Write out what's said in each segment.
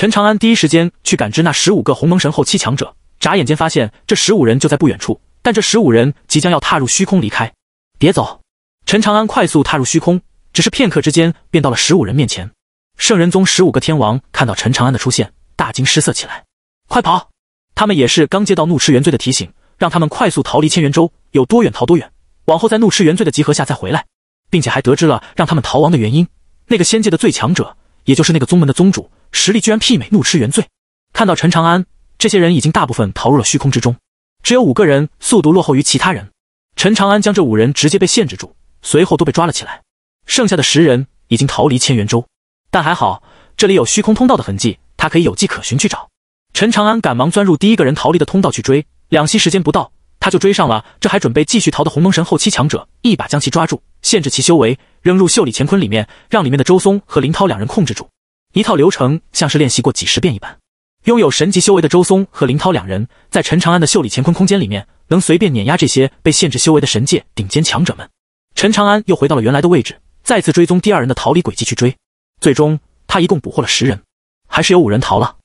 陈长安第一时间去感知那十五个鸿蒙神后期强者，眨眼间发现这十五人就在不远处，但这十五人即将要踏入虚空离开。别走！陈长安快速踏入虚空，只是片刻之间便到了十五人面前。圣人宗十五个天王看到陈长安的出现，大惊失色起来：“快跑！”他们也是刚接到怒斥原罪的提醒，让他们快速逃离千元州，有多远逃多远，往后在怒斥原罪的集合下再回来，并且还得知了让他们逃亡的原因——那个仙界的最强者，也就是那个宗门的宗主。实力居然媲美怒斥原罪，看到陈长安，这些人已经大部分逃入了虚空之中，只有五个人速度落后于其他人。陈长安将这五人直接被限制住，随后都被抓了起来。剩下的十人已经逃离千元州，但还好这里有虚空通道的痕迹，他可以有迹可循去找。陈长安赶忙钻入第一个人逃离的通道去追，两息时间不到，他就追上了这还准备继续逃的鸿蒙神后期强者，一把将其抓住，限制其修为，扔入袖里乾坤里面，让里面的周松和林涛两人控制住。一套流程像是练习过几十遍一般。拥有神级修为的周松和林涛两人，在陈长安的袖里乾坤空间里面，能随便碾压这些被限制修为的神界顶尖强者们。陈长安又回到了原来的位置，再次追踪第二人的逃离轨迹去追。最终，他一共捕获了十人，还是有五人逃了。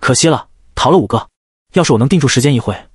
可惜了，逃了五个。要是我能定住时间一会，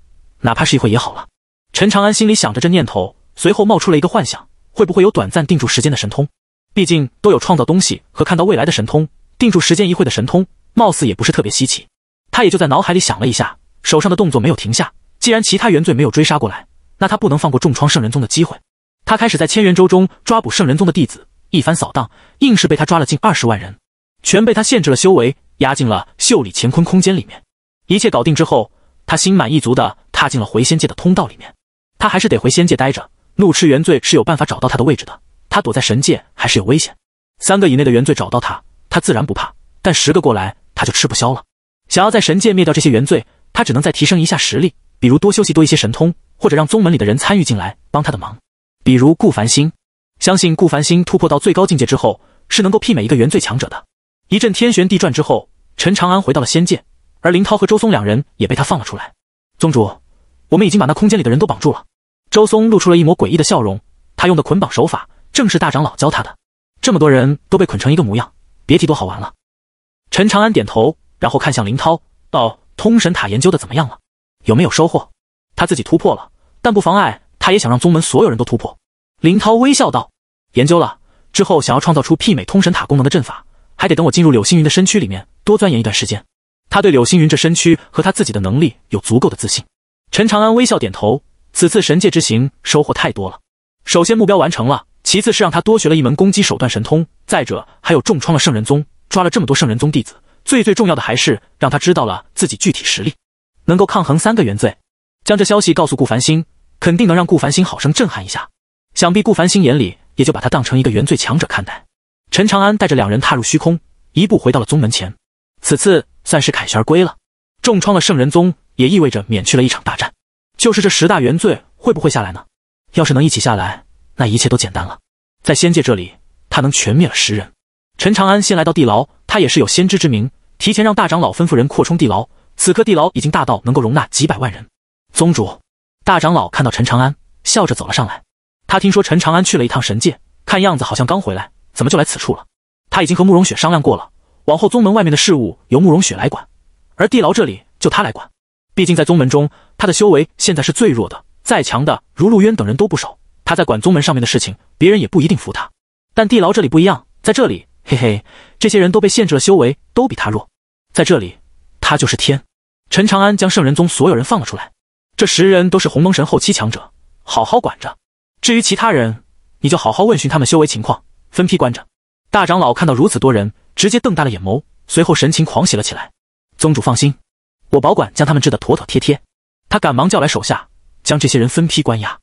哪怕是一会也好了。陈长安心里想着这念头，随后冒出了一个幻想：会不会有短暂定住时间的神通？毕竟都有创造东西和看到未来的神通。定住时间一会的神通，貌似也不是特别稀奇。他也就在脑海里想了一下，手上的动作没有停下。既然其他原罪没有追杀过来，那他不能放过重创圣人宗的机会。他开始在千元州中抓捕圣人宗的弟子，一番扫荡，硬是被他抓了近二十万人，全被他限制了修为，压进了袖里乾坤空间里面。一切搞定之后，他心满意足的踏进了回仙界的通道里面。他还是得回仙界待着。怒斥原罪是有办法找到他的位置的，他躲在神界还是有危险。三个以内的原罪找到他。他自然不怕，但十个过来他就吃不消了。想要在神界灭掉这些原罪，他只能再提升一下实力，比如多休息多一些神通，或者让宗门里的人参与进来帮他的忙，比如顾繁星。相信顾繁星突破到最高境界之后，是能够媲美一个原最强者的。一阵天旋地转之后，陈长安回到了仙界，而林涛和周松两人也被他放了出来。宗主，我们已经把那空间里的人都绑住了。周松露出了一抹诡异的笑容，他用的捆绑手法正是大长老教他的。这么多人都被捆成一个模样。别提多好玩了。陈长安点头，然后看向林涛，道：“通神塔研究的怎么样了？有没有收获？”他自己突破了，但不妨碍他也想让宗门所有人都突破。林涛微笑道：“研究了之后，想要创造出媲美通神塔功能的阵法，还得等我进入柳星云的身躯里面多钻研一段时间。”他对柳星云这身躯和他自己的能力有足够的自信。陈长安微笑点头，此次神界之行收获太多了。首先目标完成了。其次是让他多学了一门攻击手段神通，再者还有重创了圣人宗，抓了这么多圣人宗弟子，最最重要的还是让他知道了自己具体实力，能够抗衡三个原罪。将这消息告诉顾繁星，肯定能让顾繁星好生震撼一下。想必顾繁星眼里也就把他当成一个原罪强者看待。陈长安带着两人踏入虚空，一步回到了宗门前。此次算是凯旋而归了，重创了圣人宗，也意味着免去了一场大战。就是这十大原罪会不会下来呢？要是能一起下来。那一切都简单了，在仙界这里，他能全灭了十人。陈长安先来到地牢，他也是有先知之明，提前让大长老吩咐人扩充地牢。此刻地牢已经大到能够容纳几百万人。宗主，大长老看到陈长安，笑着走了上来。他听说陈长安去了一趟神界，看样子好像刚回来，怎么就来此处了？他已经和慕容雪商量过了，往后宗门外面的事务由慕容雪来管，而地牢这里就他来管。毕竟在宗门中，他的修为现在是最弱的，再强的如陆渊等人都不少。他在管宗门上面的事情，别人也不一定服他。但地牢这里不一样，在这里，嘿嘿，这些人都被限制了修为，都比他弱。在这里，他就是天。陈长安将圣人宗所有人放了出来，这十人都是鸿蒙神后期强者，好好管着。至于其他人，你就好好问询他们修为情况，分批关着。大长老看到如此多人，直接瞪大了眼眸，随后神情狂喜了起来。宗主放心，我保管将他们治得妥妥帖帖。他赶忙叫来手下，将这些人分批关押。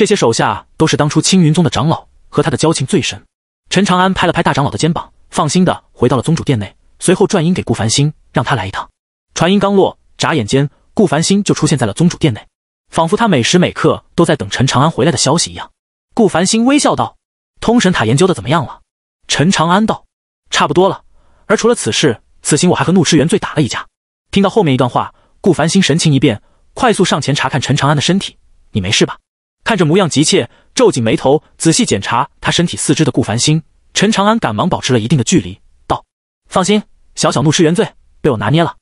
这些手下都是当初青云宗的长老，和他的交情最深。陈长安拍了拍大长老的肩膀，放心的回到了宗主殿内，随后传音给顾繁星，让他来一趟。传音刚落，眨眼间，顾繁星就出现在了宗主殿内，仿佛他每时每刻都在等陈长安回来的消息一样。顾繁星微笑道：“通神塔研究的怎么样了？”陈长安道：“差不多了。”而除了此事，此行我还和怒狮原罪打了一架。听到后面一段话，顾繁星神情一变，快速上前查看陈长安的身体：“你没事吧？”看着模样急切，皱紧眉头，仔细检查他身体四肢的顾繁星、陈长安赶忙保持了一定的距离，道：“放心，小小怒斥原罪，被我拿捏了。”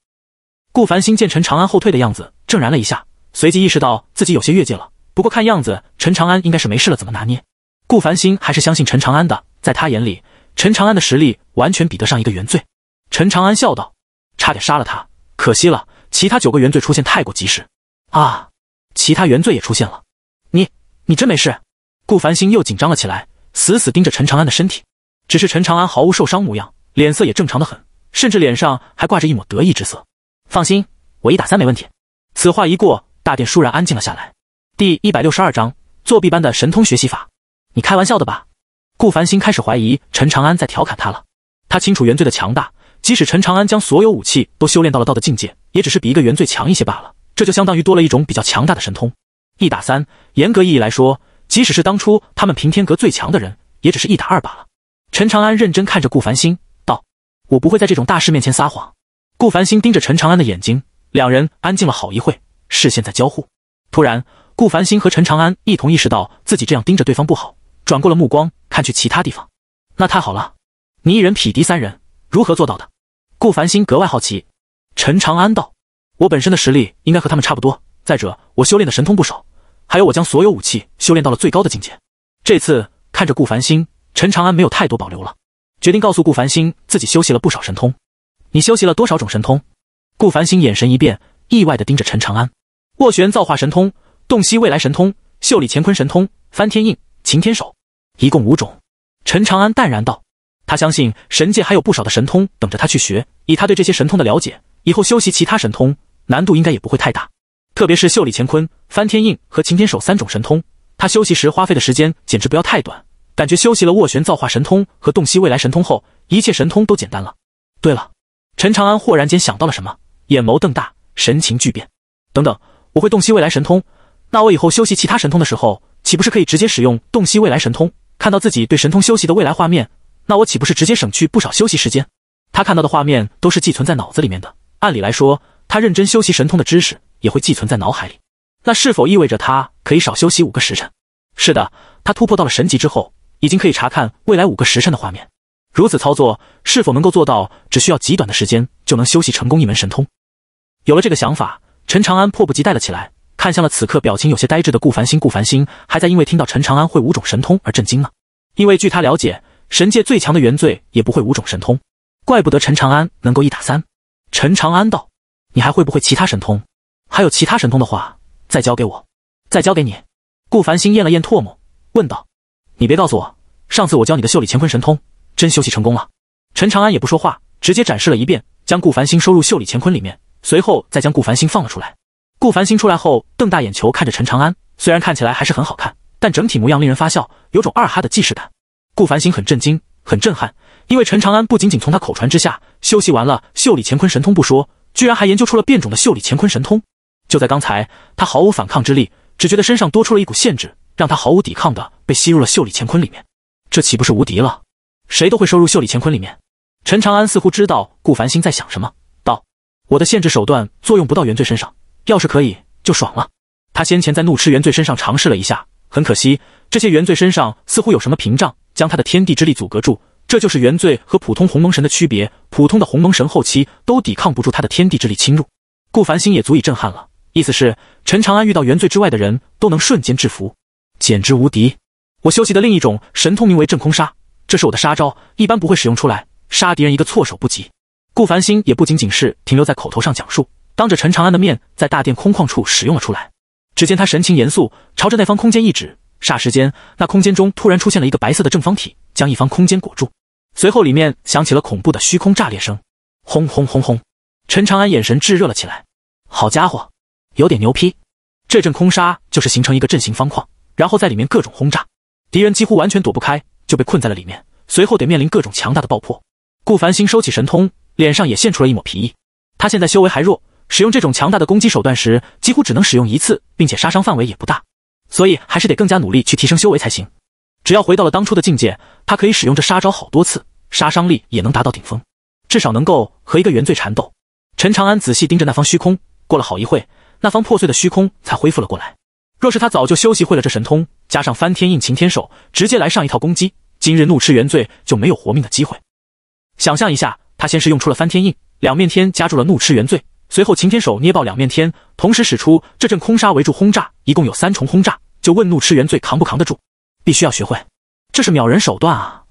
顾繁星见陈长安后退的样子，怔然了一下，随即意识到自己有些越界了。不过看样子，陈长安应该是没事了。怎么拿捏？顾繁星还是相信陈长安的，在他眼里，陈长安的实力完全比得上一个原罪。陈长安笑道：“差点杀了他，可惜了，其他九个原罪出现太过及时啊！其他原罪也出现了。”你，你真没事？顾繁星又紧张了起来，死死盯着陈长安的身体。只是陈长安毫无受伤模样，脸色也正常的很，甚至脸上还挂着一抹得意之色。放心，我一打三没问题。此话一过，大殿倏然安静了下来。第一百六十二章作弊般的神通学习法。你开玩笑的吧？顾繁星开始怀疑陈长安在调侃他了。他清楚原罪的强大，即使陈长安将所有武器都修炼到了道的境界，也只是比一个原罪强一些罢了。这就相当于多了一种比较强大的神通。一打三，严格意义来说，即使是当初他们平天阁最强的人，也只是一打二罢了。陈长安认真看着顾繁星，道：“我不会在这种大事面前撒谎。”顾繁星盯着陈长安的眼睛，两人安静了好一会，视线在交互。突然，顾繁星和陈长安一同意识到自己这样盯着对方不好，转过了目光看去其他地方。那太好了，你一人匹敌三人，如何做到的？顾繁星格外好奇。陈长安道：“我本身的实力应该和他们差不多。”再者，我修炼的神通不少，还有我将所有武器修炼到了最高的境界。这次看着顾繁星，陈长安没有太多保留了，决定告诉顾繁星自己修习了不少神通。你修习了多少种神通？顾繁星眼神一变，意外的盯着陈长安。斡旋造化神通，洞悉未来神通，袖里乾坤神通，翻天印，擎天手，一共五种。陈长安淡然道，他相信神界还有不少的神通等着他去学，以他对这些神通的了解，以后修习其他神通难度应该也不会太大。特别是袖里乾坤、翻天印和擎天手三种神通，他休息时花费的时间简直不要太短，感觉休息了斡旋造化神通和洞悉未来神通后，一切神通都简单了。对了，陈长安豁然间想到了什么，眼眸瞪大，神情巨变。等等，我会洞悉未来神通，那我以后休息其他神通的时候，岂不是可以直接使用洞悉未来神通，看到自己对神通休息的未来画面？那我岂不是直接省去不少休息时间？他看到的画面都是寄存在脑子里面的，按理来说，他认真修习神通的知识。也会寄存在脑海里，那是否意味着他可以少休息五个时辰？是的，他突破到了神级之后，已经可以查看未来五个时辰的画面。如此操作，是否能够做到只需要极短的时间就能休息成功一门神通？有了这个想法，陈长安迫不及待了起来，看向了此刻表情有些呆滞的顾繁星。顾繁星还在因为听到陈长安会五种神通而震惊呢，因为据他了解，神界最强的原罪也不会五种神通，怪不得陈长安能够一打三。陈长安道：“你还会不会其他神通？”还有其他神通的话，再交给我，再交给你。顾繁星咽了咽唾沫，问道：“你别告诉我，上次我教你的袖里乾坤神通真修习成功了？”陈长安也不说话，直接展示了一遍，将顾繁星收入袖里乾坤里面，随后再将顾繁星放了出来。顾繁星出来后，瞪大眼球看着陈长安，虽然看起来还是很好看，但整体模样令人发笑，有种二哈的既视感。顾繁星很震惊，很震撼，因为陈长安不仅仅从他口传之下修习完了袖里乾坤神通不说，居然还研究出了变种的袖里乾坤神通。就在刚才，他毫无反抗之力，只觉得身上多出了一股限制，让他毫无抵抗的被吸入了袖里乾坤里面。这岂不是无敌了？谁都会收入袖里乾坤里面。陈长安似乎知道顾繁星在想什么，道：“我的限制手段作用不到原罪身上，要是可以就爽了。”他先前在怒斥原罪身上尝试了一下，很可惜，这些原罪身上似乎有什么屏障，将他的天地之力阻隔住。这就是原罪和普通鸿蒙神的区别，普通的鸿蒙神后期都抵抗不住他的天地之力侵入。顾繁星也足以震撼了。意思是陈长安遇到原罪之外的人都能瞬间制服，简直无敌。我修习的另一种神通名为镇空杀，这是我的杀招，一般不会使用出来，杀敌人一个措手不及。顾繁星也不仅仅是停留在口头上讲述，当着陈长安的面，在大殿空旷处使用了出来。只见他神情严肃，朝着那方空间一指，霎时间那空间中突然出现了一个白色的正方体，将一方空间裹住。随后里面响起了恐怖的虚空炸裂声，轰轰轰轰！陈长安眼神炙热了起来，好家伙！有点牛批，这阵空杀就是形成一个阵型方框，然后在里面各种轰炸，敌人几乎完全躲不开，就被困在了里面。随后得面临各种强大的爆破。顾繁星收起神通，脸上也现出了一抹疲意。他现在修为还弱，使用这种强大的攻击手段时，几乎只能使用一次，并且杀伤范围也不大，所以还是得更加努力去提升修为才行。只要回到了当初的境界，他可以使用这杀招好多次，杀伤力也能达到顶峰，至少能够和一个原罪缠斗。陈长安仔细盯着那方虚空，过了好一会。那方破碎的虚空才恢复了过来。若是他早就修习会了这神通，加上翻天印、擎天手，直接来上一套攻击，今日怒吃原罪就没有活命的机会。想象一下，他先是用出了翻天印，两面天夹住了怒吃原罪，随后擎天手捏爆两面天，同时使出这阵空杀围住轰炸，一共有三重轰炸，就问怒吃原罪扛不扛得住？必须要学会，这是秒人手段啊！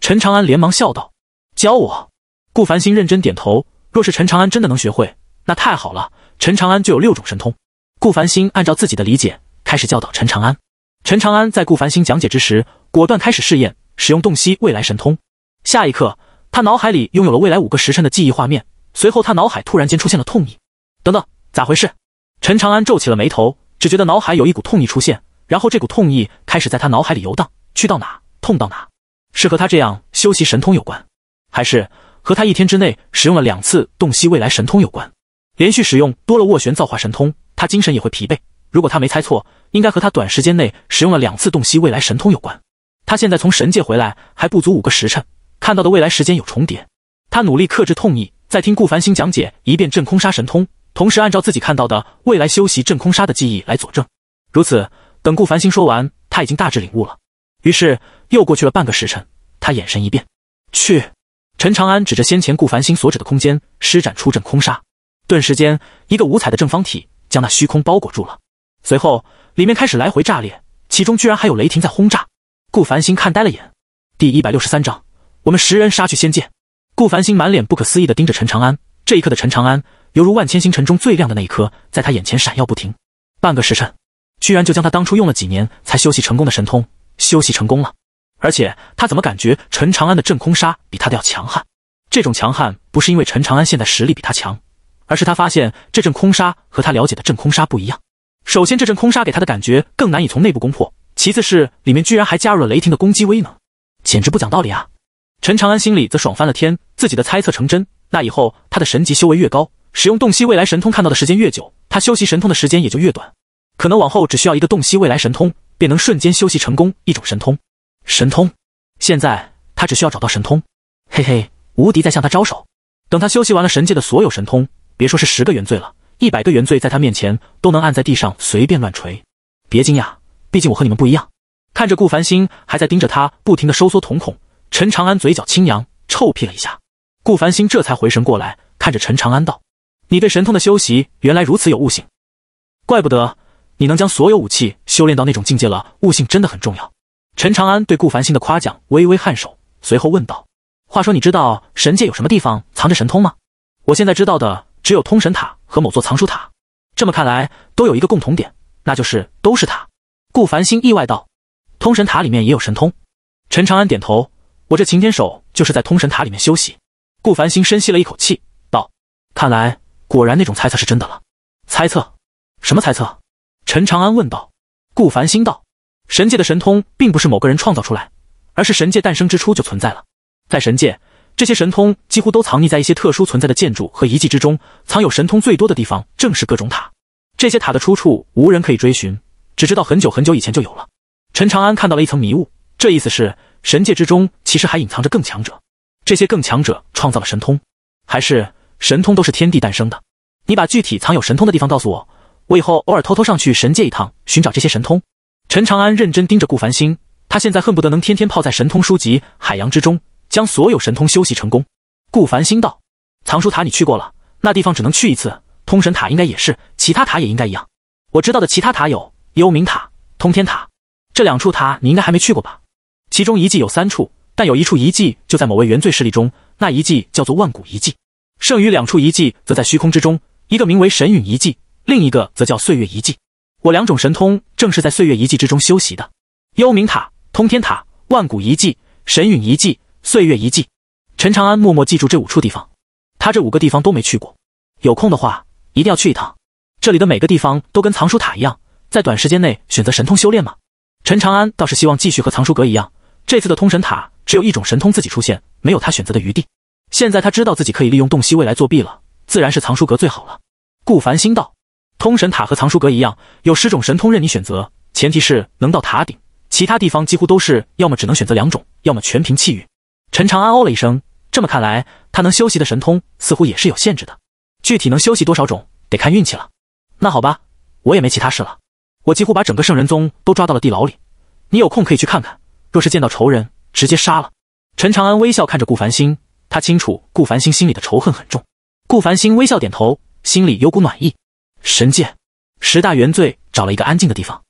陈长安连忙笑道：“教我。”顾繁星认真点头。若是陈长安真的能学会，那太好了。陈长安就有六种神通，顾繁星按照自己的理解开始教导陈长安。陈长安在顾繁星讲解之时，果断开始试验使用洞悉未来神通。下一刻，他脑海里拥有了未来五个时辰的记忆画面。随后，他脑海突然间出现了痛意。等等，咋回事？陈长安皱起了眉头，只觉得脑海有一股痛意出现，然后这股痛意开始在他脑海里游荡，去到哪痛到哪。是和他这样修习神通有关，还是和他一天之内使用了两次洞悉未来神通有关？连续使用多了斡旋造化神通，他精神也会疲惫。如果他没猜错，应该和他短时间内使用了两次洞悉未来神通有关。他现在从神界回来还不足五个时辰，看到的未来时间有重叠。他努力克制痛意，在听顾繁星讲解一遍震空杀神通，同时按照自己看到的未来修习震空杀的记忆来佐证。如此，等顾繁星说完，他已经大致领悟了。于是又过去了半个时辰，他眼神一变，去陈长安指着先前顾繁星所指的空间，施展出震空杀。顿时间，一个五彩的正方体将那虚空包裹住了。随后，里面开始来回炸裂，其中居然还有雷霆在轰炸。顾繁星看呆了眼。第一百六十三章，我们十人杀去仙界。顾繁星满脸不可思议的盯着陈长安。这一刻的陈长安，犹如万千星辰中最亮的那一颗，在他眼前闪耀不停。半个时辰，居然就将他当初用了几年才修习成功的神通修习成功了。而且，他怎么感觉陈长安的镇空杀比他的要强悍？这种强悍，不是因为陈长安现在实力比他强。而是他发现这阵空杀和他了解的阵空杀不一样。首先，这阵空杀给他的感觉更难以从内部攻破；其次，是里面居然还加入了雷霆的攻击威能，简直不讲道理啊！陈长安心里则爽翻了天，自己的猜测成真。那以后，他的神级修为越高，使用洞悉未来神通看到的时间越久，他修习神通的时间也就越短。可能往后只需要一个洞悉未来神通，便能瞬间修习成功一种神通。神通，现在他只需要找到神通。嘿嘿，无敌在向他招手。等他修习完了神界的所有神通。别说是十个原罪了，一百个原罪在他面前都能按在地上随便乱锤。别惊讶，毕竟我和你们不一样。看着顾繁星还在盯着他，不停的收缩瞳孔，陈长安嘴角轻扬，臭屁了一下。顾繁星这才回神过来，看着陈长安道：“你对神通的修习原来如此有悟性，怪不得你能将所有武器修炼到那种境界了。悟性真的很重要。”陈长安对顾繁星的夸奖微微颔首，随后问道：“话说，你知道神界有什么地方藏着神通吗？我现在知道的。”只有通神塔和某座藏书塔，这么看来都有一个共同点，那就是都是塔。顾繁星意外道：“通神塔里面也有神通。”陈长安点头：“我这擎天手就是在通神塔里面休息。”顾繁星深吸了一口气道：“看来果然那种猜测是真的了。”猜测？什么猜测？陈长安问道。顾繁星道：“神界的神通并不是某个人创造出来，而是神界诞生之初就存在了，在神界。”这些神通几乎都藏匿在一些特殊存在的建筑和遗迹之中，藏有神通最多的地方正是各种塔。这些塔的出处无人可以追寻，只知道很久很久以前就有了。陈长安看到了一层迷雾，这意思是神界之中其实还隐藏着更强者，这些更强者创造了神通，还是神通都是天地诞生的？你把具体藏有神通的地方告诉我，我以后偶尔偷偷上去神界一趟，寻找这些神通。陈长安认真盯着顾繁星，他现在恨不得能天天泡在神通书籍海洋之中。将所有神通修习成功，顾繁星道：“藏书塔你去过了，那地方只能去一次。通神塔应该也是，其他塔也应该一样。我知道的其他塔有幽冥塔、通天塔这两处塔，你应该还没去过吧？其中遗迹有三处，但有一处遗迹就在某位原罪势力中，那遗迹叫做万古遗迹。剩余两处遗迹则在虚空之中，一个名为神陨遗迹，另一个则叫岁月遗迹。我两种神通正是在岁月遗迹之中修习的。幽冥塔、通天塔、万古遗迹、神陨遗迹。”岁月遗迹。陈长安默默记住这五处地方。他这五个地方都没去过，有空的话一定要去一趟。这里的每个地方都跟藏书塔一样，在短时间内选择神通修炼吗？陈长安倒是希望继续和藏书阁一样。这次的通神塔只有一种神通自己出现，没有他选择的余地。现在他知道自己可以利用洞悉未来作弊了，自然是藏书阁最好了。顾繁心道：通神塔和藏书阁一样，有十种神通任你选择，前提是能到塔顶。其他地方几乎都是要么只能选择两种，要么全凭气运。陈长安哦了一声，这么看来，他能修习的神通似乎也是有限制的，具体能修习多少种，得看运气了。那好吧，我也没其他事了。我几乎把整个圣人宗都抓到了地牢里，你有空可以去看看。若是见到仇人，直接杀了。陈长安微笑看着顾繁星，他清楚顾繁星心里的仇恨很重。顾繁星微笑点头，心里有股暖意。神界十大原罪找了一个安静的地方，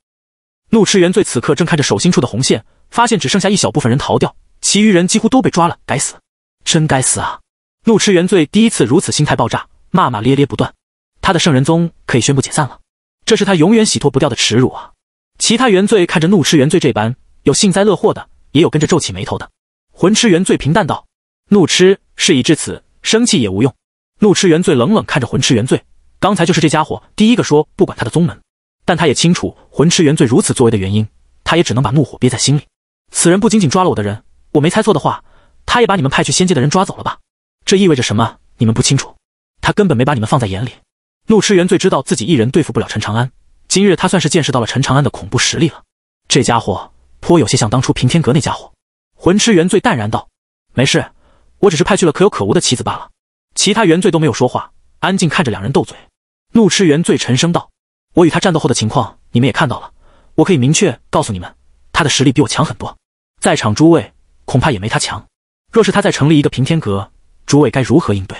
怒斥原罪此刻正看着手心处的红线，发现只剩下一小部分人逃掉。其余人几乎都被抓了，该死，真该死啊！怒吃原罪第一次如此心态爆炸，骂骂咧咧不断。他的圣人宗可以宣布解散了，这是他永远洗脱不掉的耻辱啊！其他原罪看着怒吃原罪这般，有幸灾乐祸的，也有跟着皱起眉头的。魂吃原罪平淡道：“怒吃，事已至此，生气也无用。”怒吃原罪冷冷看着魂吃原罪，刚才就是这家伙第一个说不管他的宗门，但他也清楚魂吃原罪如此作为的原因，他也只能把怒火憋在心里。此人不仅仅抓了我的人。我没猜错的话，他也把你们派去仙界的人抓走了吧？这意味着什么？你们不清楚。他根本没把你们放在眼里。怒吃原罪知道自己一人对付不了陈长安，今日他算是见识到了陈长安的恐怖实力了。这家伙颇有些像当初平天阁那家伙。魂吃原罪淡然道：“没事，我只是派去了可有可无的棋子罢了。”其他原罪都没有说话，安静看着两人斗嘴。怒吃原罪沉声道：“我与他战斗后的情况，你们也看到了。我可以明确告诉你们，他的实力比我强很多。”在场诸位。恐怕也没他强。若是他再成立一个平天阁，诸位该如何应对？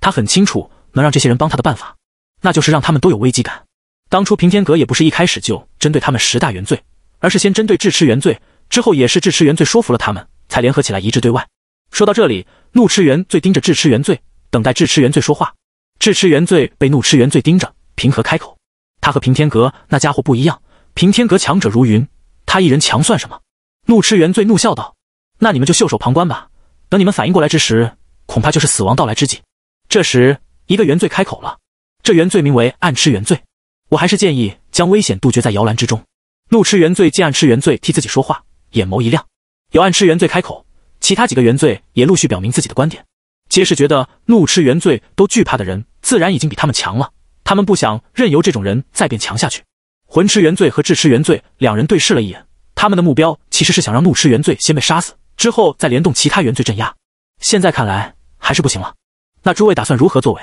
他很清楚能让这些人帮他的办法，那就是让他们都有危机感。当初平天阁也不是一开始就针对他们十大原罪，而是先针对智痴原罪，之后也是智痴原罪说服了他们，才联合起来一致对外。说到这里，怒痴原罪盯着智痴原罪，等待智痴原罪说话。智痴原罪被怒痴原罪盯着，平和开口：“他和平天阁那家伙不一样，平天阁强者如云，他一人强算什么？”怒痴原罪怒笑道。那你们就袖手旁观吧，等你们反应过来之时，恐怕就是死亡到来之际。这时，一个原罪开口了，这原罪名为暗吃原罪。我还是建议将危险杜绝在摇篮之中。怒吃原罪见暗吃原罪替自己说话，眼眸一亮。有暗吃原罪开口，其他几个原罪也陆续表明自己的观点，皆是觉得怒吃原罪都惧怕的人，自然已经比他们强了。他们不想任由这种人再变强下去。魂吃原罪和智吃原罪两人对视了一眼，他们的目标其实是想让怒吃原罪先被杀死。之后再联动其他原罪镇压，现在看来还是不行了。那诸位打算如何作为？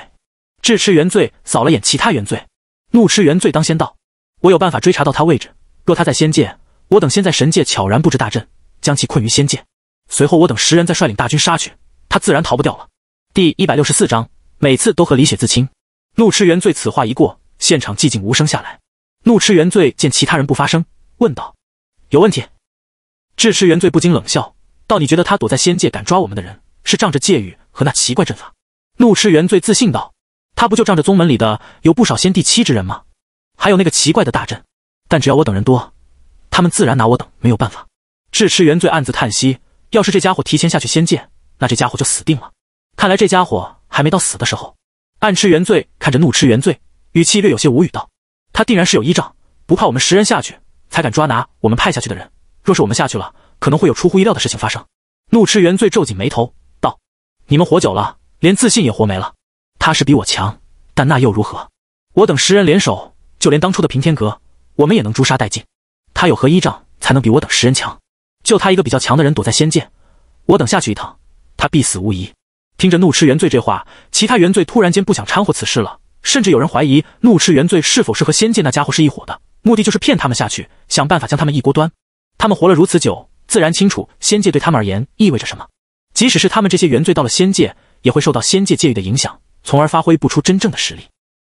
智痴原罪扫了眼其他原罪，怒痴原罪当先道：“我有办法追查到他位置。若他在仙界，我等先在神界悄然布置大阵，将其困于仙界。随后我等十人再率领大军杀去，他自然逃不掉了。”第一百六十四章，每次都和李雪自清。怒痴原罪此话一过，现场寂静无声下来。怒痴原罪见其他人不发声，问道：“有问题？”智痴原罪不禁冷笑。到你觉得他躲在仙界敢抓我们的人，是仗着界域和那奇怪阵法？怒斥原罪自信道：“他不就仗着宗门里的有不少仙第七之人吗？还有那个奇怪的大阵。但只要我等人多，他们自然拿我等没有办法。”智痴原罪暗自叹息：“要是这家伙提前下去仙界，那这家伙就死定了。看来这家伙还没到死的时候。”暗痴原罪看着怒斥原罪，语气略有些无语道：“他定然是有依仗，不怕我们十人下去，才敢抓拿我们派下去的人。若是我们下去了……”可能会有出乎意料的事情发生。怒斥原罪皱紧眉头道：“你们活久了，连自信也活没了。他是比我强，但那又如何？我等十人联手，就连当初的平天阁，我们也能诛杀殆尽。他有何依仗才能比我等十人强？就他一个比较强的人躲在仙界，我等下去一趟，他必死无疑。”听着怒斥原罪这话，其他原罪突然间不想掺和此事了，甚至有人怀疑怒斥原罪是否是和仙界那家伙是一伙的，目的就是骗他们下去，想办法将他们一锅端。他们活了如此久。自然清楚仙界对他们而言意味着什么，即使是他们这些原罪到了仙界，也会受到仙界界域的影响，从而发挥不出真正的实力。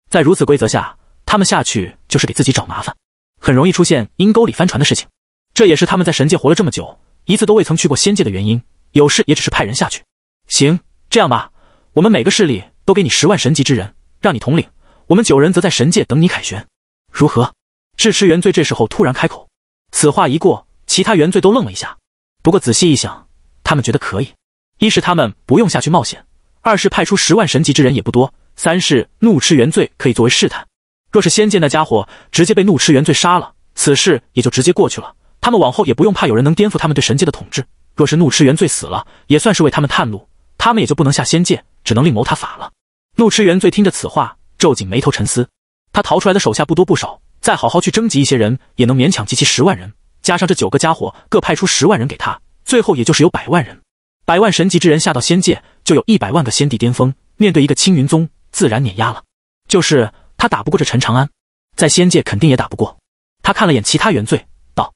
在如此规则下，他们下去就是给自己找麻烦，很容易出现阴沟里翻船的事情。这也是他们在神界活了这么久，一次都未曾去过仙界的原因。有事也只是派人下去。行，这样吧，我们每个势力都给你十万神级之人，让你统领。我们九人则在神界等你凯旋，如何？智痴原罪这时候突然开口，此话一过。其他原罪都愣了一下，不过仔细一想，他们觉得可以：一是他们不用下去冒险；二是派出十万神级之人也不多；三是怒斥原罪可以作为试探。若是仙界那家伙直接被怒斥原罪杀了，此事也就直接过去了，他们往后也不用怕有人能颠覆他们对神界的统治。若是怒斥原罪死了，也算是为他们探路，他们也就不能下仙界，只能另谋他法了。怒斥原罪听着此话，皱紧眉头沉思。他逃出来的手下不多不少，再好好去征集一些人，也能勉强集齐十万人。加上这九个家伙各派出十万人给他，最后也就是有百万人。百万神级之人下到仙界，就有一百万个仙帝巅峰，面对一个青云宗，自然碾压了。就是他打不过这陈长安，在仙界肯定也打不过。他看了眼其他原罪，道：“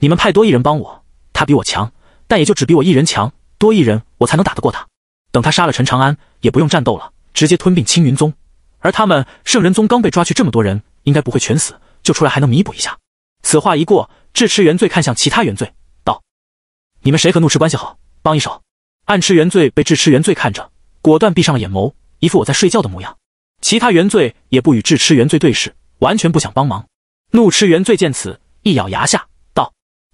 你们派多一人帮我，他比我强，但也就只比我一人强。多一人，我才能打得过他。等他杀了陈长安，也不用战斗了，直接吞并青云宗。而他们圣人宗刚被抓去这么多人，应该不会全死，就出来还能弥补一下。”此话一过，智痴原罪看向其他原罪，道：“你们谁和怒痴关系好，帮一手。”暗痴原罪被智痴原罪看着，果断闭上了眼眸，一副我在睡觉的模样。其他原罪也不与智痴原罪对视，完全不想帮忙。怒痴原罪见此，一咬牙下，道：“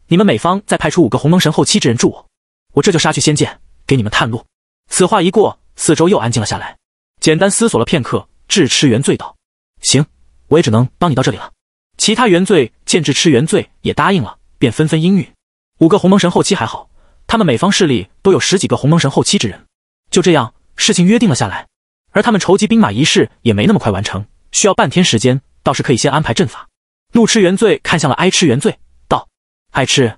你们美方再派出五个鸿蒙神后期之人助我，我这就杀去仙界，给你们探路。”此话一过，四周又安静了下来。简单思索了片刻，智痴原罪道：“行，我也只能帮你到这里了。”其他原罪见智痴原罪也答应了，便纷纷应允。五个鸿蒙神后期还好，他们每方势力都有十几个鸿蒙神后期之人。就这样，事情约定了下来。而他们筹集兵马仪式也没那么快完成，需要半天时间。倒是可以先安排阵法。怒痴原罪看向了哀痴原罪，道：“哀痴，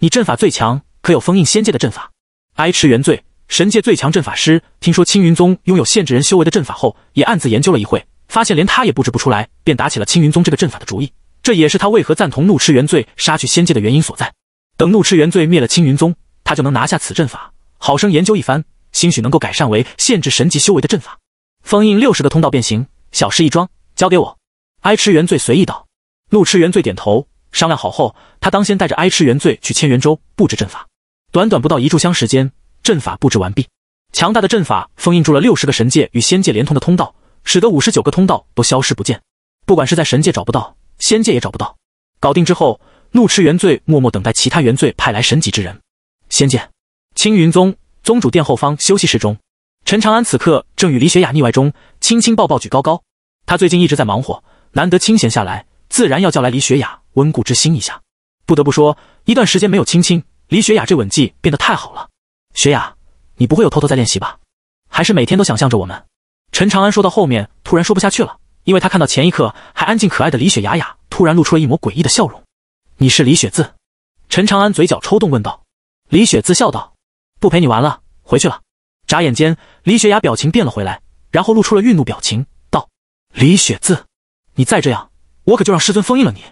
你阵法最强，可有封印仙界的阵法？”哀痴原罪，神界最强阵法师，听说青云宗拥有限制人修为的阵法后，也暗自研究了一会，发现连他也布置不出来，便打起了青云宗这个阵法的主意。这也是他为何赞同怒斥原罪杀去仙界的原因所在。等怒斥原罪灭了青云宗，他就能拿下此阵法，好生研究一番，兴许能够改善为限制神级修为的阵法。封印六十个通道变形，小事一桩，交给我。哀吃原罪随意道。怒斥原罪点头。商量好后，他当先带着哀吃原罪去千元州布置阵法。短短不到一炷香时间，阵法布置完毕，强大的阵法封印住了六十个神界与仙界连通的通道，使得五十九个通道都消失不见。不管是在神界找不到。仙界也找不到，搞定之后，怒斥原罪，默默等待其他原罪派来神级之人。仙界，青云宗宗主殿后方休息室中，陈长安此刻正与李雪雅腻歪中，亲亲抱抱举高高。他最近一直在忙活，难得清闲下来，自然要叫来李雪雅温故知新一下。不得不说，一段时间没有亲亲，李雪雅这吻技变得太好了。雪雅，你不会又偷偷在练习吧？还是每天都想象着我们？陈长安说到后面突然说不下去了。因为他看到前一刻还安静可爱的李雪雅雅，突然露出了一抹诡异的笑容。你是李雪字？陈长安嘴角抽动，问道。李雪字笑道：“不陪你玩了，回去了。”眨眼间，李雪雅表情变了回来，然后露出了愠怒表情，道：“李雪字，你再这样，我可就让师尊封印了你。”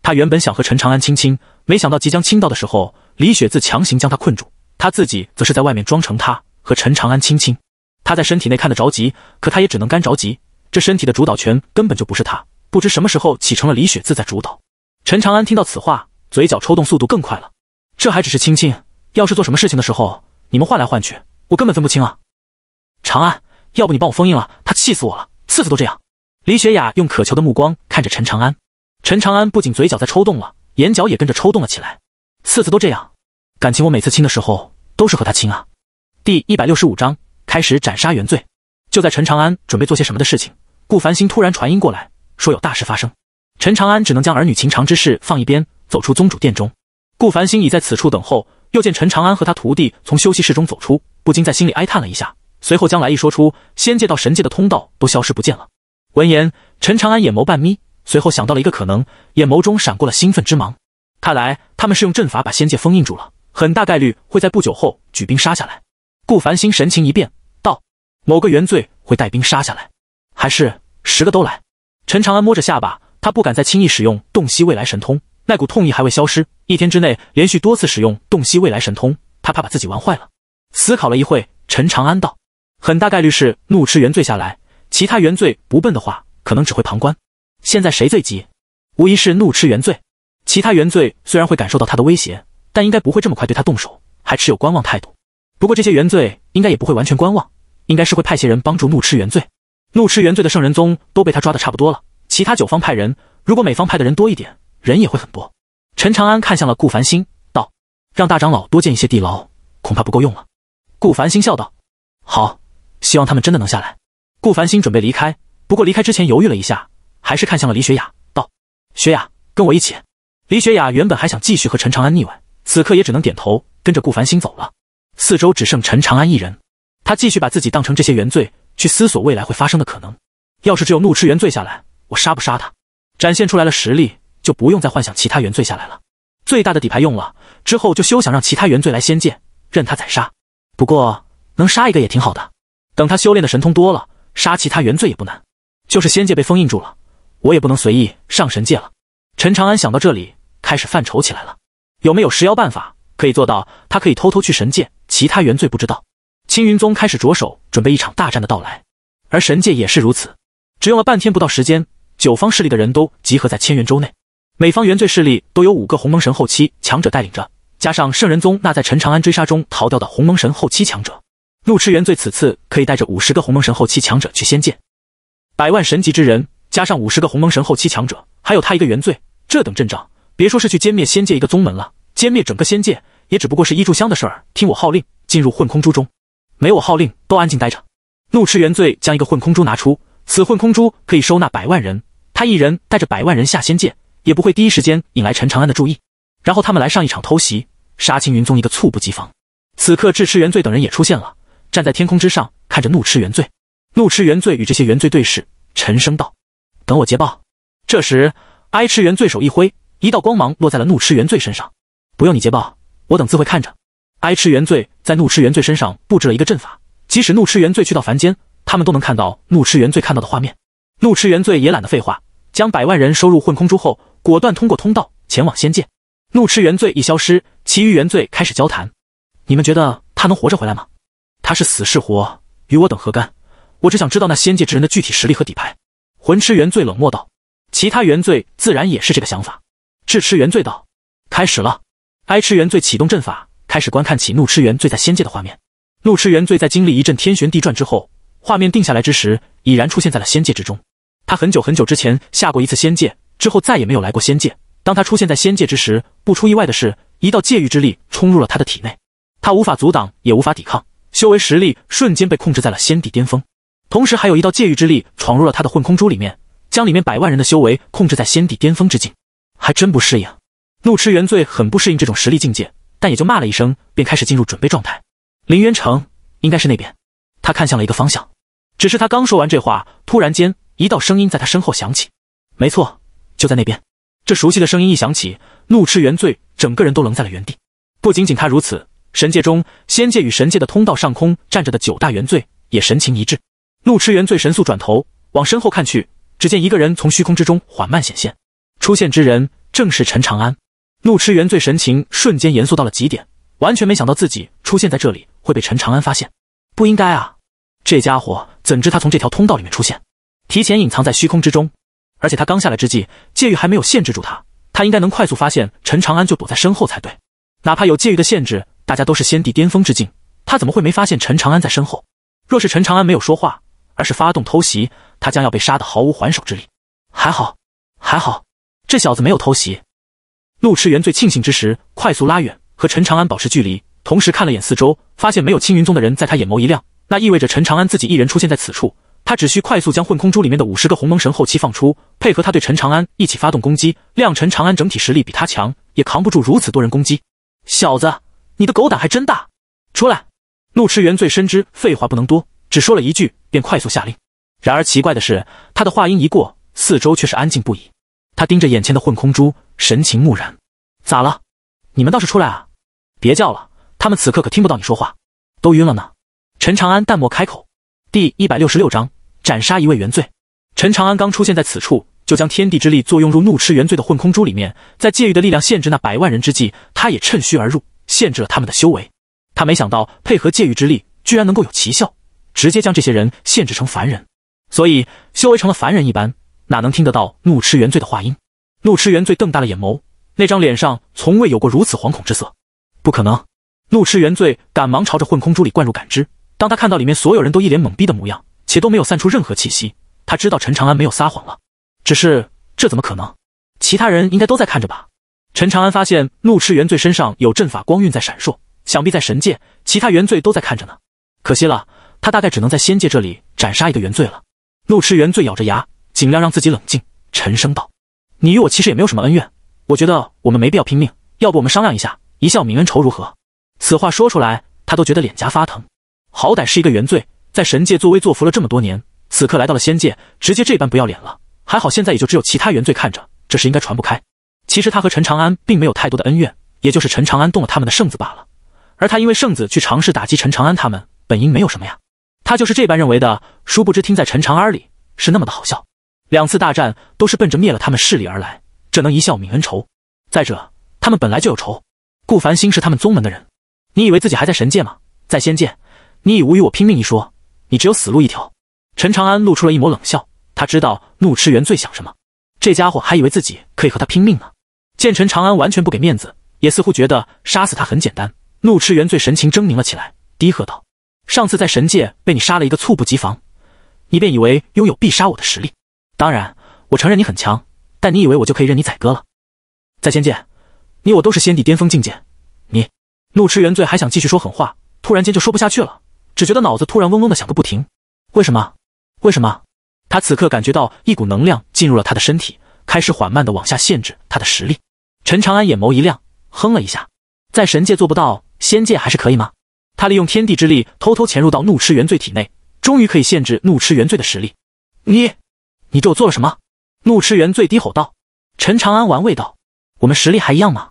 他原本想和陈长安亲亲，没想到即将亲到的时候，李雪字强行将他困住，他自己则是在外面装成他和陈长安亲亲。他在身体内看得着急，可他也只能干着急。这身体的主导权根本就不是他，不知什么时候起成了李雪自在主导。陈长安听到此话，嘴角抽动速度更快了。这还只是亲亲，要是做什么事情的时候，你们换来换去，我根本分不清啊！长安，要不你帮我封印了他，气死我了，次次都这样。李雪雅用渴求的目光看着陈长安，陈长安不仅嘴角在抽动了，眼角也跟着抽动了起来。次次都这样，感情我每次亲的时候都是和他亲啊！第一百六十五章开始斩杀原罪。就在陈长安准备做些什么的事情，顾繁星突然传音过来，说有大事发生。陈长安只能将儿女情长之事放一边，走出宗主殿中。顾繁星已在此处等候，又见陈长安和他徒弟从休息室中走出，不禁在心里哀叹了一下，随后将来意说出：仙界到神界的通道都消失不见了。闻言，陈长安眼眸半眯，随后想到了一个可能，眼眸中闪过了兴奋之芒。看来他们是用阵法把仙界封印住了，很大概率会在不久后举兵杀下来。顾繁星神情一变。某个原罪会带兵杀下来，还是十个都来？陈长安摸着下巴，他不敢再轻易使用洞悉未来神通，那股痛意还未消失。一天之内连续多次使用洞悉未来神通，他怕把自己玩坏了。思考了一会，陈长安道：“很大概率是怒斥原罪下来，其他原罪不笨的话，可能只会旁观。现在谁最急？无疑是怒斥原罪。其他原罪虽然会感受到他的威胁，但应该不会这么快对他动手，还持有观望态度。不过这些原罪应该也不会完全观望。”应该是会派些人帮助怒斥原罪，怒斥原罪的圣人宗都被他抓的差不多了。其他九方派人，如果每方派的人多一点，人也会很多。陈长安看向了顾繁星，道：“让大长老多建一些地牢，恐怕不够用了。”顾繁星笑道：“好，希望他们真的能下来。”顾繁星准备离开，不过离开之前犹豫了一下，还是看向了李雪雅，道：“雪雅，跟我一起。”李雪雅原本还想继续和陈长安腻歪，此刻也只能点头，跟着顾繁星走了。四周只剩陈长安一人。他继续把自己当成这些原罪，去思索未来会发生的可能。要是只有怒吃原罪下来，我杀不杀他？展现出来了实力，就不用再幻想其他原罪下来了。最大的底牌用了之后，就休想让其他原罪来仙界，任他宰杀。不过能杀一个也挺好的。等他修炼的神通多了，杀其他原罪也不难。就是仙界被封印住了，我也不能随意上神界了。陈长安想到这里，开始犯愁起来了。有没有食妖办法可以做到？他可以偷偷去神界，其他原罪不知道。青云宗开始着手准备一场大战的到来，而神界也是如此。只用了半天不到时间，九方势力的人都集合在千元州内，每方原罪势力都有五个鸿蒙神后期强者带领着，加上圣人宗那在陈长安追杀中逃掉的鸿蒙神后期强者。怒斥原罪此次可以带着五十个鸿蒙神后期强者去仙界，百万神级之人加上五十个鸿蒙神后期强者，还有他一个原罪，这等阵仗，别说是去歼灭仙界一个宗门了，歼灭整个仙界也只不过是一炷香的事儿。听我号令，进入混空珠中。没我号令，都安静待着！怒斥原罪将一个混空珠拿出，此混空珠可以收纳百万人，他一人带着百万人下仙界，也不会第一时间引来陈长安的注意。然后他们来上一场偷袭，杀青云宗一个猝不及防。此刻，智痴原罪等人也出现了，站在天空之上，看着怒斥原罪。怒斥原罪与这些原罪对视，沉声道：“等我捷报。”这时，哀痴原罪手一挥，一道光芒落在了怒斥原罪身上。不用你捷报，我等自会看着。哀吃原罪在怒吃原罪身上布置了一个阵法，即使怒吃原罪去到凡间，他们都能看到怒吃原罪看到的画面。怒吃原罪也懒得废话，将百万人收入混空珠后，果断通过通道前往仙界。怒吃原罪已消失，其余原罪开始交谈：“你们觉得他能活着回来吗？他是死是活，与我等何干？我只想知道那仙界之人的具体实力和底牌。”魂吃原罪冷漠道：“其他原罪自然也是这个想法。”智吃原罪道：“开始了。”哀吃原罪启动阵法。开始观看起怒吃元罪在仙界的画面。怒吃元罪在经历一阵天旋地转之后，画面定下来之时，已然出现在了仙界之中。他很久很久之前下过一次仙界，之后再也没有来过仙界。当他出现在仙界之时，不出意外的是，一道界域之力冲入了他的体内，他无法阻挡，也无法抵抗，修为实力瞬间被控制在了仙帝巅峰。同时还有一道界域之力闯入了他的混空珠里面，将里面百万人的修为控制在仙帝巅峰之境。还真不适应，怒吃元罪很不适应这种实力境界。但也就骂了一声，便开始进入准备状态。林渊城应该是那边，他看向了一个方向。只是他刚说完这话，突然间一道声音在他身后响起：“没错，就在那边。”这熟悉的声音一响起，怒斥原罪整个人都愣在了原地。不仅仅他如此，神界中、仙界与神界的通道上空站着的九大原罪也神情一致。怒斥原罪神速转头往身后看去，只见一个人从虚空之中缓慢显现。出现之人正是陈长安。怒斥原罪，神情瞬间严肃到了极点。完全没想到自己出现在这里会被陈长安发现，不应该啊！这家伙怎知他从这条通道里面出现，提前隐藏在虚空之中？而且他刚下来之际，界域还没有限制住他，他应该能快速发现陈长安就躲在身后才对。哪怕有界域的限制，大家都是先帝巅峰之境，他怎么会没发现陈长安在身后？若是陈长安没有说话，而是发动偷袭，他将要被杀得毫无还手之力。还好，还好，这小子没有偷袭。陆池元最庆幸之时，快速拉远，和陈长安保持距离，同时看了眼四周，发现没有青云宗的人，在他眼眸一亮，那意味着陈长安自己一人出现在此处，他只需快速将混空珠里面的五十个鸿蒙神后期放出，配合他对陈长安一起发动攻击，谅陈长安整体实力比他强，也扛不住如此多人攻击。小子，你的狗胆还真大，出来！陆池元最深知废话不能多，只说了一句，便快速下令。然而奇怪的是，他的话音一过，四周却是安静不已。他盯着眼前的混空珠。神情木然，咋了？你们倒是出来啊！别叫了，他们此刻可听不到你说话，都晕了呢。陈长安淡漠开口。第一百六十六章斩杀一位原罪。陈长安刚出现在此处，就将天地之力作用入怒斥原罪的混空珠里面，在界域的力量限制那百万人之际，他也趁虚而入，限制了他们的修为。他没想到配合界域之力，居然能够有奇效，直接将这些人限制成凡人，所以修为成了凡人一般，哪能听得到怒斥原罪的话音？怒斥原罪瞪大了眼眸，那张脸上从未有过如此惶恐之色。不可能！怒斥原罪赶忙朝着混空珠里灌入感知，当他看到里面所有人都一脸懵逼的模样，且都没有散出任何气息，他知道陈长安没有撒谎了。只是这怎么可能？其他人应该都在看着吧？陈长安发现怒斥原罪身上有阵法光晕在闪烁，想必在神界其他原罪都在看着呢。可惜了，他大概只能在仙界这里斩杀一个原罪了。怒斥原罪咬着牙，尽量让自己冷静，沉声道。你与我其实也没有什么恩怨，我觉得我们没必要拼命。要不我们商量一下，一笑泯恩仇如何？此话说出来，他都觉得脸颊发疼。好歹是一个原罪，在神界作威作福了这么多年，此刻来到了仙界，直接这般不要脸了。还好现在也就只有其他原罪看着，这事应该传不开。其实他和陈长安并没有太多的恩怨，也就是陈长安动了他们的圣子罢了。而他因为圣子去尝试打击陈长安他们，本应没有什么呀。他就是这般认为的，殊不知听在陈长安里是那么的好笑。两次大战都是奔着灭了他们势力而来，这能一笑泯恩仇？再者，他们本来就有仇。顾繁星是他们宗门的人，你以为自己还在神界吗？在仙界，你已无与我拼命一说，你只有死路一条。陈长安露出了一抹冷笑，他知道怒斥元罪想什么。这家伙还以为自己可以和他拼命呢。见陈长安完全不给面子，也似乎觉得杀死他很简单。怒斥元罪神情狰狞了起来，低喝道：“上次在神界被你杀了一个猝不及防，你便以为拥有必杀我的实力？”当然，我承认你很强，但你以为我就可以任你宰割了？在仙界，你我都是仙帝巅峰境界。你，怒吃原罪还想继续说狠话，突然间就说不下去了，只觉得脑子突然嗡嗡的响个不停。为什么？为什么？他此刻感觉到一股能量进入了他的身体，开始缓慢的往下限制他的实力。陈长安眼眸一亮，哼了一下，在神界做不到，仙界还是可以吗？他利用天地之力偷偷潜入到怒吃原罪体内，终于可以限制怒吃原罪的实力。你。你对我做了什么？怒吃元罪低吼道。陈长安玩味道：“我们实力还一样吗？”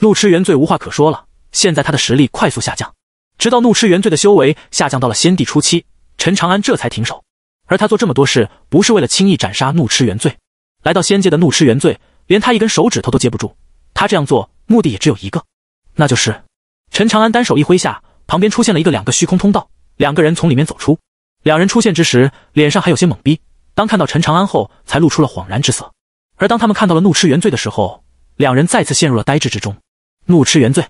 怒吃元罪无话可说了。现在他的实力快速下降，直到怒吃元罪的修为下降到了先帝初期，陈长安这才停手。而他做这么多事，不是为了轻易斩杀怒吃元罪。来到仙界的怒吃元罪，连他一根手指头都接不住。他这样做目的也只有一个，那就是……陈长安单手一挥下，旁边出现了一个、两个虚空通道，两个人从里面走出。两人出现之时，脸上还有些懵逼。当看到陈长安后，才露出了恍然之色。而当他们看到了怒斥原罪的时候，两人再次陷入了呆滞之中。怒斥原罪，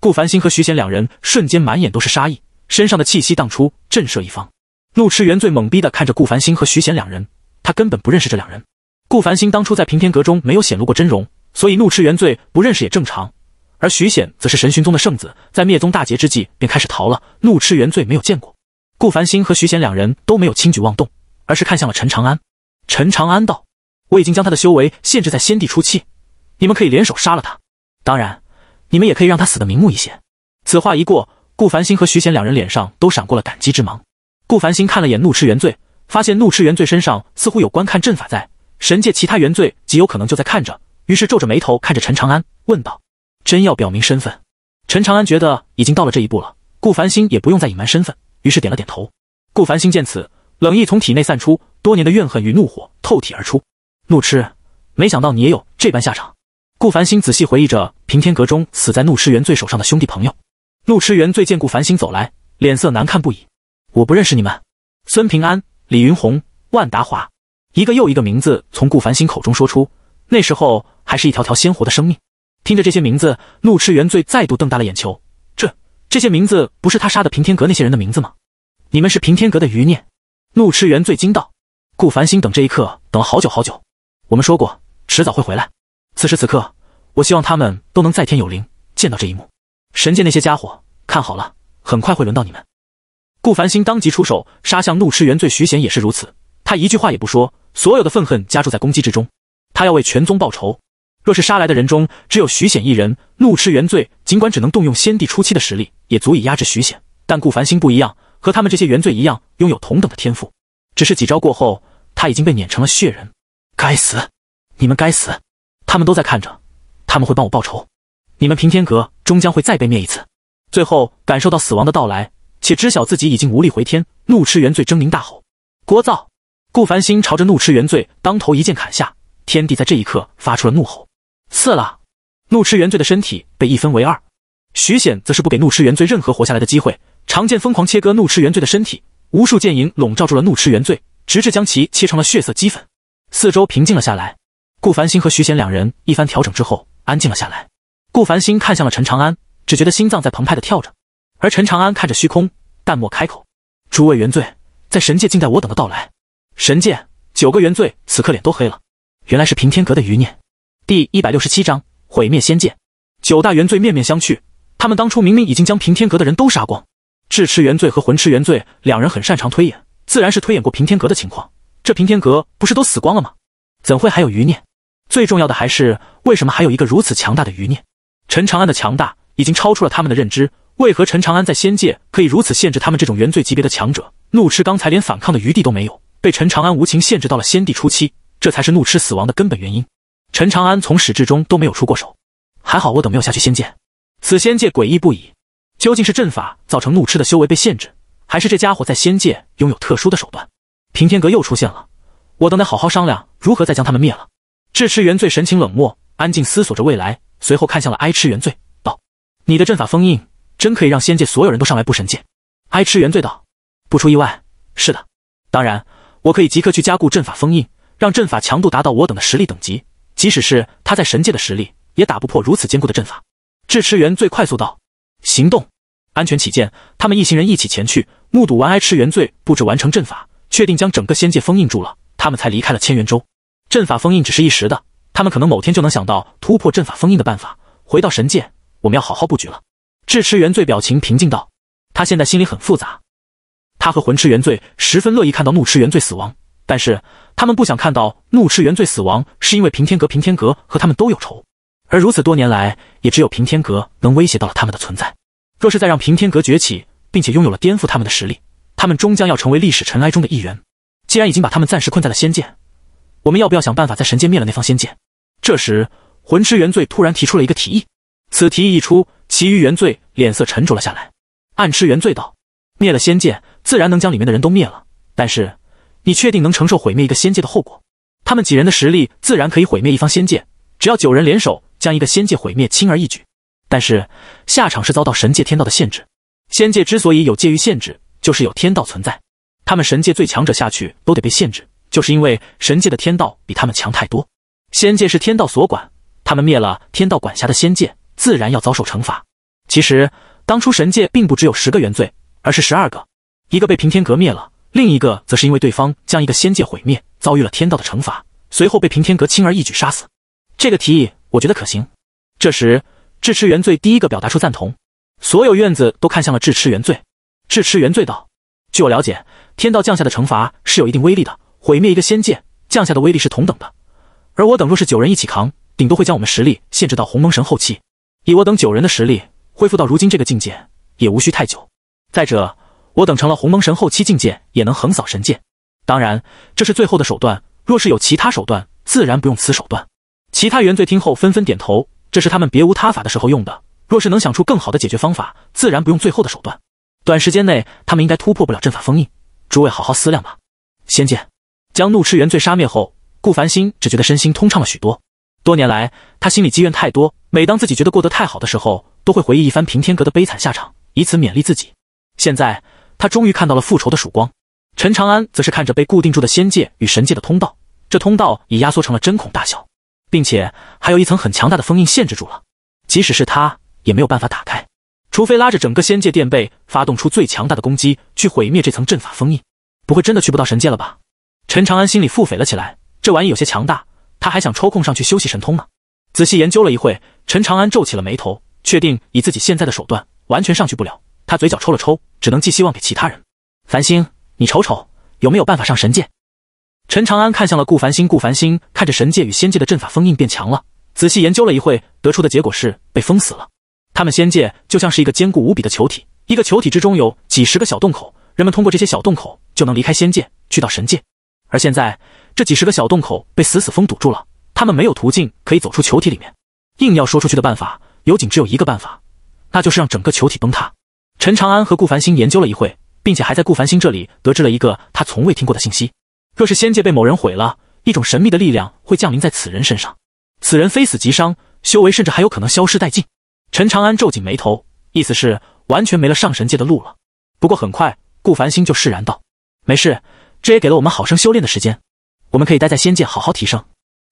顾繁星和徐显两人瞬间满眼都是杀意，身上的气息荡出，震慑一方。怒斥原罪懵逼的看着顾繁星和徐显两人，他根本不认识这两人。顾繁星当初在平天阁中没有显露过真容，所以怒斥原罪不认识也正常。而徐显则是神寻宗的圣子，在灭宗大劫之际便开始逃了，怒斥原罪没有见过。顾繁星和徐显两人都没有轻举妄动。而是看向了陈长安。陈长安道：“我已经将他的修为限制在先帝初期，你们可以联手杀了他。当然，你们也可以让他死的瞑目一些。”此话一过，顾繁星和徐贤两人脸上都闪过了感激之芒。顾繁星看了眼怒斥原罪，发现怒斥原罪身上似乎有观看阵法在神界，其他原罪极有可能就在看着。于是皱着眉头看着陈长安，问道：“真要表明身份？”陈长安觉得已经到了这一步了，顾繁星也不用再隐瞒身份，于是点了点头。顾繁星见此。冷意从体内散出，多年的怨恨与怒火透体而出，怒痴，没想到你也有这般下场。顾繁星仔细回忆着平天阁中死在怒痴元罪手上的兄弟朋友。怒痴元罪见顾繁星走来，脸色难看不已。我不认识你们，孙平安、李云红、万达华，一个又一个名字从顾繁星口中说出，那时候还是一条条鲜活的生命。听着这些名字，怒痴元罪再度瞪大了眼球，这这些名字不是他杀的平天阁那些人的名字吗？你们是平天阁的余孽。怒斥原罪，惊道：“顾繁星，等这一刻等了好久好久。我们说过，迟早会回来。此时此刻，我希望他们都能在天有灵，见到这一幕。神界那些家伙，看好了，很快会轮到你们。”顾繁星当即出手，杀向怒斥原罪。徐显也是如此，他一句话也不说，所有的愤恨加注在攻击之中。他要为全宗报仇。若是杀来的人中只有徐显一人，怒斥原罪，尽管只能动用先帝初期的实力，也足以压制徐显。但顾繁星不一样。和他们这些原罪一样，拥有同等的天赋，只是几招过后，他已经被碾成了血人。该死！你们该死！他们都在看着，他们会帮我报仇。你们平天阁终将会再被灭一次。最后感受到死亡的到来，且知晓自己已经无力回天，怒斥原罪狰狞大吼。聒噪！顾繁星朝着怒斥原罪当头一剑砍下，天地在这一刻发出了怒吼。刺了！怒斥原罪的身体被一分为二，徐显则是不给怒斥原罪任何活下来的机会。长剑疯狂切割怒斥原罪的身体，无数剑影笼罩住了怒斥原罪，直至将其切成了血色齑粉。四周平静了下来，顾繁星和徐贤两人一番调整之后，安静了下来。顾繁星看向了陈长安，只觉得心脏在澎湃的跳着。而陈长安看着虚空，淡漠开口：“诸位原罪，在神界静待我等的到来。”神界九个原罪此刻脸都黑了，原来是平天阁的余孽。第一百六十七章毁灭仙界，九大原罪面面相觑，他们当初明明已经将平天阁的人都杀光。智痴原罪和魂痴原罪两人很擅长推演，自然是推演过平天阁的情况。这平天阁不是都死光了吗？怎会还有余孽？最重要的还是，为什么还有一个如此强大的余孽？陈长安的强大已经超出了他们的认知。为何陈长安在仙界可以如此限制他们这种原罪级别的强者？怒痴刚才连反抗的余地都没有，被陈长安无情限制到了先帝初期，这才是怒痴死亡的根本原因。陈长安从始至终都没有出过手，还好我等没有下去仙界，此仙界诡异不已。究竟是阵法造成怒斥的修为被限制，还是这家伙在仙界拥有特殊的手段？平天阁又出现了，我等得好好商量如何再将他们灭了。智痴元罪神情冷漠，安静思索着未来，随后看向了哀痴元罪，道：“你的阵法封印真可以让仙界所有人都上来布神界？”哀痴元罪道：“不出意外，是的。当然，我可以即刻去加固阵法封印，让阵法强度达到我等的实力等级，即使是他在神界的实力，也打不破如此坚固的阵法。”智痴元罪快速道：“行动。”安全起见，他们一行人一起前去，目睹完哀痴原罪布置完成阵法，确定将整个仙界封印住了，他们才离开了千元州。阵法封印只是一时的，他们可能某天就能想到突破阵法封印的办法。回到神界，我们要好好布局了。智痴原罪表情平静道：“他现在心里很复杂。他和魂痴原罪十分乐意看到怒痴原罪死亡，但是他们不想看到怒痴原罪死亡，是因为平天阁平天阁和他们都有仇，而如此多年来，也只有平天阁能威胁到了他们的存在。”若是再让平天阁崛起，并且拥有了颠覆他们的实力，他们终将要成为历史尘埃中的一员。既然已经把他们暂时困在了仙界，我们要不要想办法在神界灭了那方仙界？这时，魂痴原罪突然提出了一个提议。此提议一出，其余原罪脸色沉着了下来。暗痴原罪道：“灭了仙界，自然能将里面的人都灭了。但是，你确定能承受毁灭一个仙界的后果？他们几人的实力自然可以毁灭一方仙界，只要九人联手将一个仙界毁灭，轻而易举。”但是下场是遭到神界天道的限制。仙界之所以有界域限制，就是有天道存在。他们神界最强者下去都得被限制，就是因为神界的天道比他们强太多。仙界是天道所管，他们灭了天道管辖的仙界，自然要遭受惩罚。其实当初神界并不只有十个原罪，而是十二个。一个被平天阁灭了，另一个则是因为对方将一个仙界毁灭，遭遇了天道的惩罚，随后被平天阁轻而易举杀死。这个提议我觉得可行。这时。智痴原罪第一个表达出赞同，所有院子都看向了智痴原罪。智痴原罪道：“据我了解，天道降下的惩罚是有一定威力的，毁灭一个仙界降下的威力是同等的。而我等若是九人一起扛，顶多会将我们实力限制到鸿蒙神后期。以我等九人的实力，恢复到如今这个境界也无需太久。再者，我等成了鸿蒙神后期境界，也能横扫神界。当然，这是最后的手段，若是有其他手段，自然不用此手段。”其他原罪听后纷纷点头。这是他们别无他法的时候用的。若是能想出更好的解决方法，自然不用最后的手段。短时间内，他们应该突破不了阵法封印。诸位好好思量吧。仙界将怒斥元罪杀灭后，顾繁星只觉得身心通畅了许多。多年来，他心里积怨太多，每当自己觉得过得太好的时候，都会回忆一番平天阁的悲惨下场，以此勉励自己。现在，他终于看到了复仇的曙光。陈长安则是看着被固定住的仙界与神界的通道，这通道已压缩成了针孔大小。并且还有一层很强大的封印限制住了，即使是他也没有办法打开，除非拉着整个仙界垫背，发动出最强大的攻击去毁灭这层阵法封印。不会真的去不到神界了吧？陈长安心里腹诽了起来，这玩意有些强大，他还想抽空上去休息神通呢。仔细研究了一会，陈长安皱起了眉头，确定以自己现在的手段完全上去不了。他嘴角抽了抽，只能寄希望给其他人。繁星，你瞅瞅，有没有办法上神界？陈长安看向了顾繁星，顾繁星看着神界与仙界的阵法封印变强了，仔细研究了一会，得出的结果是被封死了。他们仙界就像是一个坚固无比的球体，一个球体之中有几十个小洞口，人们通过这些小洞口就能离开仙界，去到神界。而现在这几十个小洞口被死死封堵住了，他们没有途径可以走出球体里面。硬要说出去的办法，有仅只有一个办法，那就是让整个球体崩塌。陈长安和顾繁星研究了一会，并且还在顾繁星这里得知了一个他从未听过的信息。若是仙界被某人毁了，一种神秘的力量会降临在此人身上，此人非死即伤，修为甚至还有可能消失殆尽。陈长安皱紧眉头，意思是完全没了上神界的路了。不过很快，顾繁星就释然道：“没事，这也给了我们好生修炼的时间，我们可以待在仙界好好提升。”“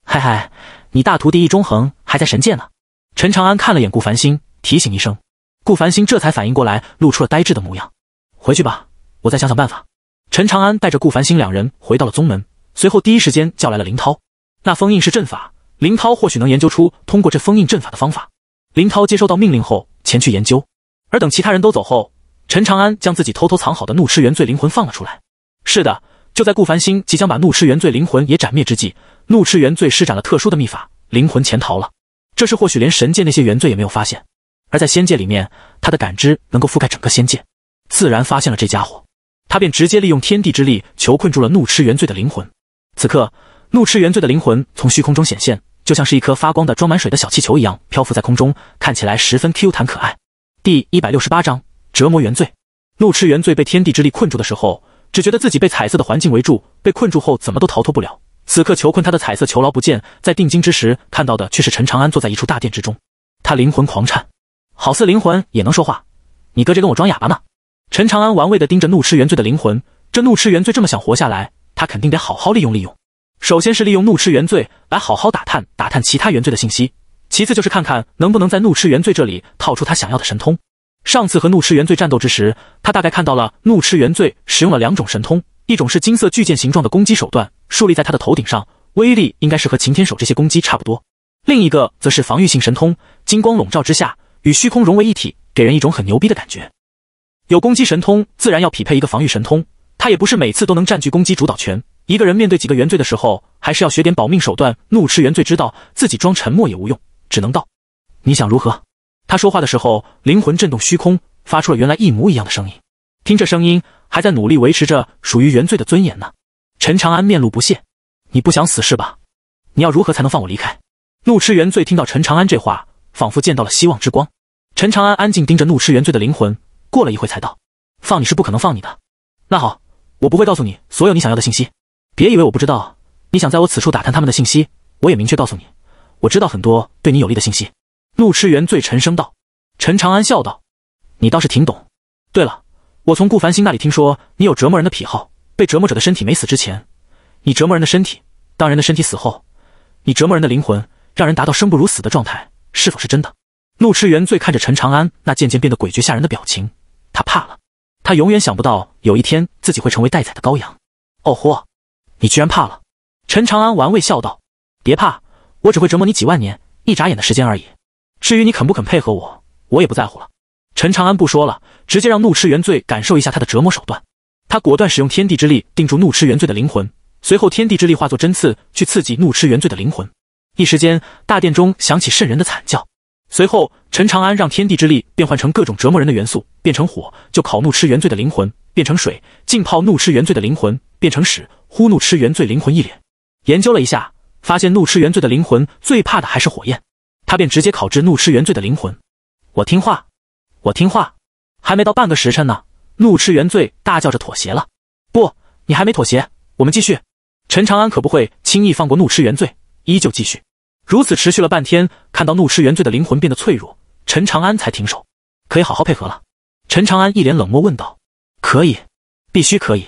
嗨嗨，你大徒弟易中恒还在神界呢。”陈长安看了眼顾繁星，提醒一声。顾繁星这才反应过来，露出了呆滞的模样。“回去吧，我再想想办法。”陈长安带着顾繁星两人回到了宗门，随后第一时间叫来了林涛。那封印是阵法，林涛或许能研究出通过这封印阵法的方法。林涛接收到命令后，前去研究。而等其他人都走后，陈长安将自己偷偷藏好的怒斥原罪灵魂放了出来。是的，就在顾繁星即将把怒斥原罪灵魂也斩灭之际，怒斥原罪施展了特殊的秘法，灵魂潜逃了。这是或许连神界那些原罪也没有发现，而在仙界里面，他的感知能够覆盖整个仙界，自然发现了这家伙。他便直接利用天地之力囚困住了怒斥原罪的灵魂。此刻，怒斥原罪的灵魂从虚空中显现，就像是一颗发光的装满水的小气球一样漂浮在空中，看起来十分 Q 弹可爱。第一百六十八章折磨原罪。怒斥原罪被天地之力困住的时候，只觉得自己被彩色的环境围住，被困住后怎么都逃脱不了。此刻囚困他的彩色囚牢不见，在定睛之时看到的却是陈长安坐在一处大殿之中。他灵魂狂颤，好似灵魂也能说话：“你搁这跟我装哑巴呢？”陈长安玩味地盯着怒吃原罪的灵魂，这怒吃原罪这么想活下来，他肯定得好好利用利用。首先是利用怒吃原罪来好好打探打探其他原罪的信息，其次就是看看能不能在怒吃原罪这里套出他想要的神通。上次和怒吃原罪战斗之时，他大概看到了怒吃原罪使用了两种神通，一种是金色巨剑形状的攻击手段，竖立在他的头顶上，威力应该是和擎天手这些攻击差不多；另一个则是防御性神通，金光笼罩之下，与虚空融为一体，给人一种很牛逼的感觉。有攻击神通，自然要匹配一个防御神通。他也不是每次都能占据攻击主导权。一个人面对几个原罪的时候，还是要学点保命手段。怒斥原罪知道自己装沉默也无用，只能道：“你想如何？”他说话的时候，灵魂震动虚空，发出了原来一模一样的声音。听这声音，还在努力维持着属于原罪的尊严呢。陈长安面露不屑：“你不想死是吧？你要如何才能放我离开？”怒斥原罪听到陈长安这话，仿佛见到了希望之光。陈长安安静盯着怒斥原罪的灵魂。过了一会才到，放你是不可能放你的。那好，我不会告诉你所有你想要的信息。别以为我不知道你想在我此处打探他们的信息。我也明确告诉你，我知道很多对你有利的信息。怒斥原罪沉声道。陈长安笑道：“你倒是挺懂。对了，我从顾繁星那里听说你有折磨人的癖好，被折磨者的身体没死之前，你折磨人的身体；当人的身体死后，你折磨人的灵魂，让人达到生不如死的状态，是否是真的？”怒斥原罪看着陈长安那渐渐变得诡谲吓人的表情。他怕了，他永远想不到有一天自己会成为待宰的羔羊。哦豁，你居然怕了！陈长安玩味笑道：“别怕，我只会折磨你几万年，一眨眼的时间而已。至于你肯不肯配合我，我也不在乎了。”陈长安不说了，直接让怒斥原罪感受一下他的折磨手段。他果断使用天地之力定住怒斥原罪的灵魂，随后天地之力化作针刺去刺激怒斥原罪的灵魂。一时间，大殿中响起渗人的惨叫。随后，陈长安让天地之力变换成各种折磨人的元素，变成火就烤怒吃原罪的灵魂，变成水浸泡怒吃原罪的灵魂，变成屎呼怒吃原罪灵魂一脸。研究了一下，发现怒吃原罪的灵魂最怕的还是火焰，他便直接烤制怒吃原罪的灵魂。我听话，我听话，还没到半个时辰呢，怒吃原罪大叫着妥协了。不，你还没妥协，我们继续。陈长安可不会轻易放过怒吃原罪，依旧继续。如此持续了半天，看到怒斥原罪的灵魂变得脆弱，陈长安才停手。可以好好配合了。陈长安一脸冷漠问道：“可以？必须可以？”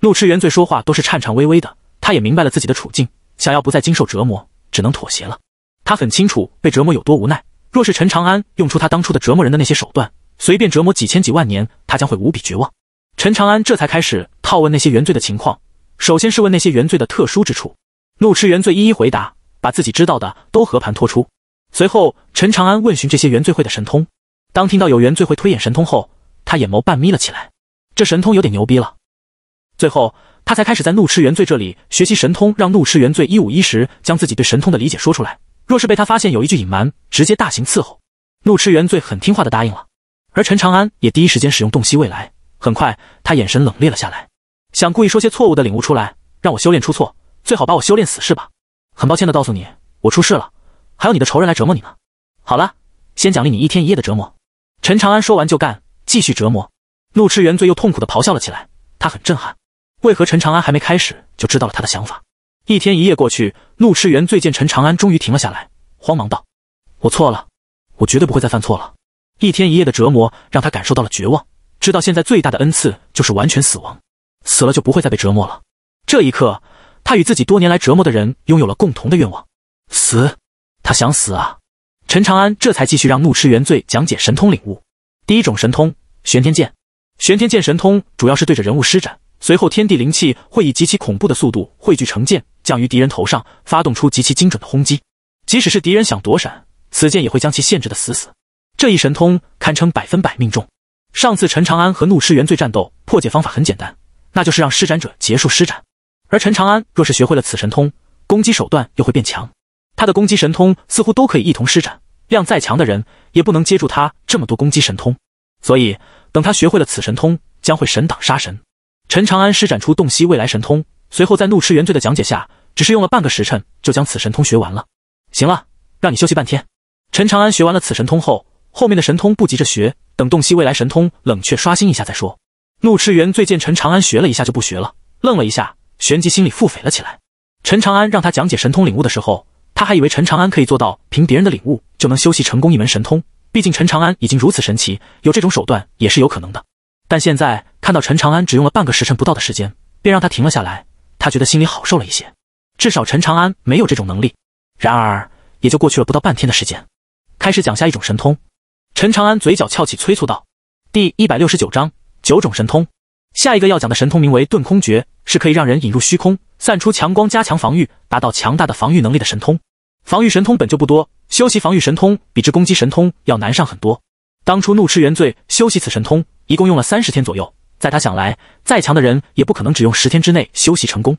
怒斥原罪说话都是颤颤巍巍的，他也明白了自己的处境，想要不再经受折磨，只能妥协了。他很清楚被折磨有多无奈。若是陈长安用出他当初的折磨人的那些手段，随便折磨几千几万年，他将会无比绝望。陈长安这才开始套问那些原罪的情况，首先是问那些原罪的特殊之处。怒斥原罪一一回答。把自己知道的都和盘托出。随后，陈长安问询这些原罪会的神通。当听到有原罪会推演神通后，他眼眸半眯了起来，这神通有点牛逼了。最后，他才开始在怒斥原罪这里学习神通，让怒斥原罪一五一十将自己对神通的理解说出来。若是被他发现有一句隐瞒，直接大刑伺候。怒斥原罪很听话的答应了，而陈长安也第一时间使用洞悉未来。很快，他眼神冷冽了下来，想故意说些错误的领悟出来，让我修炼出错，最好把我修炼死是吧？很抱歉的告诉你，我出事了，还有你的仇人来折磨你呢。好了，先奖励你一天一夜的折磨。陈长安说完就干，继续折磨怒斥元罪，又痛苦的咆哮了起来。他很震撼，为何陈长安还没开始就知道了他的想法？一天一夜过去，怒斥元罪见陈长安终于停了下来，慌忙道：“我错了，我绝对不会再犯错了。”一天一夜的折磨让他感受到了绝望，知道现在最大的恩赐就是完全死亡，死了就不会再被折磨了。这一刻。他与自己多年来折磨的人拥有了共同的愿望，死，他想死啊！陈长安这才继续让怒斥原罪讲解神通领悟。第一种神通，玄天剑。玄天剑神通主要是对着人物施展，随后天地灵气会以极其恐怖的速度汇聚成剑，降于敌人头上，发动出极其精准的轰击。即使是敌人想躲闪，此剑也会将其限制的死死。这一神通堪称百分百命中。上次陈长安和怒斥原罪战斗，破解方法很简单，那就是让施展者结束施展。而陈长安若是学会了此神通，攻击手段又会变强。他的攻击神通似乎都可以一同施展，量再强的人也不能接住他这么多攻击神通。所以，等他学会了此神通，将会神挡杀神。陈长安施展出洞悉未来神通，随后在怒斥原罪的讲解下，只是用了半个时辰就将此神通学完了。行了，让你休息半天。陈长安学完了此神通后，后面的神通不急着学，等洞悉未来神通冷却刷新一下再说。怒斥原罪见陈长安学了一下就不学了，愣了一下。旋即心里腹诽了起来。陈长安让他讲解神通领悟的时候，他还以为陈长安可以做到凭别人的领悟就能修习成功一门神通，毕竟陈长安已经如此神奇，有这种手段也是有可能的。但现在看到陈长安只用了半个时辰不到的时间便让他停了下来，他觉得心里好受了一些，至少陈长安没有这种能力。然而，也就过去了不到半天的时间，开始讲下一种神通。陈长安嘴角翘起，催促道：“第一百六十九章九种神通。”下一个要讲的神通名为遁空诀，是可以让人引入虚空，散出强光，加强防御，达到强大的防御能力的神通。防御神通本就不多，修习防御神通比之攻击神通要难上很多。当初怒吃原罪修习此神通，一共用了三十天左右。在他想来，再强的人也不可能只用十天之内修习成功。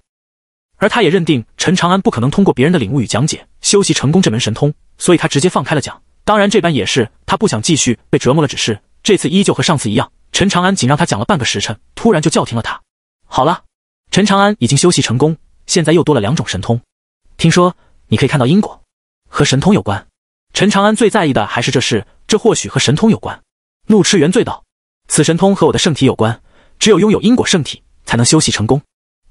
而他也认定陈长安不可能通过别人的领悟与讲解修习成功这门神通，所以他直接放开了讲。当然，这般也是他不想继续被折磨了，只是这次依旧和上次一样。陈长安仅让他讲了半个时辰，突然就叫停了他。好了，陈长安已经休息成功，现在又多了两种神通。听说你可以看到因果，和神通有关。陈长安最在意的还是这事，这或许和神通有关。怒斥元罪道：“此神通和我的圣体有关，只有拥有因果圣体才能修习成功。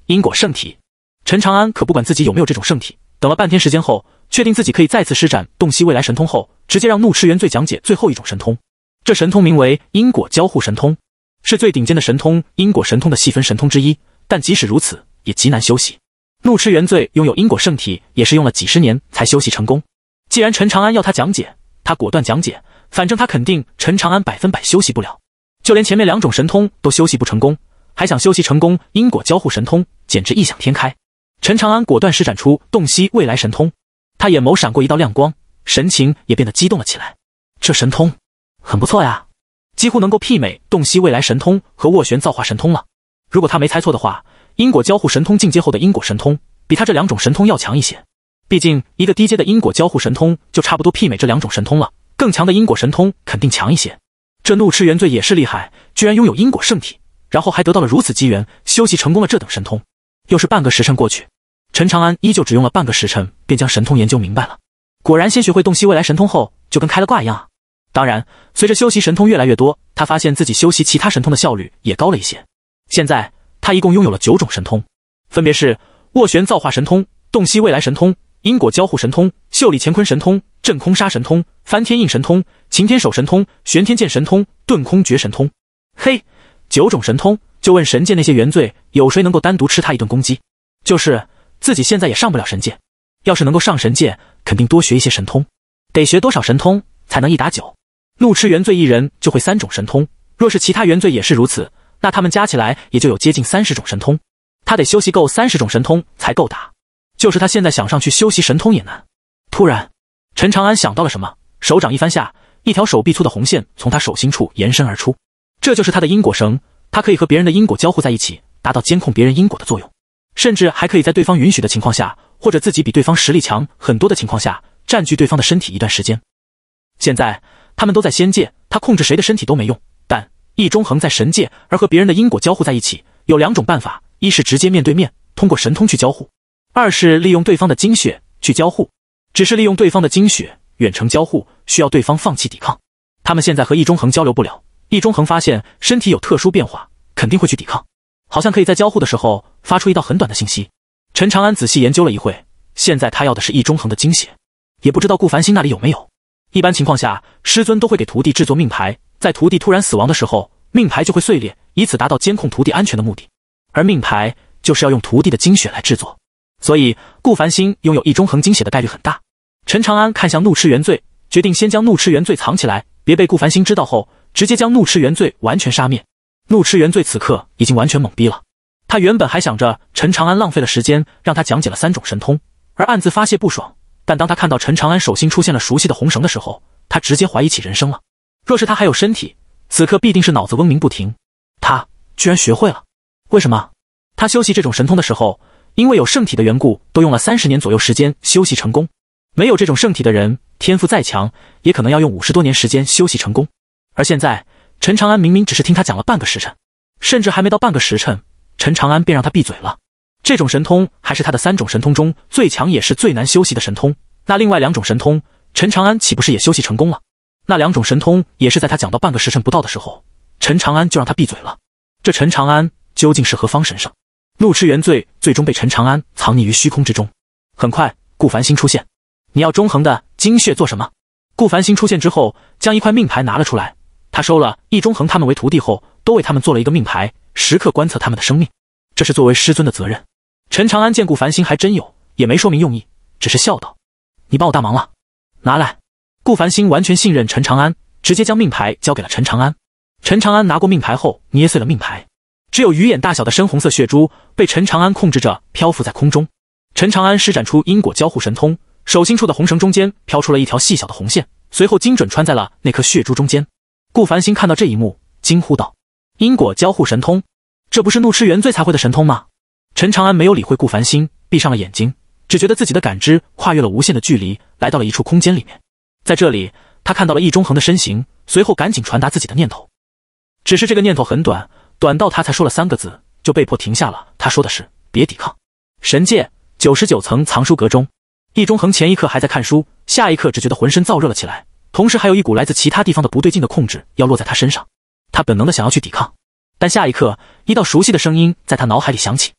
因果圣体。”陈长安可不管自己有没有这种圣体。等了半天时间后，确定自己可以再次施展洞悉未来神通后，直接让怒斥元罪讲解最后一种神通。这神通名为因果交互神通，是最顶尖的神通，因果神通的细分神通之一。但即使如此，也极难修习。怒斥原罪拥有因果圣体，也是用了几十年才修习成功。既然陈长安要他讲解，他果断讲解。反正他肯定陈长安百分百修习不了，就连前面两种神通都修习不成功，还想修习成功因果交互神通，简直异想天开。陈长安果断施展出洞悉未来神通，他眼眸闪过一道亮光，神情也变得激动了起来。这神通。很不错呀，几乎能够媲美洞悉未来神通和斡旋造化神通了。如果他没猜错的话，因果交互神通进阶后的因果神通，比他这两种神通要强一些。毕竟一个低阶的因果交互神通就差不多媲美这两种神通了，更强的因果神通肯定强一些。这怒斥原罪也是厉害，居然拥有因果圣体，然后还得到了如此机缘，修习成功了这等神通。又是半个时辰过去，陈长安依旧只用了半个时辰便将神通研究明白了。果然，先学会洞悉未来神通后，就跟开了挂一样啊。当然，随着修习神通越来越多，他发现自己修习其他神通的效率也高了一些。现在他一共拥有了九种神通，分别是斡玄造化神通、洞悉未来神通、因果交互神通、秀里乾坤神通、镇空杀神通、翻天印神通、擎天手神通、玄天剑神通、遁空绝神通。嘿，九种神通，就问神界那些原罪，有谁能够单独吃他一顿攻击？就是自己现在也上不了神界，要是能够上神界，肯定多学一些神通，得学多少神通才能一打九？怒吃原罪一人就会三种神通，若是其他原罪也是如此，那他们加起来也就有接近三十种神通。他得修习够三十种神通才够打，就是他现在想上去修习神通也难。突然，陈长安想到了什么，手掌一翻下，一条手臂粗的红线从他手心处延伸而出，这就是他的因果绳，他可以和别人的因果交互在一起，达到监控别人因果的作用，甚至还可以在对方允许的情况下，或者自己比对方实力强很多的情况下，占据对方的身体一段时间。现在。他们都在仙界，他控制谁的身体都没用。但易中恒在神界，而和别人的因果交互在一起，有两种办法：一是直接面对面，通过神通去交互；二是利用对方的精血去交互。只是利用对方的精血远程交互，需要对方放弃抵抗。他们现在和易中恒交流不了。易中恒发现身体有特殊变化，肯定会去抵抗。好像可以在交互的时候发出一道很短的信息。陈长安仔细研究了一会，现在他要的是易中恒的精血，也不知道顾繁星那里有没有。一般情况下，师尊都会给徒弟制作命牌，在徒弟突然死亡的时候，命牌就会碎裂，以此达到监控徒弟安全的目的。而命牌就是要用徒弟的精血来制作，所以顾繁星拥有一中恒精血的概率很大。陈长安看向怒斥原罪，决定先将怒斥原罪藏起来，别被顾繁星知道后，直接将怒斥原罪完全杀灭。怒斥原罪此刻已经完全懵逼了，他原本还想着陈长安浪费了时间，让他讲解了三种神通，而暗自发泄不爽。但当他看到陈长安手心出现了熟悉的红绳的时候，他直接怀疑起人生了。若是他还有身体，此刻必定是脑子嗡鸣不停。他居然学会了？为什么？他修习这种神通的时候，因为有圣体的缘故，都用了三十年左右时间修习成功。没有这种圣体的人，天赋再强，也可能要用五十多年时间修习成功。而现在，陈长安明明只是听他讲了半个时辰，甚至还没到半个时辰，陈长安便让他闭嘴了。这种神通还是他的三种神通中最强也是最难修习的神通。那另外两种神通，陈长安岂不是也修习成功了？那两种神通也是在他讲到半个时辰不到的时候，陈长安就让他闭嘴了。这陈长安究竟是何方神圣？陆斥原罪最终被陈长安藏匿于虚空之中。很快，顾繁星出现。你要钟恒的精血做什么？顾繁星出现之后，将一块命牌拿了出来。他收了易中恒他们为徒弟后，都为他们做了一个命牌，时刻观测他们的生命。这是作为师尊的责任。陈长安见顾繁星还真有，也没说明用意，只是笑道：“你帮我大忙了。”拿来。顾繁星完全信任陈长安，直接将命牌交给了陈长安。陈长安拿过命牌后，捏碎了命牌，只有鱼眼大小的深红色血珠被陈长安控制着漂浮在空中。陈长安施展出因果交互神通，手心处的红绳中间飘出了一条细小的红线，随后精准穿在了那颗血珠中间。顾繁星看到这一幕，惊呼道：“因果交互神通，这不是怒吃原罪才会的神通吗？”陈长安没有理会顾繁星，闭上了眼睛，只觉得自己的感知跨越了无限的距离，来到了一处空间里面。在这里，他看到了易中恒的身形，随后赶紧传达自己的念头。只是这个念头很短，短到他才说了三个字就被迫停下了。他说的是“别抵抗”。神界九十九层藏书阁中，易中恒前一刻还在看书，下一刻只觉得浑身燥热了起来，同时还有一股来自其他地方的不对劲的控制要落在他身上。他本能的想要去抵抗，但下一刻，一道熟悉的声音在他脑海里响起。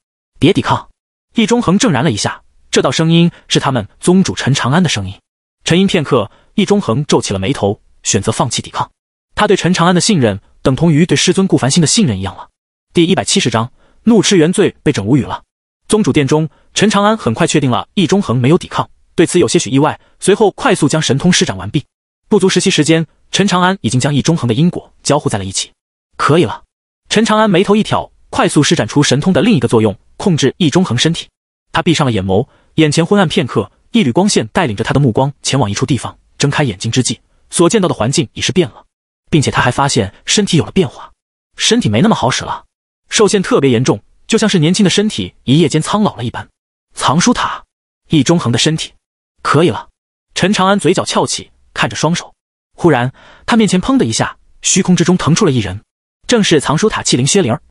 别抵抗！易中恒怔然了一下，这道声音是他们宗主陈长安的声音。沉吟片刻，易中恒皱起了眉头，选择放弃抵抗。他对陈长安的信任，等同于对师尊顾繁星的信任一样了。第一百七十章怒斥原罪，被整无语了。宗主殿中，陈长安很快确定了易中恒没有抵抗，对此有些许意外，随后快速将神通施展完毕。不足十息时间，陈长安已经将易中恒的因果交互在了一起。可以了。陈长安眉头一挑，快速施展出神通的另一个作用。控制易中恒身体，他闭上了眼眸，眼前昏暗片刻，一缕光线带领着他的目光前往一处地方。睁开眼睛之际，所见到的环境已是变了，并且他还发现身体有了变化，身体没那么好使了，受限特别严重，就像是年轻的身体一夜间苍老了一般。藏书塔，易中恒的身体，可以了。陈长安嘴角翘起，看着双手，忽然他面前砰的一下，虚空之中腾出了一人，正是藏书塔器灵薛灵儿。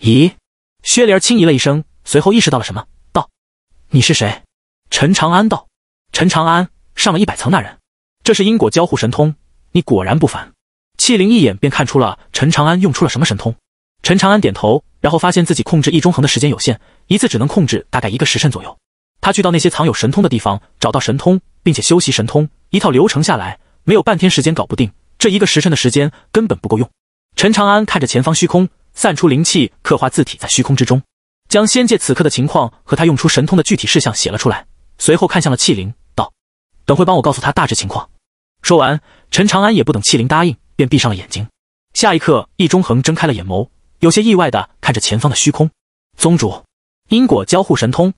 咦？薛莲儿轻咦了一声，随后意识到了什么，道：“你是谁？”陈长安道：“陈长安上了一百层那人，这是因果交互神通。你果然不凡。”气灵一眼便看出了陈长安用出了什么神通。陈长安点头，然后发现自己控制易中恒的时间有限，一次只能控制大概一个时辰左右。他去到那些藏有神通的地方，找到神通，并且修习神通，一套流程下来，没有半天时间搞不定。这一个时辰的时间根本不够用。陈长安看着前方虚空。散出灵气，刻画字体在虚空之中，将仙界此刻的情况和他用出神通的具体事项写了出来。随后看向了气灵，道：“等会帮我告诉他大致情况。”说完，陈长安也不等气灵答应，便闭上了眼睛。下一刻，易中恒睁开了眼眸，有些意外的看着前方的虚空。宗主，因果交互神通，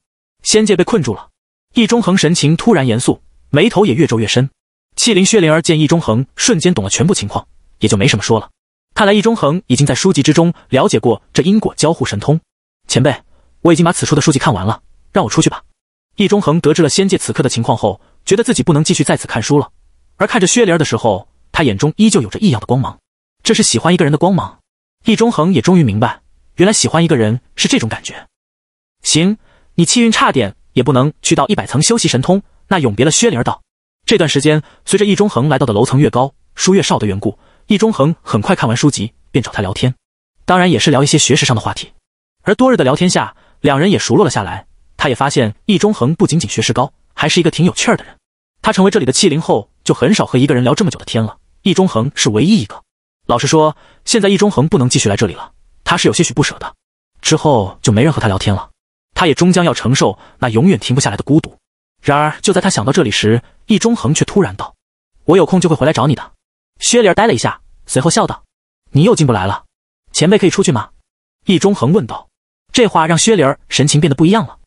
仙界被困住了。易中恒神情突然严肃，眉头也越皱越深。气灵薛灵儿见易中恒瞬间懂了全部情况，也就没什么说了。看来易中恒已经在书籍之中了解过这因果交互神通，前辈，我已经把此处的书籍看完了，让我出去吧。易中恒得知了仙界此刻的情况后，觉得自己不能继续在此看书了。而看着薛灵儿的时候，他眼中依旧有着异样的光芒，这是喜欢一个人的光芒。易中恒也终于明白，原来喜欢一个人是这种感觉。行，你气运差点，也不能去到一百层修习神通。那永别了，薛灵儿道。这段时间，随着易中恒来到的楼层越高，书越少的缘故。易中恒很快看完书籍，便找他聊天，当然也是聊一些学识上的话题。而多日的聊天下，两人也熟络了下来。他也发现易中恒不仅仅学识高，还是一个挺有趣儿的人。他成为这里的七零后，就很少和一个人聊这么久的天了。易中恒是唯一一个。老实说，现在易中恒不能继续来这里了，他是有些许不舍的。之后就没人和他聊天了，他也终将要承受那永远停不下来的孤独。然而，就在他想到这里时，易中恒却突然道：“我有空就会回来找你的。”薛灵儿呆了一下，随后笑道：“你又进不来了，前辈可以出去吗？”易中恒问道。这话让薛灵儿神情变得不一样了。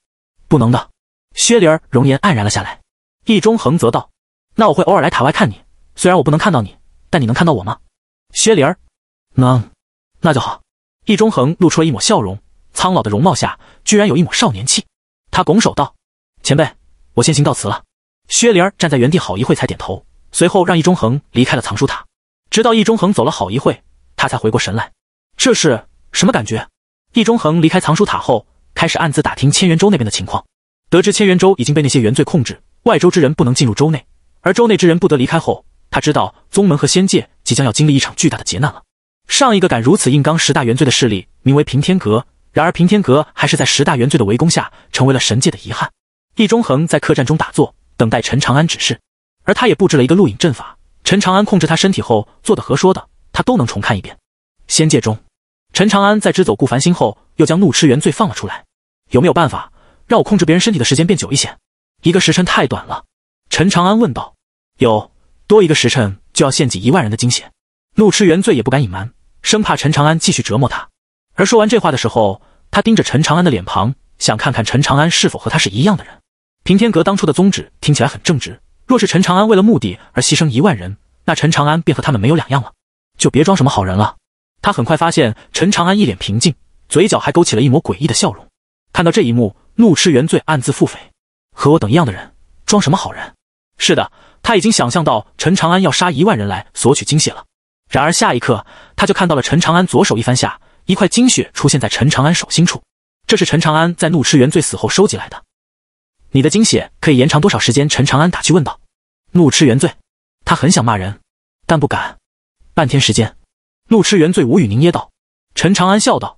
不能的，薛灵儿容颜黯然了下来。易中恒则道：“那我会偶尔来塔外看你，虽然我不能看到你，但你能看到我吗？”薛灵儿：“能。”那就好。易中恒露出了一抹笑容，苍老的容貌下居然有一抹少年气。他拱手道：“前辈，我先行告辞了。”薛灵儿站在原地好一会才点头。随后让易中恒离开了藏书塔，直到易中恒走了好一会，他才回过神来，这是什么感觉？易中恒离开藏书塔后，开始暗自打听千元州那边的情况，得知千元州已经被那些原罪控制，外州之人不能进入州内，而州内之人不得离开后，他知道宗门和仙界即将要经历一场巨大的劫难了。上一个敢如此硬刚十大原罪的势力名为平天阁，然而平天阁还是在十大原罪的围攻下成为了神界的遗憾。易中恒在客栈中打坐，等待陈长安指示。而他也布置了一个录影阵法，陈长安控制他身体后做的和说的，他都能重看一遍。仙界中，陈长安在支走顾繁星后，又将怒斥原罪放了出来。有没有办法让我控制别人身体的时间变久一些？一个时辰太短了。陈长安问道。有多一个时辰就要献祭一万人的精血。”怒斥原罪也不敢隐瞒，生怕陈长安继续折磨他。而说完这话的时候，他盯着陈长安的脸庞，想看看陈长安是否和他是一样的人。平天阁当初的宗旨听起来很正直。若是陈长安为了目的而牺牲一万人，那陈长安便和他们没有两样了，就别装什么好人了。他很快发现陈长安一脸平静，嘴角还勾起了一抹诡异的笑容。看到这一幕，怒斥原罪，暗自腹诽：和我等一样的人，装什么好人？是的，他已经想象到陈长安要杀一万人来索取精血了。然而下一刻，他就看到了陈长安左手一翻下，一块精血出现在陈长安手心处。这是陈长安在怒斥原罪死后收集来的。你的精血可以延长多少时间？陈长安打趣问道。怒斥原罪，他很想骂人，但不敢。半天时间，怒斥原罪无语凝噎道：“陈长安笑道，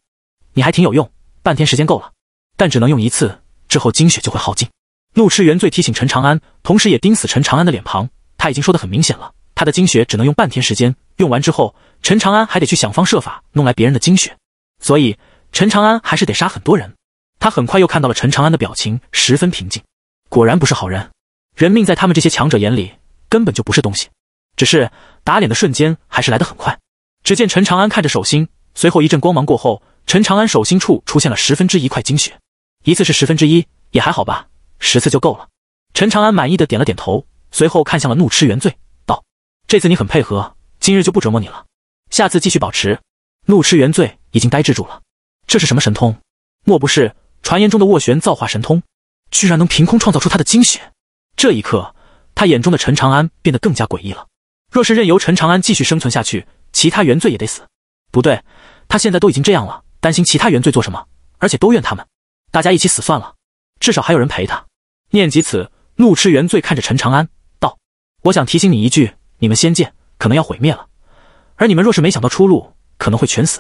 你还挺有用，半天时间够了，但只能用一次，之后精血就会耗尽。”怒斥原罪提醒陈长安，同时也盯死陈长安的脸庞。他已经说得很明显了，他的精血只能用半天时间，用完之后，陈长安还得去想方设法弄来别人的精血，所以陈长安还是得杀很多人。他很快又看到了陈长安的表情，十分平静，果然不是好人。人命在他们这些强者眼里根本就不是东西，只是打脸的瞬间还是来得很快。只见陈长安看着手心，随后一阵光芒过后，陈长安手心处出现了十分之一块精血。一次是十分之一，也还好吧，十次就够了。陈长安满意的点了点头，随后看向了怒吃原罪，道：“这次你很配合，今日就不折磨你了，下次继续保持。”怒吃原罪已经呆滞住了，这是什么神通？莫不是传言中的斡旋造化神通，居然能凭空创造出他的精血？这一刻，他眼中的陈长安变得更加诡异了。若是任由陈长安继续生存下去，其他原罪也得死。不对，他现在都已经这样了，担心其他原罪做什么？而且都怨他们，大家一起死算了，至少还有人陪他。念及此，怒斥原罪看着陈长安道：“我想提醒你一句，你们仙界可能要毁灭了，而你们若是没想到出路，可能会全死。”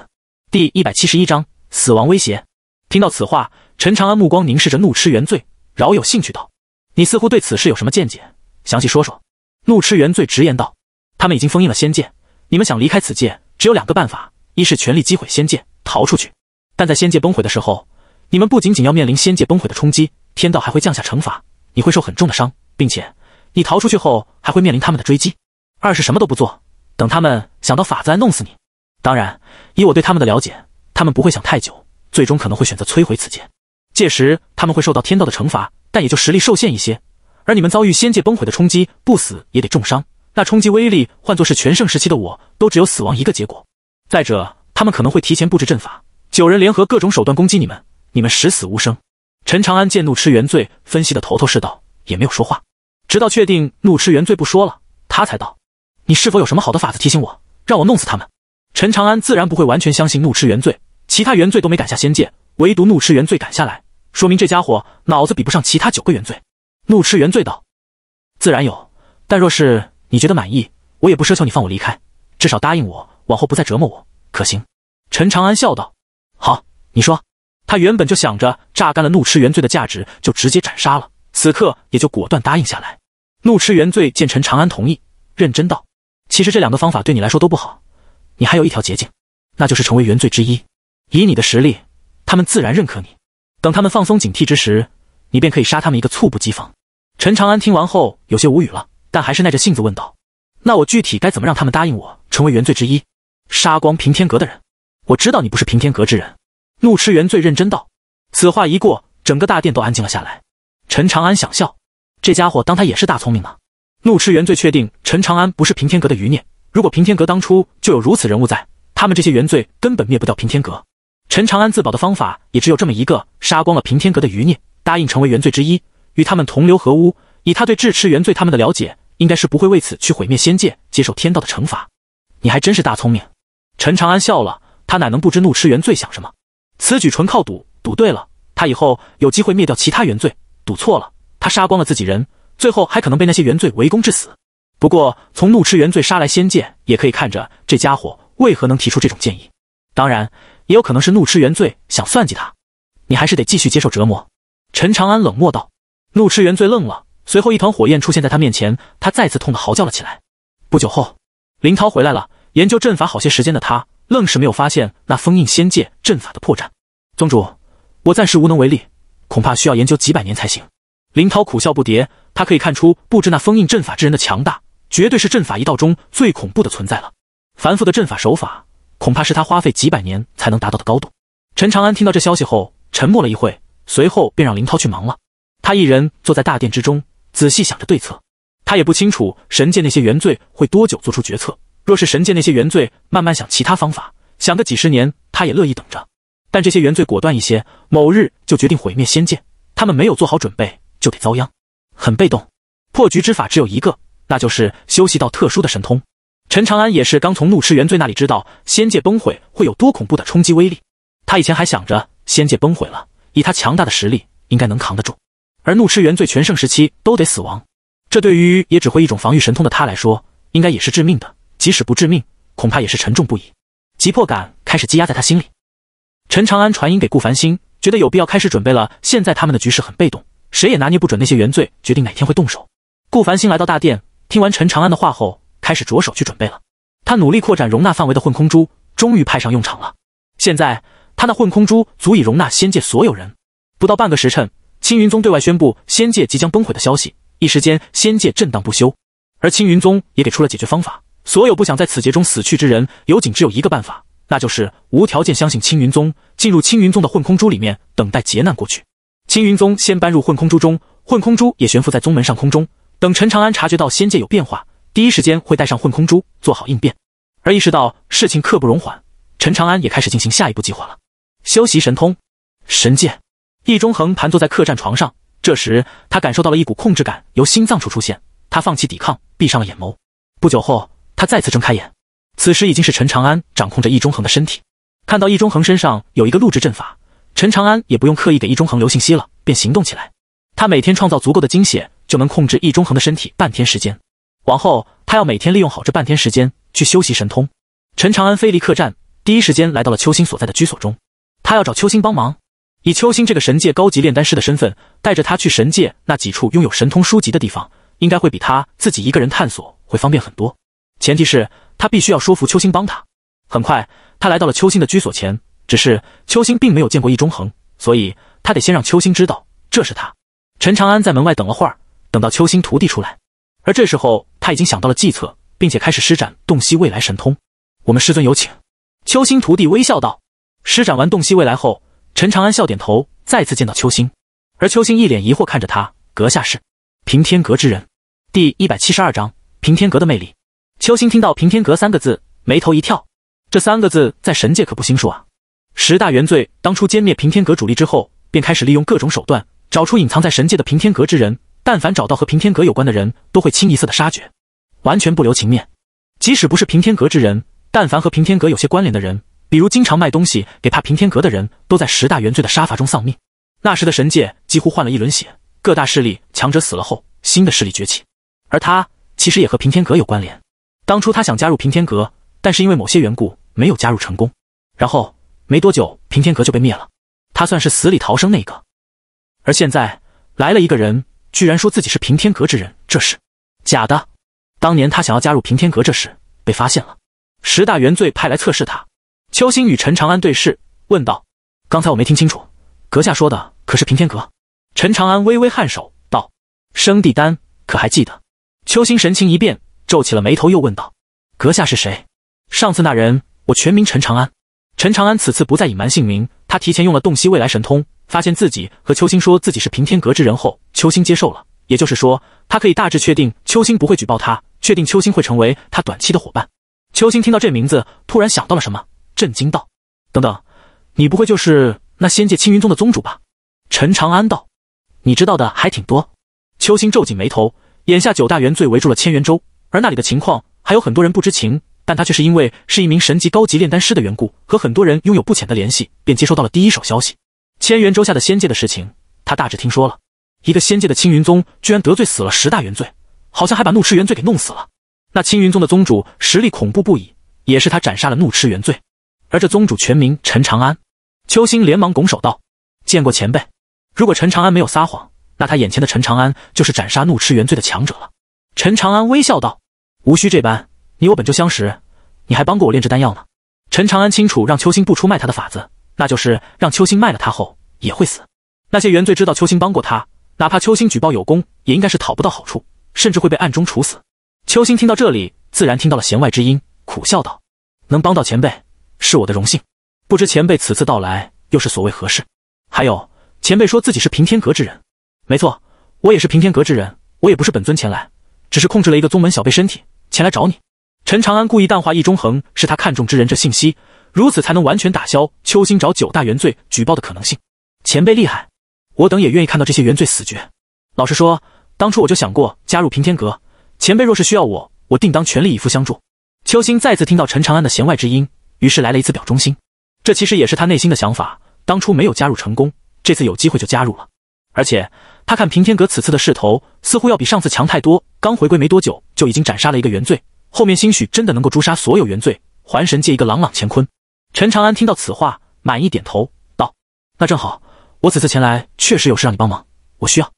第一百七十一章死亡威胁。听到此话，陈长安目光凝视着怒斥原罪，饶有兴趣道。你似乎对此事有什么见解？详细说说。怒斥原罪直言道：“他们已经封印了仙界，你们想离开此界，只有两个办法：一是全力击毁仙界，逃出去；但在仙界崩毁的时候，你们不仅仅要面临仙界崩毁的冲击，天道还会降下惩罚，你会受很重的伤，并且你逃出去后还会面临他们的追击。二是什么都不做，等他们想到法子来弄死你。当然，以我对他们的了解，他们不会想太久，最终可能会选择摧毁此界，届时他们会受到天道的惩罚。”但也就实力受限一些，而你们遭遇仙界崩毁的冲击，不死也得重伤。那冲击威力，换作是全盛时期的我，都只有死亡一个结果。再者，他们可能会提前布置阵法，九人联合各种手段攻击你们，你们十死无生。陈长安见怒斥原罪分析的头头是道，也没有说话，直到确定怒斥原罪不说了，他才道：“你是否有什么好的法子提醒我，让我弄死他们？”陈长安自然不会完全相信怒斥原罪，其他原罪都没赶下仙界，唯独怒斥原罪赶下来。说明这家伙脑子比不上其他九个原罪。怒斥原罪道：“自然有，但若是你觉得满意，我也不奢求你放我离开，至少答应我往后不再折磨我，可行？”陈长安笑道：“好，你说。”他原本就想着榨干了怒斥原罪的价值，就直接斩杀了，此刻也就果断答应下来。怒斥原罪见陈长安同意，认真道：“其实这两个方法对你来说都不好，你还有一条捷径，那就是成为原罪之一。以你的实力，他们自然认可你。”等他们放松警惕之时，你便可以杀他们一个猝不及防。陈长安听完后有些无语了，但还是耐着性子问道：“那我具体该怎么让他们答应我，成为原罪之一，杀光平天阁的人？”我知道你不是平天阁之人，怒斥原罪认真道。此话一过，整个大殿都安静了下来。陈长安想笑，这家伙当他也是大聪明呢。怒斥原罪确定陈长安不是平天阁的余孽。如果平天阁当初就有如此人物在，他们这些原罪根本灭不掉平天阁。陈长安自保的方法也只有这么一个：杀光了平天阁的余孽，答应成为原罪之一，与他们同流合污。以他对智痴原罪他们的了解，应该是不会为此去毁灭仙界，接受天道的惩罚。你还真是大聪明。陈长安笑了，他哪能不知怒痴原罪想什么？此举纯靠赌，赌对了，他以后有机会灭掉其他原罪；赌错了，他杀光了自己人，最后还可能被那些原罪围攻致死。不过，从怒痴原罪杀来仙界，也可以看着这家伙为何能提出这种建议。当然。也有可能是怒吃原罪想算计他，你还是得继续接受折磨。”陈长安冷漠道。怒吃原罪愣了，随后一团火焰出现在他面前，他再次痛得嚎叫了起来。不久后，林涛回来了。研究阵法好些时间的他，愣是没有发现那封印仙界阵法的破绽。宗主，我暂时无能为力，恐怕需要研究几百年才行。林涛苦笑不迭。他可以看出布置那封印阵法之人的强大，绝对是阵法一道中最恐怖的存在了。繁复的阵法手法。恐怕是他花费几百年才能达到的高度。陈长安听到这消息后，沉默了一会，随后便让林涛去忙了。他一人坐在大殿之中，仔细想着对策。他也不清楚神界那些原罪会多久做出决策。若是神界那些原罪慢慢想其他方法，想个几十年，他也乐意等着。但这些原罪果断一些，某日就决定毁灭仙界，他们没有做好准备就得遭殃，很被动。破局之法只有一个，那就是修习到特殊的神通。陈长安也是刚从怒斥原罪那里知道仙界崩毁会有多恐怖的冲击威力。他以前还想着仙界崩毁了，以他强大的实力应该能扛得住。而怒斥原罪全盛时期都得死亡，这对于也只会一种防御神通的他来说，应该也是致命的。即使不致命，恐怕也是沉重不已。急迫感开始积压在他心里。陈长安传音给顾繁星，觉得有必要开始准备了。现在他们的局势很被动，谁也拿捏不准那些原罪决定哪天会动手。顾繁星来到大殿，听完陈长安的话后。开始着手去准备了。他努力扩展容纳范围的混空珠，终于派上用场了。现在，他那混空珠足以容纳仙界所有人。不到半个时辰，青云宗对外宣布仙界即将崩毁的消息，一时间仙界震荡不休。而青云宗也给出了解决方法：所有不想在此劫中死去之人，有仅只有一个办法，那就是无条件相信青云宗，进入青云宗的混空珠里面，等待劫难过去。青云宗先搬入混空珠中，混空珠也悬浮在宗门上空中。等陈长安察觉到仙界有变化。第一时间会带上混空珠，做好应变。而意识到事情刻不容缓，陈长安也开始进行下一步计划了。修习神通，神剑。易中恒盘坐在客栈床上，这时他感受到了一股控制感由心脏处出现，他放弃抵抗，闭上了眼眸。不久后，他再次睁开眼，此时已经是陈长安掌控着易中恒的身体。看到易中恒身上有一个录制阵法，陈长安也不用刻意给易中恒留信息了，便行动起来。他每天创造足够的精血，就能控制易中恒的身体半天时间。往后，他要每天利用好这半天时间去修习神通。陈长安飞离客栈，第一时间来到了秋星所在的居所中。他要找秋星帮忙，以秋星这个神界高级炼丹师的身份，带着他去神界那几处拥有神通书籍的地方，应该会比他自己一个人探索会方便很多。前提是他必须要说服秋心帮他。很快，他来到了秋心的居所前，只是秋心并没有见过易中恒，所以他得先让秋心知道这是他。陈长安在门外等了会儿，等到秋心徒弟出来，而这时候。他已经想到了计策，并且开始施展洞悉未来神通。我们师尊有请。秋星徒弟微笑道：“施展完洞悉未来后，陈长安笑点头，再次见到秋星，而秋星一脸疑惑看着他。阁下是平天阁之人。”第一百七十二章平天阁的魅力。秋星听到平天阁三个字，眉头一跳。这三个字在神界可不兴说啊！十大原罪当初歼灭平天阁主力之后，便开始利用各种手段找出隐藏在神界的平天阁之人。但凡找到和平天阁有关的人都会清一色的杀绝，完全不留情面。即使不是平天阁之人，但凡和平天阁有些关联的人，比如经常卖东西给怕平天阁的人，都在十大原罪的杀伐中丧命。那时的神界几乎换了一轮血，各大势力强者死了后，新的势力崛起。而他其实也和平天阁有关联。当初他想加入平天阁，但是因为某些缘故没有加入成功。然后没多久，平天阁就被灭了，他算是死里逃生那个。而现在来了一个人。居然说自己是平天阁之人，这是假的。当年他想要加入平天阁这事被发现了，十大原罪派来测试他。秋心与陈长安对视，问道：“刚才我没听清楚，阁下说的可是平天阁？”陈长安微微颔首，道：“生地丹可还记得？”秋心神情一变，皱起了眉头，又问道：“阁下是谁？上次那人我全名陈长安。”陈长安此次不再隐瞒姓名，他提前用了洞悉未来神通。发现自己和秋心说自己是平天阁之人后，秋心接受了。也就是说，他可以大致确定秋心不会举报他，确定秋心会成为他短期的伙伴。秋心听到这名字，突然想到了什么，震惊道：“等等，你不会就是那仙界青云宗的宗主吧？”陈长安道：“你知道的还挺多。”秋心皱紧眉头，眼下九大元罪围住了千元州，而那里的情况还有很多人不知情，但他却是因为是一名神级高级炼丹师的缘故，和很多人拥有不浅的联系，便接收到了第一手消息。千元州下的仙界的事情，他大致听说了。一个仙界的青云宗居然得罪死了十大元罪，好像还把怒斥元罪给弄死了。那青云宗的宗主实力恐怖不已，也是他斩杀了怒斥元罪。而这宗主全名陈长安。秋星连忙拱手道：“见过前辈。”如果陈长安没有撒谎，那他眼前的陈长安就是斩杀怒斥元罪的强者了。陈长安微笑道：“无需这般，你我本就相识，你还帮过我炼制丹药呢。”陈长安清楚让秋星不出卖他的法子。那就是让秋心卖了他后也会死。那些原罪知道秋心帮过他，哪怕秋心举报有功，也应该是讨不到好处，甚至会被暗中处死。秋心听到这里，自然听到了弦外之音，苦笑道：“能帮到前辈是我的荣幸，不知前辈此次到来又是所谓何事？”还有，前辈说自己是平天阁之人，没错，我也是平天阁之人，我也不是本尊前来，只是控制了一个宗门小辈身体前来找你。陈长安故意淡化易中恒是他看中之人这信息。如此才能完全打消秋星找九大原罪举报的可能性。前辈厉害，我等也愿意看到这些原罪死绝。老实说，当初我就想过加入平天阁。前辈若是需要我，我定当全力以赴相助。秋星再次听到陈长安的弦外之音，于是来了一次表忠心。这其实也是他内心的想法。当初没有加入成功，这次有机会就加入了。而且他看平天阁此次的势头，似乎要比上次强太多。刚回归没多久，就已经斩杀了一个原罪，后面兴许真的能够诛杀所有原罪，还神界一个朗朗乾坤。陈长安听到此话，满意点头道：“那正好，我此次前来确实有事让你帮忙，我需要。”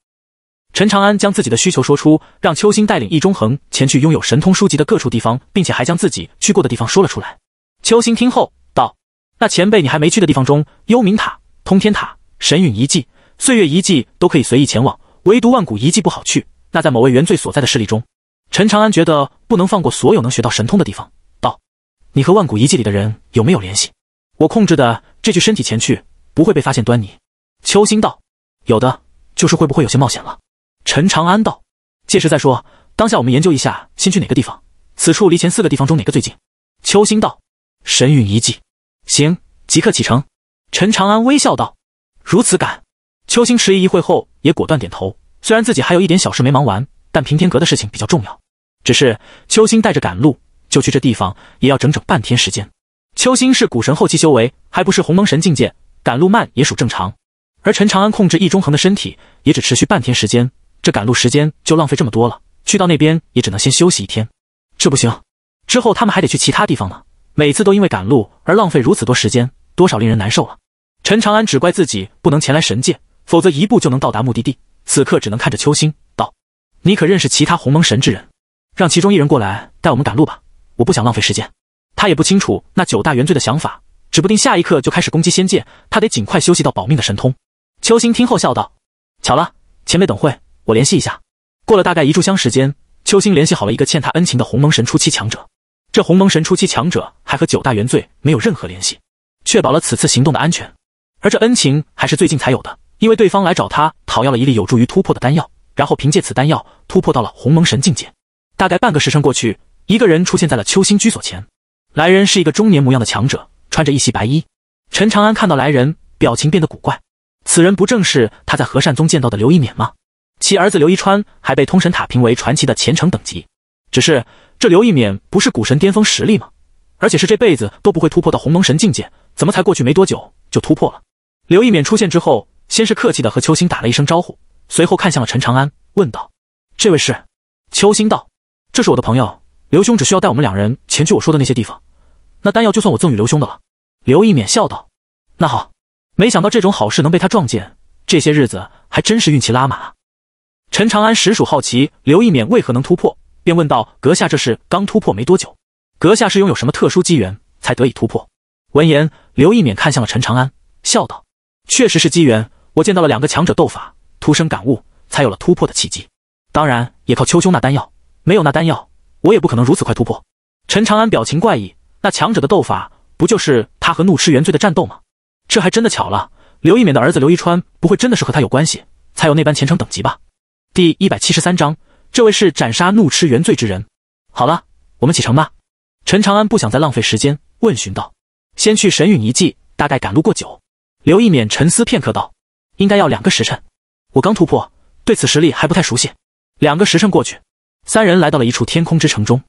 陈长安将自己的需求说出，让秋心带领易中恒前去拥有神通书籍的各处地方，并且还将自己去过的地方说了出来。秋心听后道：“那前辈，你还没去的地方中，幽冥塔、通天塔、神陨遗迹、岁月遗迹都可以随意前往，唯独万古遗迹不好去。那在某位原罪所在的势力中，陈长安觉得不能放过所有能学到神通的地方。”你和万古遗迹里的人有没有联系？我控制的这具身体前去不会被发现端倪。秋心道：“有的，就是会不会有些冒险了？”陈长安道：“届时再说，当下我们研究一下，先去哪个地方？此处离前四个地方中哪个最近？”秋心道：“神陨遗迹，行，即刻启程。”陈长安微笑道：“如此赶。”秋心迟疑一会后也果断点头。虽然自己还有一点小事没忙完，但平天阁的事情比较重要。只是秋心带着赶路。就去这地方也要整整半天时间。秋星是古神后期修为，还不是鸿蒙神境界，赶路慢也属正常。而陈长安控制易中恒的身体也只持续半天时间，这赶路时间就浪费这么多了，去到那边也只能先休息一天。这不行，之后他们还得去其他地方呢。每次都因为赶路而浪费如此多时间，多少令人难受了。陈长安只怪自己不能前来神界，否则一步就能到达目的地。此刻只能看着秋星道：“你可认识其他鸿蒙神之人？让其中一人过来带我们赶路吧。”我不想浪费时间，他也不清楚那九大元罪的想法，指不定下一刻就开始攻击仙界，他得尽快修习到保命的神通。秋星听后笑道：“巧了，前辈，等会我联系一下。”过了大概一炷香时间，秋星联系好了一个欠他恩情的鸿蒙神初期强者，这鸿蒙神初期强者还和九大元罪没有任何联系，确保了此次行动的安全。而这恩情还是最近才有的，因为对方来找他讨要了一粒有助于突破的丹药，然后凭借此丹药突破到了鸿蒙神境界。大概半个时辰过去。一个人出现在了秋心居所前，来人是一个中年模样的强者，穿着一袭白衣。陈长安看到来人，表情变得古怪。此人不正是他在和善宗见到的刘一勉吗？其儿子刘一川还被通神塔评为传奇的虔诚等级。只是这刘一勉不是古神巅峰实力吗？而且是这辈子都不会突破的鸿蒙神境界，怎么才过去没多久就突破了？刘一勉出现之后，先是客气的和秋心打了一声招呼，随后看向了陈长安，问道：“这位是？”秋心道：“这是我的朋友。”刘兄只需要带我们两人前去我说的那些地方，那丹药就算我赠予刘兄的了。刘一勉笑道：“那好，没想到这种好事能被他撞见，这些日子还真是运气拉满啊。”陈长安实属好奇刘一勉为何能突破，便问道：“阁下这是刚突破没多久？阁下是拥有什么特殊机缘才得以突破？”闻言，刘一勉看向了陈长安，笑道：“确实是机缘，我见到了两个强者斗法，突生感悟，才有了突破的契机。当然，也靠秋兄那丹药，没有那丹药。”我也不可能如此快突破。陈长安表情怪异，那强者的斗法不就是他和怒吃原罪的战斗吗？这还真的巧了。刘一勉的儿子刘一川，不会真的是和他有关系，才有那般虔诚等级吧？第一百七十三章，这位是斩杀怒吃原罪之人。好了，我们启程吧。陈长安不想再浪费时间，问询道：“先去神陨遗迹，大概赶路过久。”刘一勉沉思片刻道：“应该要两个时辰。我刚突破，对此实力还不太熟悉。”两个时辰过去。三人来到了一处天空之城中，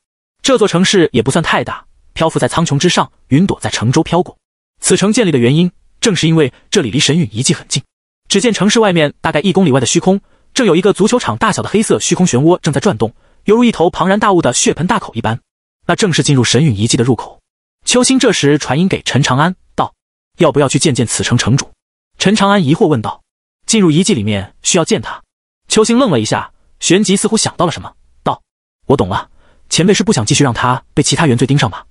这座城市也不算太大，漂浮在苍穹之上，云朵在城周飘过。此城建立的原因，正是因为这里离神陨遗迹很近。只见城市外面大概一公里外的虚空，正有一个足球场大小的黑色虚空漩涡正在转动，犹如一头庞然大物的血盆大口一般，那正是进入神陨遗迹的入口。秋心这时传音给陈长安道：“要不要去见见此城城主？”陈长安疑惑问道：“进入遗迹里面需要见他？”秋心愣了一下，旋即似乎想到了什么。我懂了，前辈是不想继续让他被其他原罪盯上吧？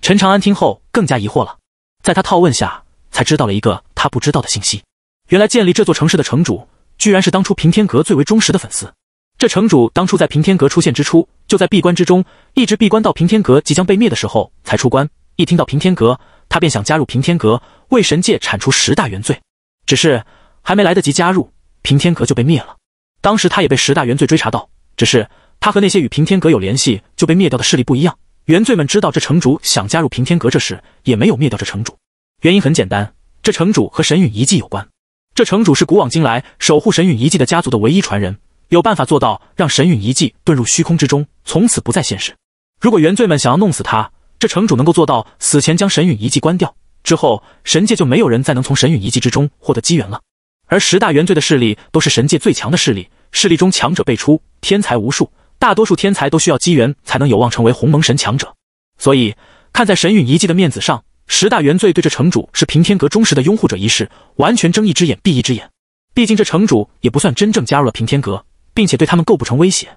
陈长安听后更加疑惑了，在他套问下，才知道了一个他不知道的信息：原来建立这座城市的城主，居然是当初平天阁最为忠实的粉丝。这城主当初在平天阁出现之初，就在闭关之中，一直闭关到平天阁即将被灭的时候才出关。一听到平天阁，他便想加入平天阁，为神界铲除十大原罪。只是还没来得及加入，平天阁就被灭了。当时他也被十大原罪追查到，只是。他和那些与平天阁有联系就被灭掉的势力不一样，原罪们知道这城主想加入平天阁这事，也没有灭掉这城主。原因很简单，这城主和神陨遗迹有关。这城主是古往今来守护神陨遗迹的家族的唯一传人，有办法做到让神陨遗迹遁入虚空之中，从此不再现世。如果原罪们想要弄死他，这城主能够做到死前将神陨遗迹关掉，之后神界就没有人再能从神陨遗迹之中获得机缘了。而十大原罪的势力都是神界最强的势力，势力中强者辈出，天才无数。大多数天才都需要机缘才能有望成为鸿蒙神强者，所以看在神陨遗迹的面子上，十大原罪对这城主是平天阁忠实的拥护者一事，完全睁一只眼闭一只眼。毕竟这城主也不算真正加入了平天阁，并且对他们构不成威胁。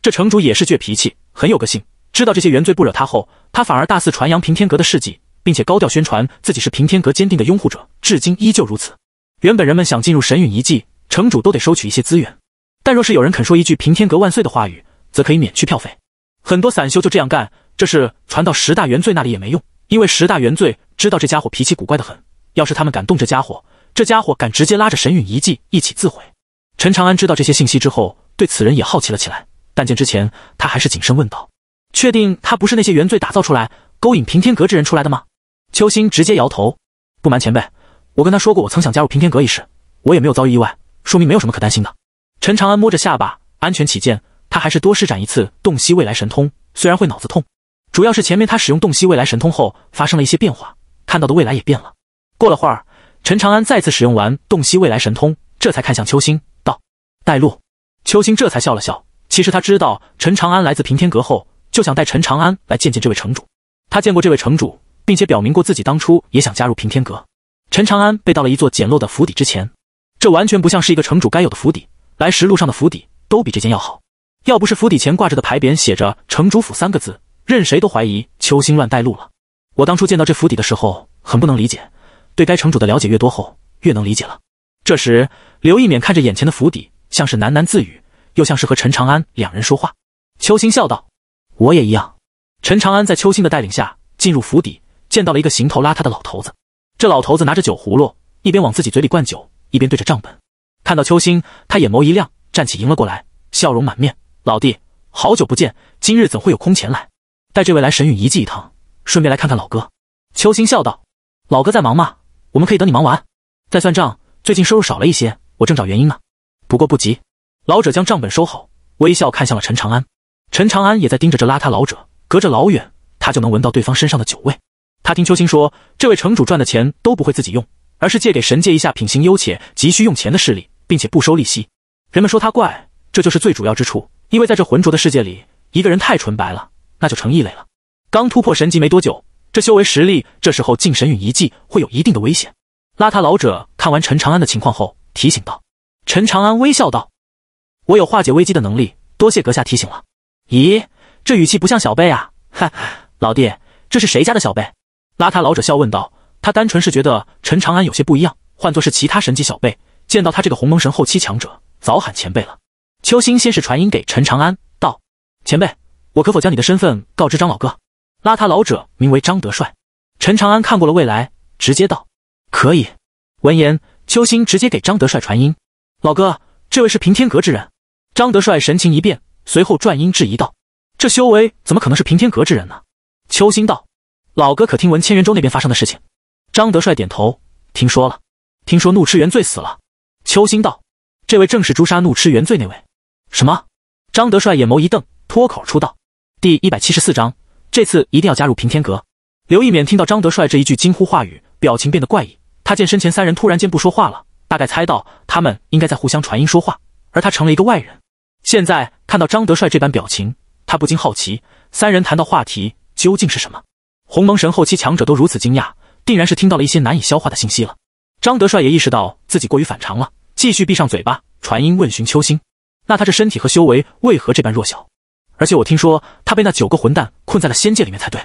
这城主也是倔脾气，很有个性。知道这些原罪不惹他后，他反而大肆传扬平天阁的事迹，并且高调宣传自己是平天阁坚定的拥护者，至今依旧如此。原本人们想进入神陨遗迹，城主都得收取一些资源。但若是有人肯说一句“平天阁万岁”的话语，则可以免去票费。很多散修就这样干。这事传到十大原罪那里也没用，因为十大原罪知道这家伙脾气古怪的很。要是他们敢动这家伙，这家伙敢直接拉着神陨遗迹一起自毁。陈长安知道这些信息之后，对此人也好奇了起来。但见之前，他还是谨慎问道：“确定他不是那些原罪打造出来、勾引平天阁之人出来的吗？”秋心直接摇头：“不瞒前辈，我跟他说过，我曾想加入平天阁一事，我也没有遭遇意外，说明没有什么可担心的。”陈长安摸着下巴，安全起见，他还是多施展一次洞悉未来神通。虽然会脑子痛，主要是前面他使用洞悉未来神通后发生了一些变化，看到的未来也变了。过了会儿，陈长安再次使用完洞悉未来神通，这才看向秋星，道：“带路。”秋星这才笑了笑。其实他知道陈长安来自平天阁后，就想带陈长安来见见这位城主。他见过这位城主，并且表明过自己当初也想加入平天阁。陈长安被到了一座简陋的府邸之前，这完全不像是一个城主该有的府邸。来时路上的府邸都比这间要好，要不是府邸前挂着的牌匾写着“城主府”三个字，任谁都怀疑秋星乱带路了。我当初见到这府邸的时候，很不能理解，对该城主的了解越多后，越能理解了。这时，刘一勉看着眼前的府邸，像是喃喃自语，又像是和陈长安两人说话。秋星笑道：“我也一样。”陈长安在秋星的带领下进入府邸，见到了一个行头邋遢的老头子。这老头子拿着酒葫芦，一边往自己嘴里灌酒，一边对着账本。看到秋心，他眼眸一亮，站起迎了过来，笑容满面：“老弟，好久不见，今日怎会有空前来？带这位来神陨遗迹一趟，顺便来看看老哥。”秋心笑道：“老哥在忙吗？我们可以等你忙完再算账。最近收入少了一些，我正找原因呢。不过不急。”老者将账本收好，微笑看向了陈长安。陈长安也在盯着这邋遢老者，隔着老远，他就能闻到对方身上的酒味。他听秋心说，这位城主赚的钱都不会自己用，而是借给神界一下品行优且急需用钱的势力。并且不收利息，人们说他怪，这就是最主要之处。因为在这浑浊的世界里，一个人太纯白了，那就成异类了。刚突破神级没多久，这修为实力，这时候进神陨遗迹会有一定的危险。邋遢老者看完陈长安的情况后，提醒道：“陈长安，微笑道：‘我有化解危机的能力，多谢阁下提醒了。’咦，这语气不像小辈啊！哈老弟，这是谁家的小辈？邋遢老者笑问道。他单纯是觉得陈长安有些不一样，换作是其他神级小辈。”见到他这个鸿蒙神后期强者，早喊前辈了。秋心先是传音给陈长安，道：“前辈，我可否将你的身份告知张老哥？”邋遢老者名为张德帅。陈长安看过了未来，直接道：“可以。”闻言，秋心直接给张德帅传音：“老哥，这位是平天阁之人。”张德帅神情一变，随后转音质疑道：“这修为怎么可能是平天阁之人呢？”秋心道：“老哥，可听闻千元州那边发生的事情？”张德帅点头：“听说了，听说怒斥元罪死了。”秋心道：“这位正是朱砂怒吃原罪那位。”什么？张德帅眼眸一瞪，脱口出道。第一百七十四章，这次一定要加入平天阁。刘一勉听到张德帅这一句惊呼话语，表情变得怪异。他见身前三人突然间不说话了，大概猜到他们应该在互相传音说话，而他成了一个外人。现在看到张德帅这般表情，他不禁好奇，三人谈到话题究竟是什么？鸿蒙神后期强者都如此惊讶，定然是听到了一些难以消化的信息了。张德帅也意识到自己过于反常了。继续闭上嘴巴，传音问询秋心。那他这身体和修为为何这般弱小？而且我听说他被那九个混蛋困在了仙界里面才对。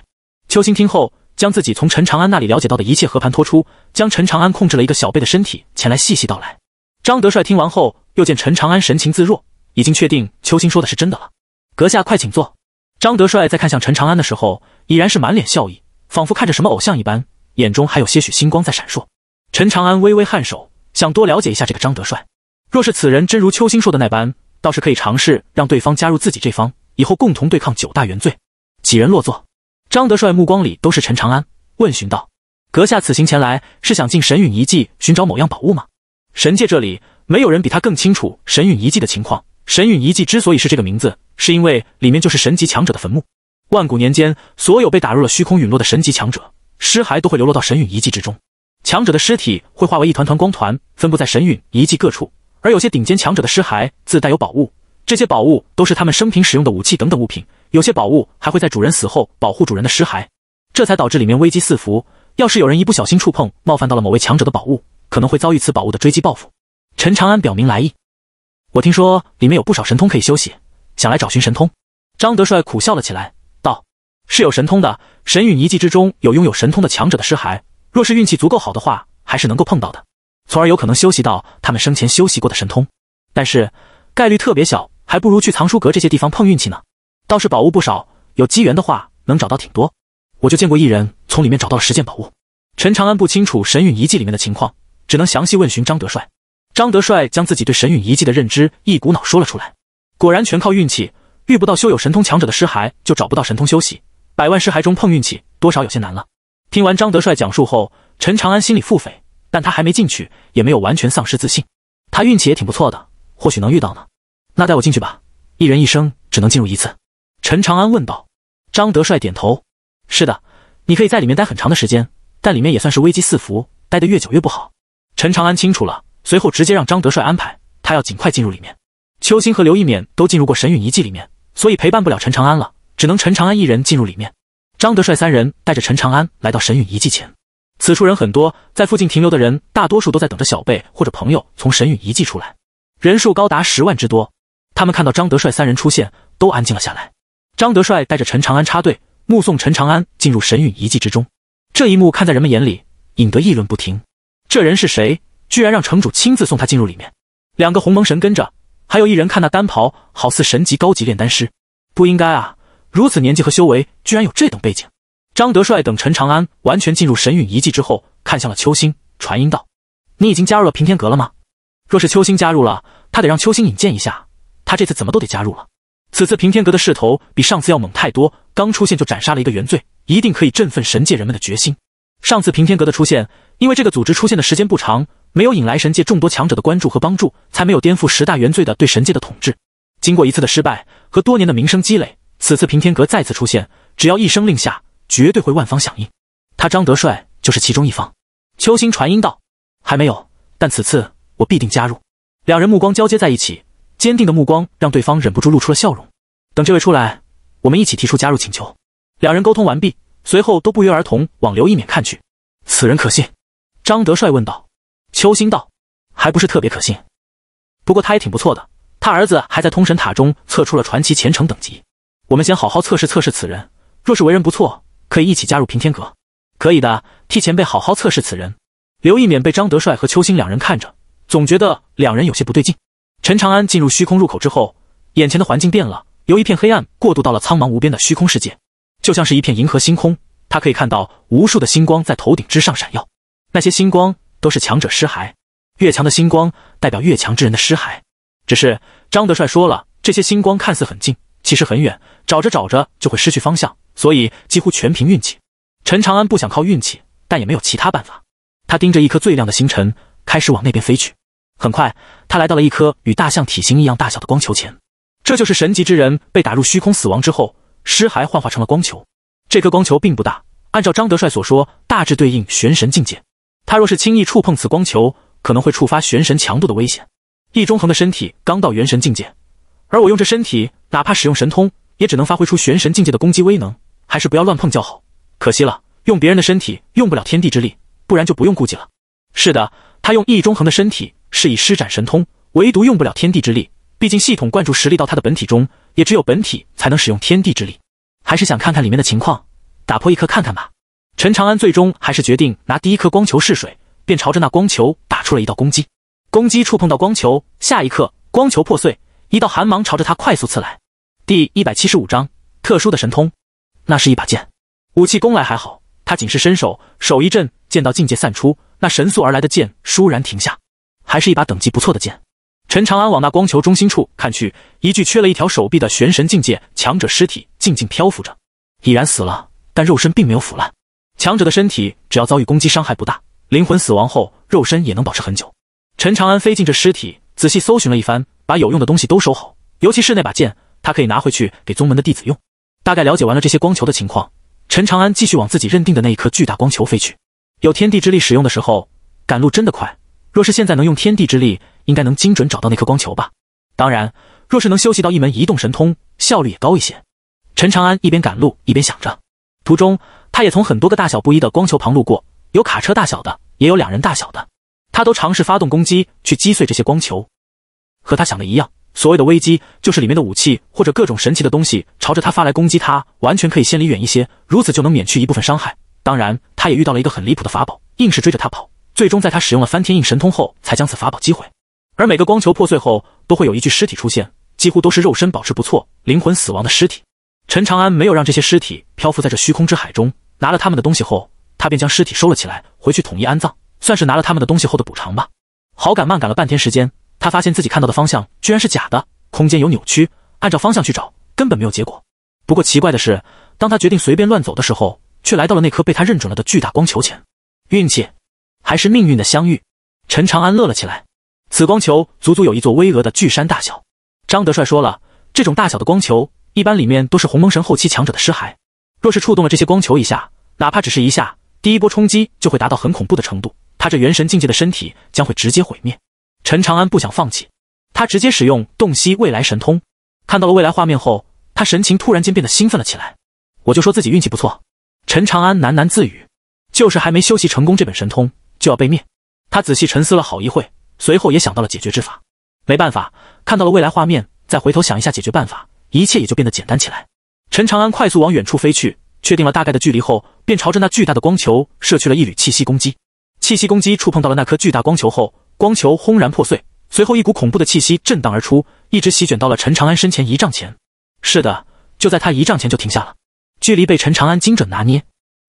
秋心听后，将自己从陈长安那里了解到的一切和盘托出，将陈长安控制了一个小辈的身体前来细细道来。张德帅听完后，又见陈长安神情自若，已经确定秋心说的是真的了。阁下快请坐。张德帅在看向陈长安的时候，已然是满脸笑意，仿佛看着什么偶像一般，眼中还有些许星光在闪烁。陈长安微微颔首。想多了解一下这个张德帅，若是此人真如秋星说的那般，倒是可以尝试让对方加入自己这方，以后共同对抗九大原罪。几人落座，张德帅目光里都是陈长安，问询道：“阁下此行前来，是想进神陨遗迹寻找某样宝物吗？”神界这里没有人比他更清楚神陨遗迹的情况。神陨遗迹之所以是这个名字，是因为里面就是神级强者的坟墓。万古年间，所有被打入了虚空陨落的神级强者尸骸都会流落到神陨遗迹之中。强者的尸体会化为一团团光团，分布在神陨遗迹各处。而有些顶尖强者的尸骸自带有宝物，这些宝物都是他们生平使用的武器等等物品。有些宝物还会在主人死后保护主人的尸骸，这才导致里面危机四伏。要是有人一不小心触碰，冒犯到了某位强者的宝物，可能会遭遇此宝物的追击报复。陈长安表明来意：“我听说里面有不少神通可以休息，想来找寻神通。”张德帅苦笑了起来，道：“是有神通的，神陨遗迹之中有拥有神通的强者的尸骸。”若是运气足够好的话，还是能够碰到的，从而有可能修习到他们生前修习过的神通。但是概率特别小，还不如去藏书阁这些地方碰运气呢。倒是宝物不少，有机缘的话能找到挺多。我就见过一人从里面找到了十件宝物。陈长安不清楚神陨遗迹里面的情况，只能详细问询张德帅。张德帅将自己对神陨遗迹的认知一股脑说了出来。果然全靠运气，遇不到修有神通强者的尸骸就找不到神通修习。百万尸骸中碰运气多少有些难了。听完张德帅讲述后，陈长安心里腹诽，但他还没进去，也没有完全丧失自信。他运气也挺不错的，或许能遇到呢。那带我进去吧，一人一生只能进入一次。陈长安问道。张德帅点头：“是的，你可以在里面待很长的时间，但里面也算是危机四伏，待得越久越不好。”陈长安清楚了，随后直接让张德帅安排，他要尽快进入里面。秋心和刘一勉都进入过神陨遗迹里面，所以陪伴不了陈长安了，只能陈长安一人进入里面。张德帅三人带着陈长安来到神陨遗迹前，此处人很多，在附近停留的人大多数都在等着小辈或者朋友从神陨遗迹出来，人数高达十万之多。他们看到张德帅三人出现，都安静了下来。张德帅带着陈长安插队，目送陈长安进入神陨遗迹之中。这一幕看在人们眼里，引得议论不停。这人是谁？居然让城主亲自送他进入里面？两个鸿蒙神跟着，还有一人看那单袍，好似神级高级炼丹师，不应该啊！如此年纪和修为，居然有这等背景！张德帅等陈长安完全进入神陨遗迹之后，看向了秋星，传音道：“你已经加入了平天阁了吗？若是秋星加入了，他得让秋星引荐一下。他这次怎么都得加入了。此次平天阁的势头比上次要猛太多，刚出现就斩杀了一个原罪，一定可以振奋神界人们的决心。上次平天阁的出现，因为这个组织出现的时间不长，没有引来神界众多强者的关注和帮助，才没有颠覆十大原罪的对神界的统治。经过一次的失败和多年的名声积累。”此次平天阁再次出现，只要一声令下，绝对会万方响应。他张德帅就是其中一方。秋心传音道：“还没有，但此次我必定加入。”两人目光交接在一起，坚定的目光让对方忍不住露出了笑容。等这位出来，我们一起提出加入请求。两人沟通完毕，随后都不约而同往刘一勉看去。此人可信？张德帅问道。秋心道：“还不是特别可信，不过他也挺不错的，他儿子还在通神塔中测出了传奇前程等级。”我们先好好测试测试此人，若是为人不错，可以一起加入平天阁。可以的，替前辈好好测试此人。刘一勉被张德帅和秋星两人看着，总觉得两人有些不对劲。陈长安进入虚空入口之后，眼前的环境变了，由一片黑暗过渡到了苍茫无边的虚空世界，就像是一片银河星空。他可以看到无数的星光在头顶之上闪耀，那些星光都是强者尸骸，越强的星光代表越强之人的尸骸。只是张德帅说了，这些星光看似很近。其实很远，找着找着就会失去方向，所以几乎全凭运气。陈长安不想靠运气，但也没有其他办法。他盯着一颗最亮的星辰，开始往那边飞去。很快，他来到了一颗与大象体型一样大小的光球前。这就是神级之人被打入虚空死亡之后，尸骸幻化成了光球。这颗光球并不大，按照张德帅所说，大致对应玄神境界。他若是轻易触碰此光球，可能会触发玄神强度的危险。易中恒的身体刚到元神境界。而我用这身体，哪怕使用神通，也只能发挥出玄神境界的攻击威能，还是不要乱碰较好。可惜了，用别人的身体用不了天地之力，不然就不用顾忌了。是的，他用易中恒的身体是以施展神通，唯独用不了天地之力。毕竟系统灌注实力到他的本体中，也只有本体才能使用天地之力。还是想看看里面的情况，打破一颗看看吧。陈长安最终还是决定拿第一颗光球试水，便朝着那光球打出了一道攻击。攻击触碰到光球，下一刻光球破碎。一道寒芒朝着他快速刺来。第一百七十五章特殊的神通。那是一把剑，武器攻来还好，他仅是伸手，手一震，剑道境界散出，那神速而来的剑倏然停下。还是一把等级不错的剑。陈长安往那光球中心处看去，一具缺了一条手臂的玄神境界强者尸体静静漂浮着，已然死了，但肉身并没有腐烂。强者的身体只要遭遇攻击，伤害不大，灵魂死亡后，肉身也能保持很久。陈长安飞进这尸体，仔细搜寻了一番。把有用的东西都收好，尤其是那把剑，他可以拿回去给宗门的弟子用。大概了解完了这些光球的情况，陈长安继续往自己认定的那一颗巨大光球飞去。有天地之力使用的时候，赶路真的快。若是现在能用天地之力，应该能精准找到那颗光球吧？当然，若是能修习到一门移动神通，效率也高一些。陈长安一边赶路一边想着，途中他也从很多个大小不一的光球旁路过，有卡车大小的，也有两人大小的，他都尝试发动攻击去击碎这些光球。和他想的一样，所谓的危机就是里面的武器或者各种神奇的东西朝着他发来攻击，他完全可以先离远一些，如此就能免去一部分伤害。当然，他也遇到了一个很离谱的法宝，硬是追着他跑，最终在他使用了翻天印神通后才将此法宝击毁。而每个光球破碎后都会有一具尸体出现，几乎都是肉身保持不错、灵魂死亡的尸体。陈长安没有让这些尸体漂浮在这虚空之海中，拿了他们的东西后，他便将尸体收了起来，回去统一安葬，算是拿了他们的东西后的补偿吧。好感慢赶了半天时间。他发现自己看到的方向居然是假的，空间有扭曲，按照方向去找根本没有结果。不过奇怪的是，当他决定随便乱走的时候，却来到了那颗被他认准了的巨大光球前。运气还是命运的相遇，陈长安乐了起来。此光球足足有一座巍峨的巨山大小。张德帅说了，这种大小的光球一般里面都是鸿蒙神后期强者的尸骸。若是触动了这些光球一下，哪怕只是一下，第一波冲击就会达到很恐怖的程度，他这元神境界的身体将会直接毁灭。陈长安不想放弃，他直接使用洞悉未来神通，看到了未来画面后，他神情突然间变得兴奋了起来。我就说自己运气不错，陈长安喃喃自语。就是还没修习成功这本神通就要被灭，他仔细沉思了好一会，随后也想到了解决之法。没办法，看到了未来画面，再回头想一下解决办法，一切也就变得简单起来。陈长安快速往远处飞去，确定了大概的距离后，便朝着那巨大的光球射去了一缕气息攻击。气息攻击触碰到了那颗巨大光球后。光球轰然破碎，随后一股恐怖的气息震荡而出，一直席卷到了陈长安身前一丈前。是的，就在他一丈前就停下了，距离被陈长安精准拿捏。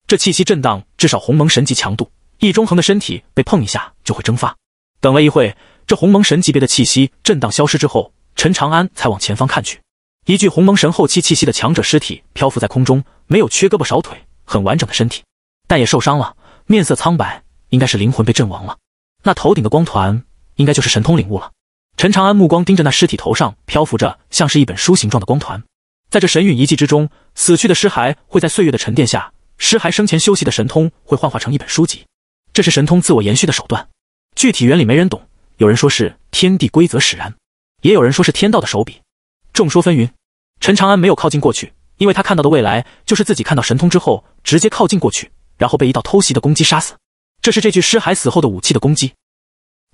这气息震荡至少鸿蒙神级强度，易中恒的身体被碰一下就会蒸发。等了一会，这鸿蒙神级别的气息震荡消失之后，陈长安才往前方看去，一具鸿蒙神后期气息的强者尸体漂浮在空中，没有缺胳膊少腿，很完整的身体，但也受伤了，面色苍白，应该是灵魂被阵亡了。那头顶的光团应该就是神通领悟了。陈长安目光盯着那尸体头上漂浮着像是一本书形状的光团，在这神陨遗迹之中，死去的尸骸会在岁月的沉淀下，尸骸生前修习的神通会幻化成一本书籍，这是神通自我延续的手段。具体原理没人懂，有人说是天地规则使然，也有人说是天道的手笔，众说纷纭。陈长安没有靠近过去，因为他看到的未来就是自己看到神通之后直接靠近过去，然后被一道偷袭的攻击杀死。这是这具尸骸死后的武器的攻击。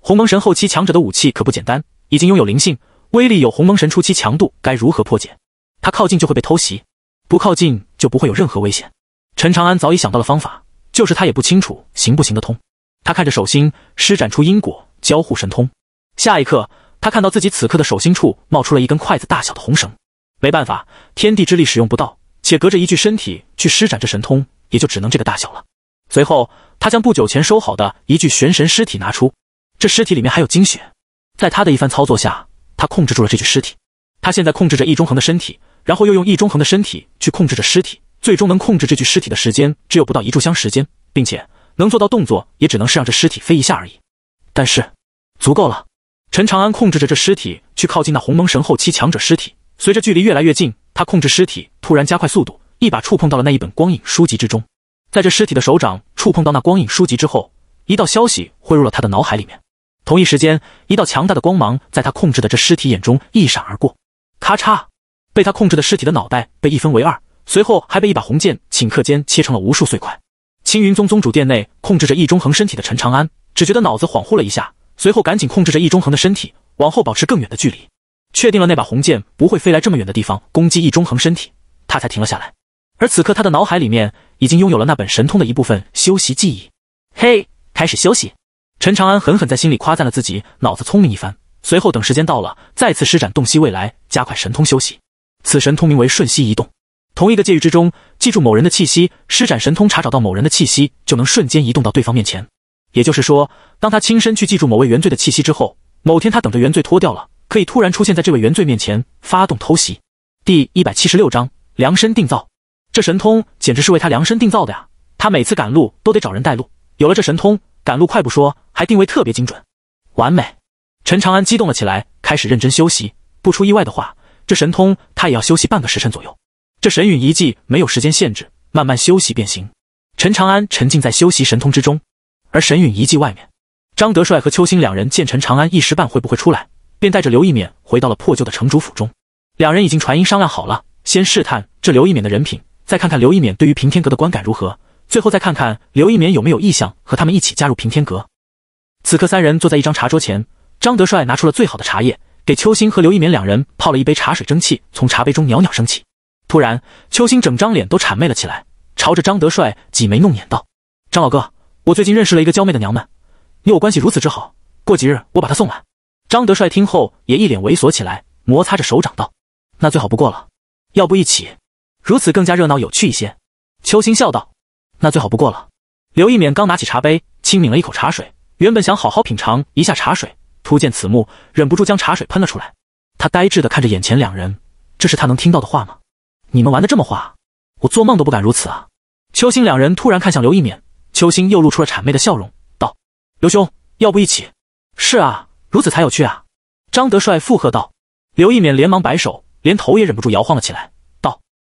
鸿蒙神后期强者的武器可不简单，已经拥有灵性，威力有鸿蒙神初期强度。该如何破解？他靠近就会被偷袭，不靠近就不会有任何危险。陈长安早已想到了方法，就是他也不清楚行不行得通。他看着手心，施展出因果交互神通。下一刻，他看到自己此刻的手心处冒出了一根筷子大小的红绳。没办法，天地之力使用不到，且隔着一具身体去施展这神通，也就只能这个大小了。随后。他将不久前收好的一具玄神尸体拿出，这尸体里面还有精血。在他的一番操作下，他控制住了这具尸体。他现在控制着易中恒的身体，然后又用易中恒的身体去控制着尸体。最终能控制这具尸体的时间只有不到一炷香时间，并且能做到动作也只能是让这尸体飞一下而已。但是，足够了。陈长安控制着这尸体去靠近那鸿蒙神后期强者尸体，随着距离越来越近，他控制尸体突然加快速度，一把触碰到了那一本光影书籍之中。在这尸体的手掌触碰到那光影书籍之后，一道消息汇入了他的脑海里面。同一时间，一道强大的光芒在他控制的这尸体眼中一闪而过，咔嚓，被他控制的尸体的脑袋被一分为二，随后还被一把红剑顷刻间切成了无数碎块。青云宗宗主殿内，控制着易中恒身体的陈长安只觉得脑子恍惚了一下，随后赶紧控制着易中恒的身体往后保持更远的距离，确定了那把红剑不会飞来这么远的地方攻击易中恒身体，他才停了下来。而此刻，他的脑海里面已经拥有了那本神通的一部分修习记忆。嘿，开始修习！陈长安狠狠在心里夸赞了自己脑子聪明一番。随后等时间到了，再次施展洞悉未来，加快神通修习。此神通名为瞬息移动。同一个界域之中，记住某人的气息，施展神通查找到某人的气息，就能瞬间移动到对方面前。也就是说，当他亲身去记住某位原罪的气息之后，某天他等着原罪脱掉了，可以突然出现在这位原罪面前，发动偷袭。第一百七十六章量身定造。这神通简直是为他量身定造的呀！他每次赶路都得找人带路，有了这神通，赶路快不说，还定位特别精准，完美。陈长安激动了起来，开始认真休息。不出意外的话，这神通他也要休息半个时辰左右。这神陨遗迹没有时间限制，慢慢休息便行。陈长安沉浸在休息神通之中，而神陨遗迹外面，张德帅和邱星两人见陈长安一时半会不会出来，便带着刘一勉回到了破旧的城主府中。两人已经传音商量好了，先试探这刘一勉的人品。再看看刘一勉对于平天阁的观感如何，最后再看看刘一勉有没有意向和他们一起加入平天阁。此刻三人坐在一张茶桌前，张德帅拿出了最好的茶叶，给秋心和刘一勉两人泡了一杯茶，水蒸气从茶杯中袅袅升起。突然，秋心整张脸都谄媚了起来，朝着张德帅挤眉弄眼道：“张老哥，我最近认识了一个娇媚的娘们，你我关系如此之好，过几日我把她送来。”张德帅听后也一脸猥琐起来，摩擦着手掌道：“那最好不过了，要不一起？”如此更加热闹有趣一些，秋心笑道：“那最好不过了。”刘一勉刚拿起茶杯，轻抿了一口茶水，原本想好好品尝一下茶水，突见此幕，忍不住将茶水喷了出来。他呆滞地看着眼前两人，这是他能听到的话吗？你们玩得这么花，我做梦都不敢如此啊！秋心两人突然看向刘一勉，秋心又露出了谄媚的笑容，道：“刘兄，要不一起？”“是啊，如此才有趣啊！”张德帅附和道。刘一勉连忙摆手，连头也忍不住摇晃了起来。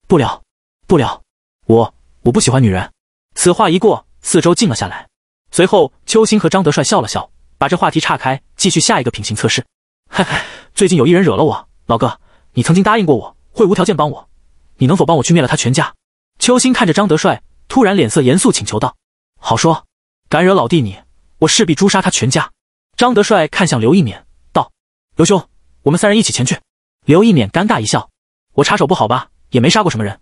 不了，不了，我我不喜欢女人。此话一过，四周静了下来。随后，秋心和张德帅笑了笑，把这话题岔开，继续下一个品行测试。嘿嘿，最近有一人惹了我老哥，你曾经答应过我会无条件帮我，你能否帮我去灭了他全家？秋心看着张德帅，突然脸色严肃，请求道：“好说，敢惹老弟你，我势必诛杀他全家。”张德帅看向刘一勉，道：“刘兄，我们三人一起前去。”刘一勉尴尬一笑：“我插手不好吧？”也没杀过什么人，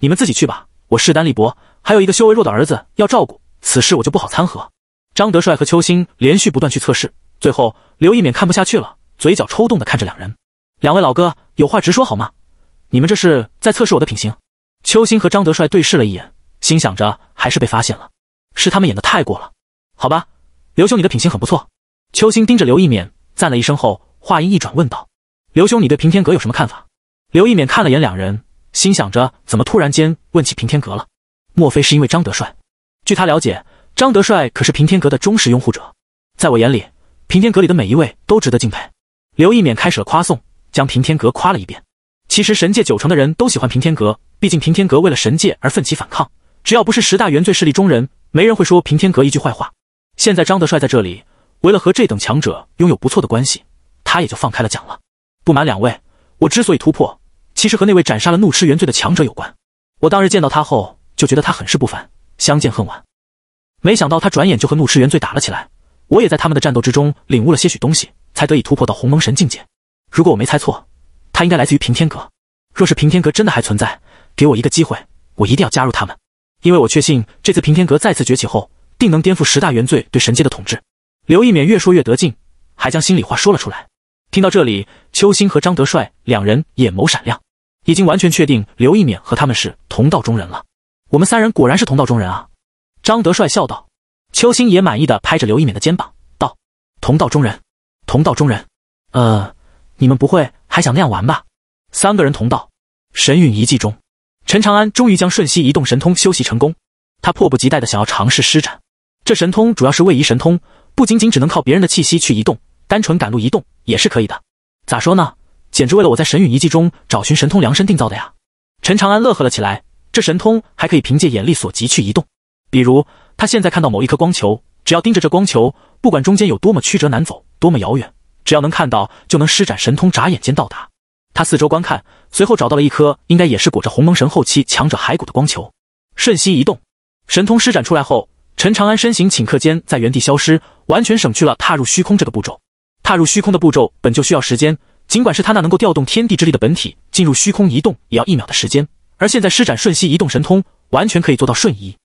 你们自己去吧。我势单力薄，还有一个修为弱的儿子要照顾，此事我就不好掺和。张德帅和邱星连续不断去测试，最后刘一勉看不下去了，嘴角抽动的看着两人。两位老哥，有话直说好吗？你们这是在测试我的品行。邱星和张德帅对视了一眼，心想着还是被发现了，是他们演的太过了。好吧，刘兄，你的品行很不错。邱星盯着刘一勉赞了一声后，话音一转问道：“刘兄，你对平天阁有什么看法？”刘一勉看了眼两人。心想着，怎么突然间问起平天阁了？莫非是因为张德帅？据他了解，张德帅可是平天阁的忠实拥护者。在我眼里，平天阁里的每一位都值得敬佩。刘义勉开始了夸颂，将平天阁夸了一遍。其实神界九成的人都喜欢平天阁，毕竟平天阁为了神界而奋起反抗。只要不是十大原罪势力中人，没人会说平天阁一句坏话。现在张德帅在这里，为了和这等强者拥有不错的关系，他也就放开了讲了。不瞒两位，我之所以突破。其实和那位斩杀了怒斥原罪的强者有关。我当日见到他后，就觉得他很是不凡。相见恨晚，没想到他转眼就和怒斥原罪打了起来。我也在他们的战斗之中领悟了些许东西，才得以突破到鸿蒙神境界。如果我没猜错，他应该来自于平天阁。若是平天阁真的还存在，给我一个机会，我一定要加入他们。因为我确信，这次平天阁再次崛起后，定能颠覆十大原罪对神界的统治。刘一勉越说越得劲，还将心里话说了出来。听到这里，秋心和张德帅两人眼眸闪亮。已经完全确定刘一勉和他们是同道中人了。我们三人果然是同道中人啊！张德帅笑道。秋心也满意的拍着刘一勉的肩膀道：“同道中人，同道中人。呃，你们不会还想那样玩吧？三个人同道，神陨遗迹中，陈长安终于将瞬息移动神通修习成功。他迫不及待的想要尝试施展这神通，主要是位移神通，不仅仅只能靠别人的气息去移动，单纯赶路移动也是可以的。咋说呢？”简直为了我在神陨遗迹中找寻神通量身定造的呀！陈长安乐呵了起来。这神通还可以凭借眼力所及去移动，比如他现在看到某一颗光球，只要盯着这光球，不管中间有多么曲折难走，多么遥远，只要能看到，就能施展神通，眨眼间到达。他四周观看，随后找到了一颗应该也是裹着鸿蒙神后期强者骸骨的光球，瞬息移动，神通施展出来后，陈长安身形顷刻间在原地消失，完全省去了踏入虚空这个步骤。踏入虚空的步骤本就需要时间。尽管是他那能够调动天地之力的本体进入虚空移动，也要一秒的时间；而现在施展瞬息移动神通，完全可以做到瞬移，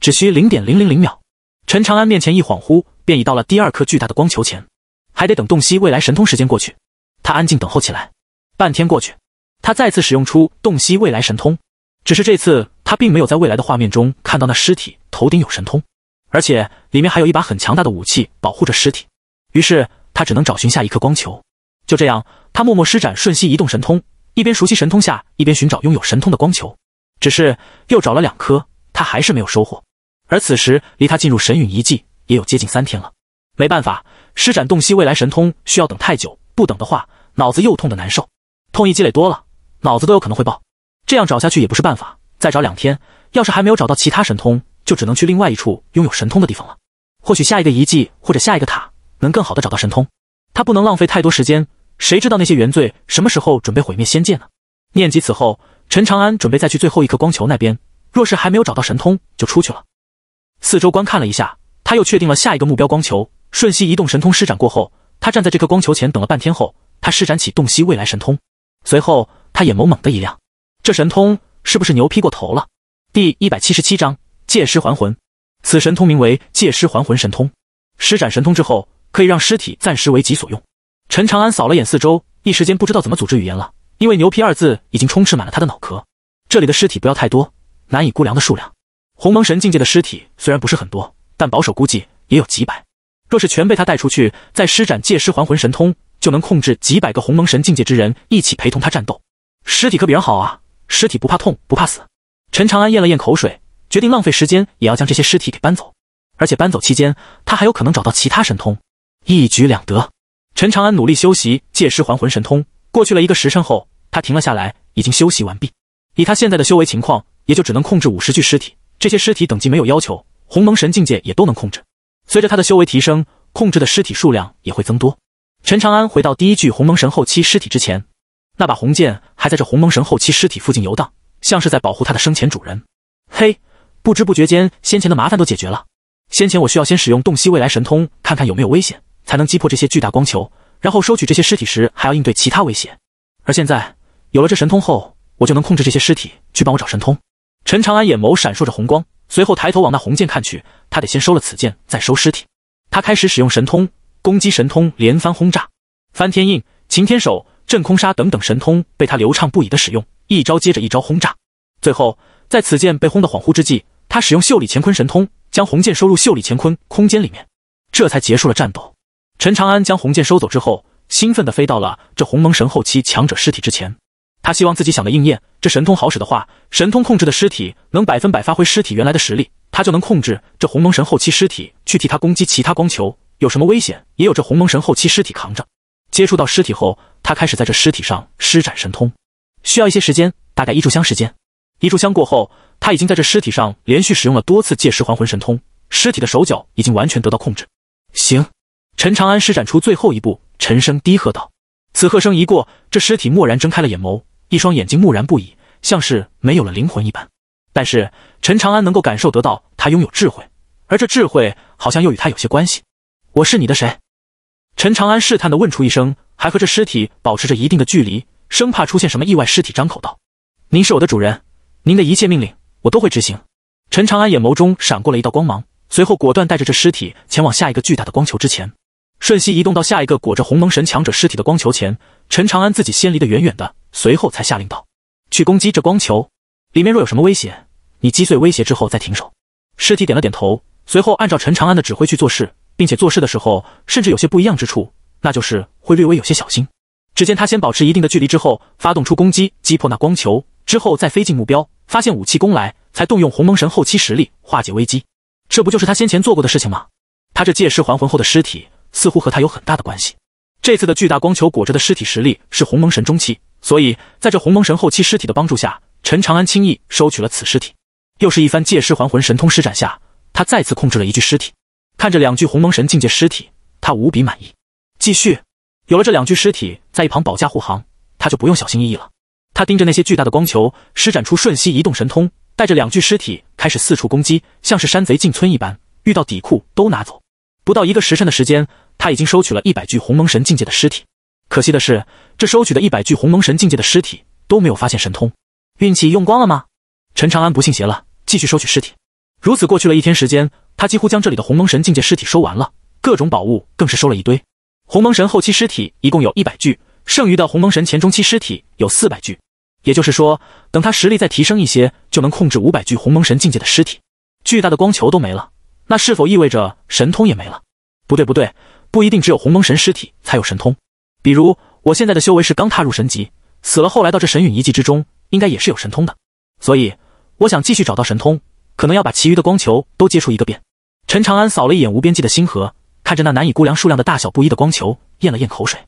只需零点零零零秒。陈长安面前一恍惚，便已到了第二颗巨大的光球前，还得等洞悉未来神通时间过去。他安静等候起来，半天过去，他再次使用出洞悉未来神通，只是这次他并没有在未来的画面中看到那尸体头顶有神通，而且里面还有一把很强大的武器保护着尸体。于是他只能找寻下一颗光球。就这样，他默默施展瞬息移动神通，一边熟悉神通下，一边寻找拥有神通的光球。只是又找了两颗，他还是没有收获。而此时离他进入神陨遗迹也有接近三天了，没办法，施展洞悉未来神通需要等太久，不等的话脑子又痛的难受，痛意积累多了，脑子都有可能会爆。这样找下去也不是办法，再找两天，要是还没有找到其他神通，就只能去另外一处拥有神通的地方了。或许下一个遗迹或者下一个塔能更好的找到神通。他不能浪费太多时间，谁知道那些原罪什么时候准备毁灭仙界呢？念及此后，陈长安准备再去最后一颗光球那边，若是还没有找到神通，就出去了。四周观看了一下，他又确定了下一个目标光球。瞬息移动神通施展过后，他站在这颗光球前等了半天后，他施展起洞悉未来神通。随后，他眼眸猛地一亮，这神通是不是牛批过头了？第一百七十七章借尸还魂。此神通名为借尸还魂神通。施展神通之后。可以让尸体暂时为己所用。陈长安扫了眼四周，一时间不知道怎么组织语言了，因为“牛皮”二字已经充斥满了他的脑壳。这里的尸体不要太多，难以估量的数量。鸿蒙神境界的尸体虽然不是很多，但保守估计也有几百。若是全被他带出去，再施展借尸还魂神通，就能控制几百个鸿蒙神境界之人一起陪同他战斗。尸体可比人好啊，尸体不怕痛，不怕死。陈长安咽了咽口水，决定浪费时间也要将这些尸体给搬走。而且搬走期间，他还有可能找到其他神通。一举两得。陈长安努力修习借尸还魂神通。过去了一个时辰后，他停了下来，已经修习完毕。以他现在的修为情况，也就只能控制五十具尸体。这些尸体等级没有要求，鸿蒙神境界也都能控制。随着他的修为提升，控制的尸体数量也会增多。陈长安回到第一具鸿蒙神后期尸体之前，那把红剑还在这鸿蒙神后期尸体附近游荡，像是在保护他的生前主人。嘿，不知不觉间，先前的麻烦都解决了。先前我需要先使用洞悉未来神通，看看有没有危险。才能击破这些巨大光球，然后收取这些尸体时还要应对其他威胁。而现在有了这神通后，我就能控制这些尸体去帮我找神通。陈长安眼眸闪烁着红光，随后抬头往那红剑看去。他得先收了此剑，再收尸体。他开始使用神通攻击，神通连番轰炸，翻天印、擎天手、震空杀等等神通被他流畅不已的使用，一招接着一招轰炸。最后在此剑被轰的恍惚之际，他使用袖里乾坤神通将红剑收入袖里乾坤空间里面，这才结束了战斗。陈长安将红剑收走之后，兴奋地飞到了这鸿蒙神后期强者尸体之前。他希望自己想的应验，这神通好使的话，神通控制的尸体能百分百发挥尸体原来的实力，他就能控制这鸿蒙神后期尸体去替他攻击其他光球。有什么危险，也有这鸿蒙神后期尸体扛着。接触到尸体后，他开始在这尸体上施展神通，需要一些时间，大概一炷香时间。一炷香过后，他已经在这尸体上连续使用了多次借尸还魂神通，尸体的手脚已经完全得到控制。行。陈长安施展出最后一步，沉声低喝道：“此喝声一过，这尸体蓦然睁开了眼眸，一双眼睛木然不已，像是没有了灵魂一般。但是陈长安能够感受得到，他拥有智慧，而这智慧好像又与他有些关系。”“我是你的谁？”陈长安试探的问出一声，还和这尸体保持着一定的距离，生怕出现什么意外。尸体张口道：“您是我的主人，您的一切命令我都会执行。”陈长安眼眸中闪过了一道光芒，随后果断带着这尸体前往下一个巨大的光球之前。瞬息移动到下一个裹着鸿蒙神强者尸体的光球前，陈长安自己先离得远远的，随后才下令道：“去攻击这光球，里面若有什么威胁，你击碎威胁之后再停手。”尸体点了点头，随后按照陈长安的指挥去做事，并且做事的时候甚至有些不一样之处，那就是会略微有些小心。只见他先保持一定的距离，之后发动出攻击，击破那光球之后再飞进目标，发现武器攻来才动用鸿蒙神后期实力化解危机。这不就是他先前做过的事情吗？他这借尸还魂后的尸体。似乎和他有很大的关系。这次的巨大光球裹着的尸体实力是鸿蒙神中期，所以在这鸿蒙神后期尸体的帮助下，陈长安轻易收取了此尸体。又是一番借尸还魂神通施展下，他再次控制了一具尸体。看着两具鸿蒙神境界尸体，他无比满意。继续，有了这两具尸体在一旁保驾护航，他就不用小心翼翼了。他盯着那些巨大的光球，施展出瞬息移动神通，带着两具尸体开始四处攻击，像是山贼进村一般，遇到底库都拿走。不到一个时辰的时间。他已经收取了一百具鸿蒙神境界的尸体，可惜的是，这收取的一百具鸿蒙神境界的尸体都没有发现神通，运气用光了吗？陈长安不信邪了，继续收取尸体。如此过去了一天时间，他几乎将这里的鸿蒙神境界尸体收完了，各种宝物更是收了一堆。鸿蒙神后期尸体一共有一百具，剩余的鸿蒙神前中期尸体有四百具，也就是说，等他实力再提升一些，就能控制五百具鸿蒙神境界的尸体。巨大的光球都没了，那是否意味着神通也没了？不对，不对。不一定只有鸿蒙神尸体才有神通，比如我现在的修为是刚踏入神级，死了后来到这神陨遗迹之中，应该也是有神通的。所以我想继续找到神通，可能要把其余的光球都接触一个遍。陈长安扫了一眼无边际的星河，看着那难以估量数量的大小不一的光球，咽了咽口水，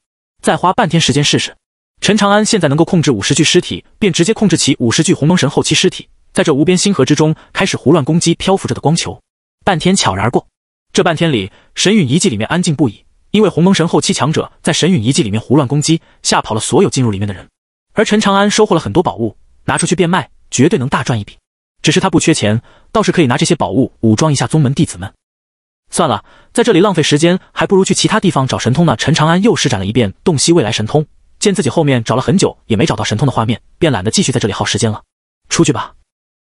再花半天时间试试。陈长安现在能够控制五十具尸体，便直接控制起五十具鸿蒙神后期尸体，在这无边星河之中开始胡乱攻击漂浮着的光球。半天悄然而过。这半天里，神陨遗迹里面安静不已，因为鸿蒙神后期强者在神陨遗迹里面胡乱攻击，吓跑了所有进入里面的人。而陈长安收获了很多宝物，拿出去变卖，绝对能大赚一笔。只是他不缺钱，倒是可以拿这些宝物武装一下宗门弟子们。算了，在这里浪费时间，还不如去其他地方找神通呢。陈长安又施展了一遍洞悉未来神通，见自己后面找了很久也没找到神通的画面，便懒得继续在这里耗时间了。出去吧。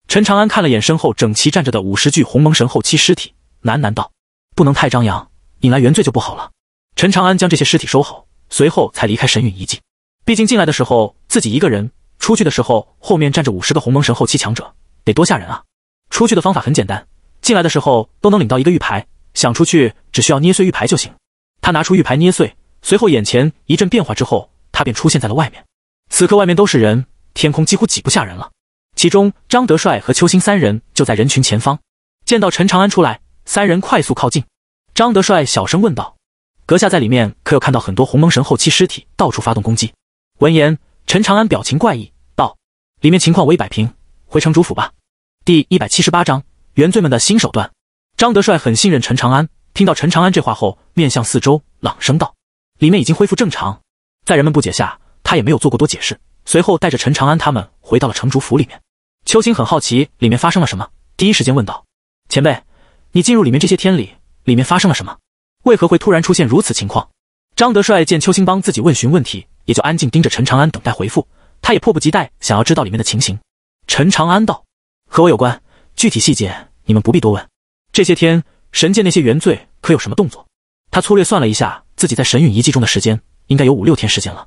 陈长安看了眼身后整齐站着的五十具鸿蒙神后期尸体，喃喃道。不能太张扬，引来原罪就不好了。陈长安将这些尸体收好，随后才离开神陨遗迹。毕竟进来的时候自己一个人，出去的时候后面站着五十个鸿蒙神后期强者，得多吓人啊！出去的方法很简单，进来的时候都能领到一个玉牌，想出去只需要捏碎玉牌就行。他拿出玉牌捏碎，随后眼前一阵变化之后，他便出现在了外面。此刻外面都是人，天空几乎挤不下人了。其中张德帅和秋星三人就在人群前方，见到陈长安出来。三人快速靠近，张德帅小声问道：“阁下在里面可有看到很多鸿蒙神后期尸体到处发动攻击？”闻言，陈长安表情怪异道：“里面情况我已摆平，回城主府吧。”第一百七十八章原罪们的新手段。张德帅很信任陈长安，听到陈长安这话后，面向四周朗声道：“里面已经恢复正常。”在人们不解下，他也没有做过多解释，随后带着陈长安他们回到了城主府里面。秋心很好奇里面发生了什么，第一时间问道：“前辈。”你进入里面这些天里，里面发生了什么？为何会突然出现如此情况？张德帅见邱兴邦自己问询问题，也就安静盯着陈长安等待回复。他也迫不及待想要知道里面的情形。陈长安道：“和我有关，具体细节你们不必多问。这些天神界那些原罪可有什么动作？”他粗略算了一下，自己在神陨遗迹中的时间应该有五六天时间了。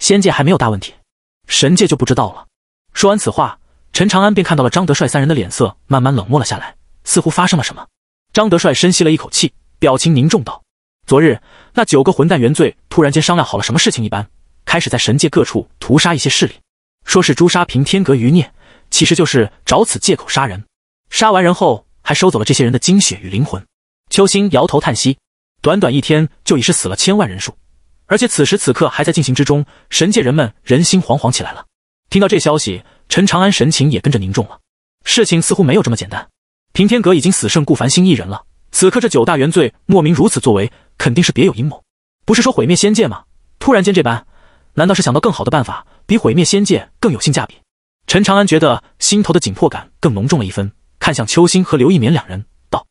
仙界还没有大问题，神界就不知道了。说完此话，陈长安便看到了张德帅三人的脸色慢慢冷漠了下来，似乎发生了什么。张德帅深吸了一口气，表情凝重道：“昨日那九个混蛋原罪突然间商量好了什么事情一般，开始在神界各处屠杀一些势力，说是诛杀平天阁余孽，其实就是找此借口杀人。杀完人后，还收走了这些人的精血与灵魂。”秋心摇头叹息：“短短一天，就已是死了千万人数，而且此时此刻还在进行之中，神界人们人心惶惶起来了。”听到这消息，陈长安神情也跟着凝重了。事情似乎没有这么简单。平天阁已经死剩顾繁星一人了。此刻这九大元罪莫名如此作为，肯定是别有阴谋。不是说毁灭仙界吗？突然间这般，难道是想到更好的办法，比毁灭仙界更有性价比？陈长安觉得心头的紧迫感更浓重了一分，看向秋心和刘一眠两人，道：“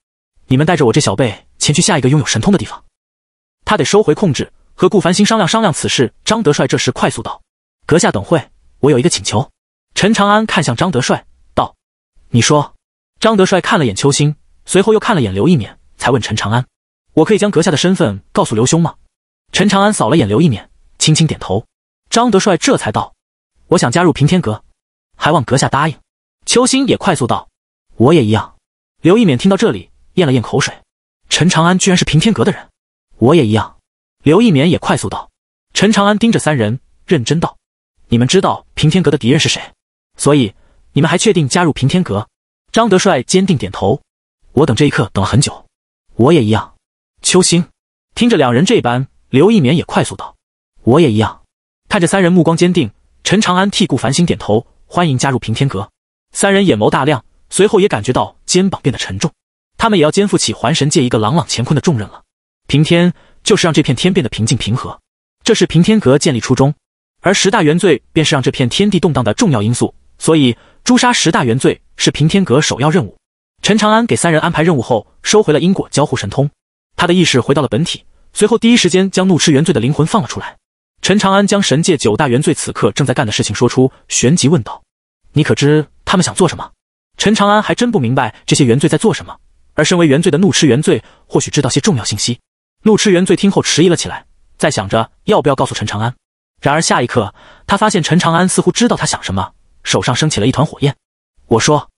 你们带着我这小辈前去下一个拥有神通的地方。”他得收回控制，和顾繁星商量商量此事。张德帅这时快速道：“阁下等会，我有一个请求。”陈长安看向张德帅，道：“你说。”张德帅看了眼秋星，随后又看了眼刘一勉，才问陈长安：“我可以将阁下的身份告诉刘兄吗？”陈长安扫了眼刘一勉，轻轻点头。张德帅这才道：“我想加入平天阁，还望阁下答应。”秋星也快速道：“我也一样。”刘一勉听到这里，咽了咽口水。陈长安居然是平天阁的人，我也一样。刘一勉也快速道。陈长安盯着三人，认真道：“你们知道平天阁的敌人是谁，所以你们还确定加入平天阁？”张德帅坚定点头，我等这一刻等了很久，我也一样。秋星听着两人这般，刘一眠也快速道，我也一样。看着三人目光坚定，陈长安替顾繁星点头，欢迎加入平天阁。三人眼眸大亮，随后也感觉到肩膀变得沉重，他们也要肩负起还神界一个朗朗乾坤的重任了。平天就是让这片天变得平静平和，这是平天阁建立初衷，而十大原罪便是让这片天地动荡的重要因素，所以。诛杀十大原罪是平天阁首要任务。陈长安给三人安排任务后，收回了因果交互神通，他的意识回到了本体，随后第一时间将怒斥原罪的灵魂放了出来。陈长安将神界九大原罪此刻正在干的事情说出，旋即问道：“你可知他们想做什么？”陈长安还真不明白这些原罪在做什么，而身为原罪的怒斥原罪或许知道些重要信息。怒斥原罪听后迟疑了起来，在想着要不要告诉陈长安。然而下一刻，他发现陈长安似乎知道他想什么。手上升起了一团火焰，我说：“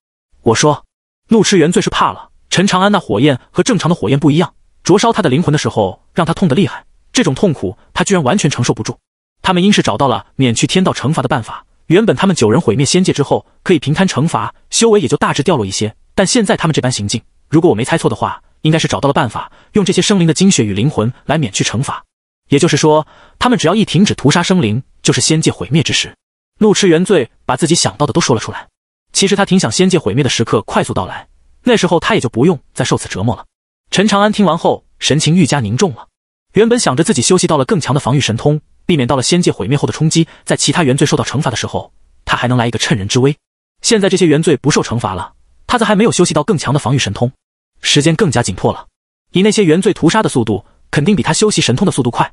我说，怒斥元罪是怕了陈长安那火焰和正常的火焰不一样，灼烧他的灵魂的时候，让他痛得厉害。这种痛苦他居然完全承受不住。他们应是找到了免去天道惩罚的办法。原本他们九人毁灭仙界之后，可以平摊惩罚，修为也就大致掉落一些。但现在他们这般行径，如果我没猜错的话，应该是找到了办法，用这些生灵的精血与灵魂来免去惩罚。也就是说，他们只要一停止屠杀生灵，就是仙界毁灭之时。”怒斥原罪，把自己想到的都说了出来。其实他挺想仙界毁灭的时刻快速到来，那时候他也就不用再受此折磨了。陈长安听完后，神情愈加凝重了。原本想着自己修习到了更强的防御神通，避免到了仙界毁灭后的冲击，在其他原罪受到惩罚的时候，他还能来一个趁人之危。现在这些原罪不受惩罚了，他则还没有修习到更强的防御神通，时间更加紧迫了。以那些原罪屠杀的速度，肯定比他修习神通的速度快。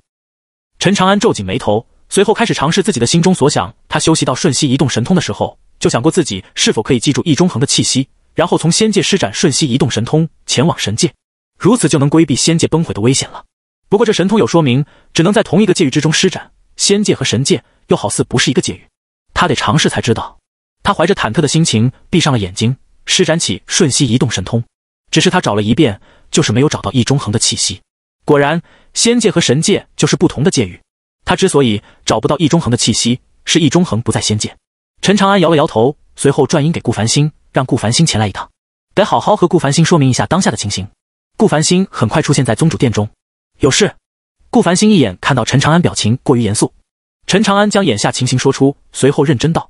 陈长安皱紧眉头。随后开始尝试自己的心中所想。他修习到瞬息移动神通的时候，就想过自己是否可以记住易中恒的气息，然后从仙界施展瞬息移动神通前往神界，如此就能规避仙界崩毁的危险了。不过这神通有说明，只能在同一个界域之中施展。仙界和神界又好似不是一个界域，他得尝试才知道。他怀着忐忑的心情，闭上了眼睛，施展起瞬息移动神通。只是他找了一遍，就是没有找到易中恒的气息。果然，仙界和神界就是不同的界域。他之所以找不到易中恒的气息，是易中恒不在仙界。陈长安摇了摇头，随后转音给顾繁星，让顾繁星前来一趟，得好好和顾繁星说明一下当下的情形。顾繁星很快出现在宗主殿中，有事。顾繁星一眼看到陈长安表情过于严肃，陈长安将眼下情形说出，随后认真道：“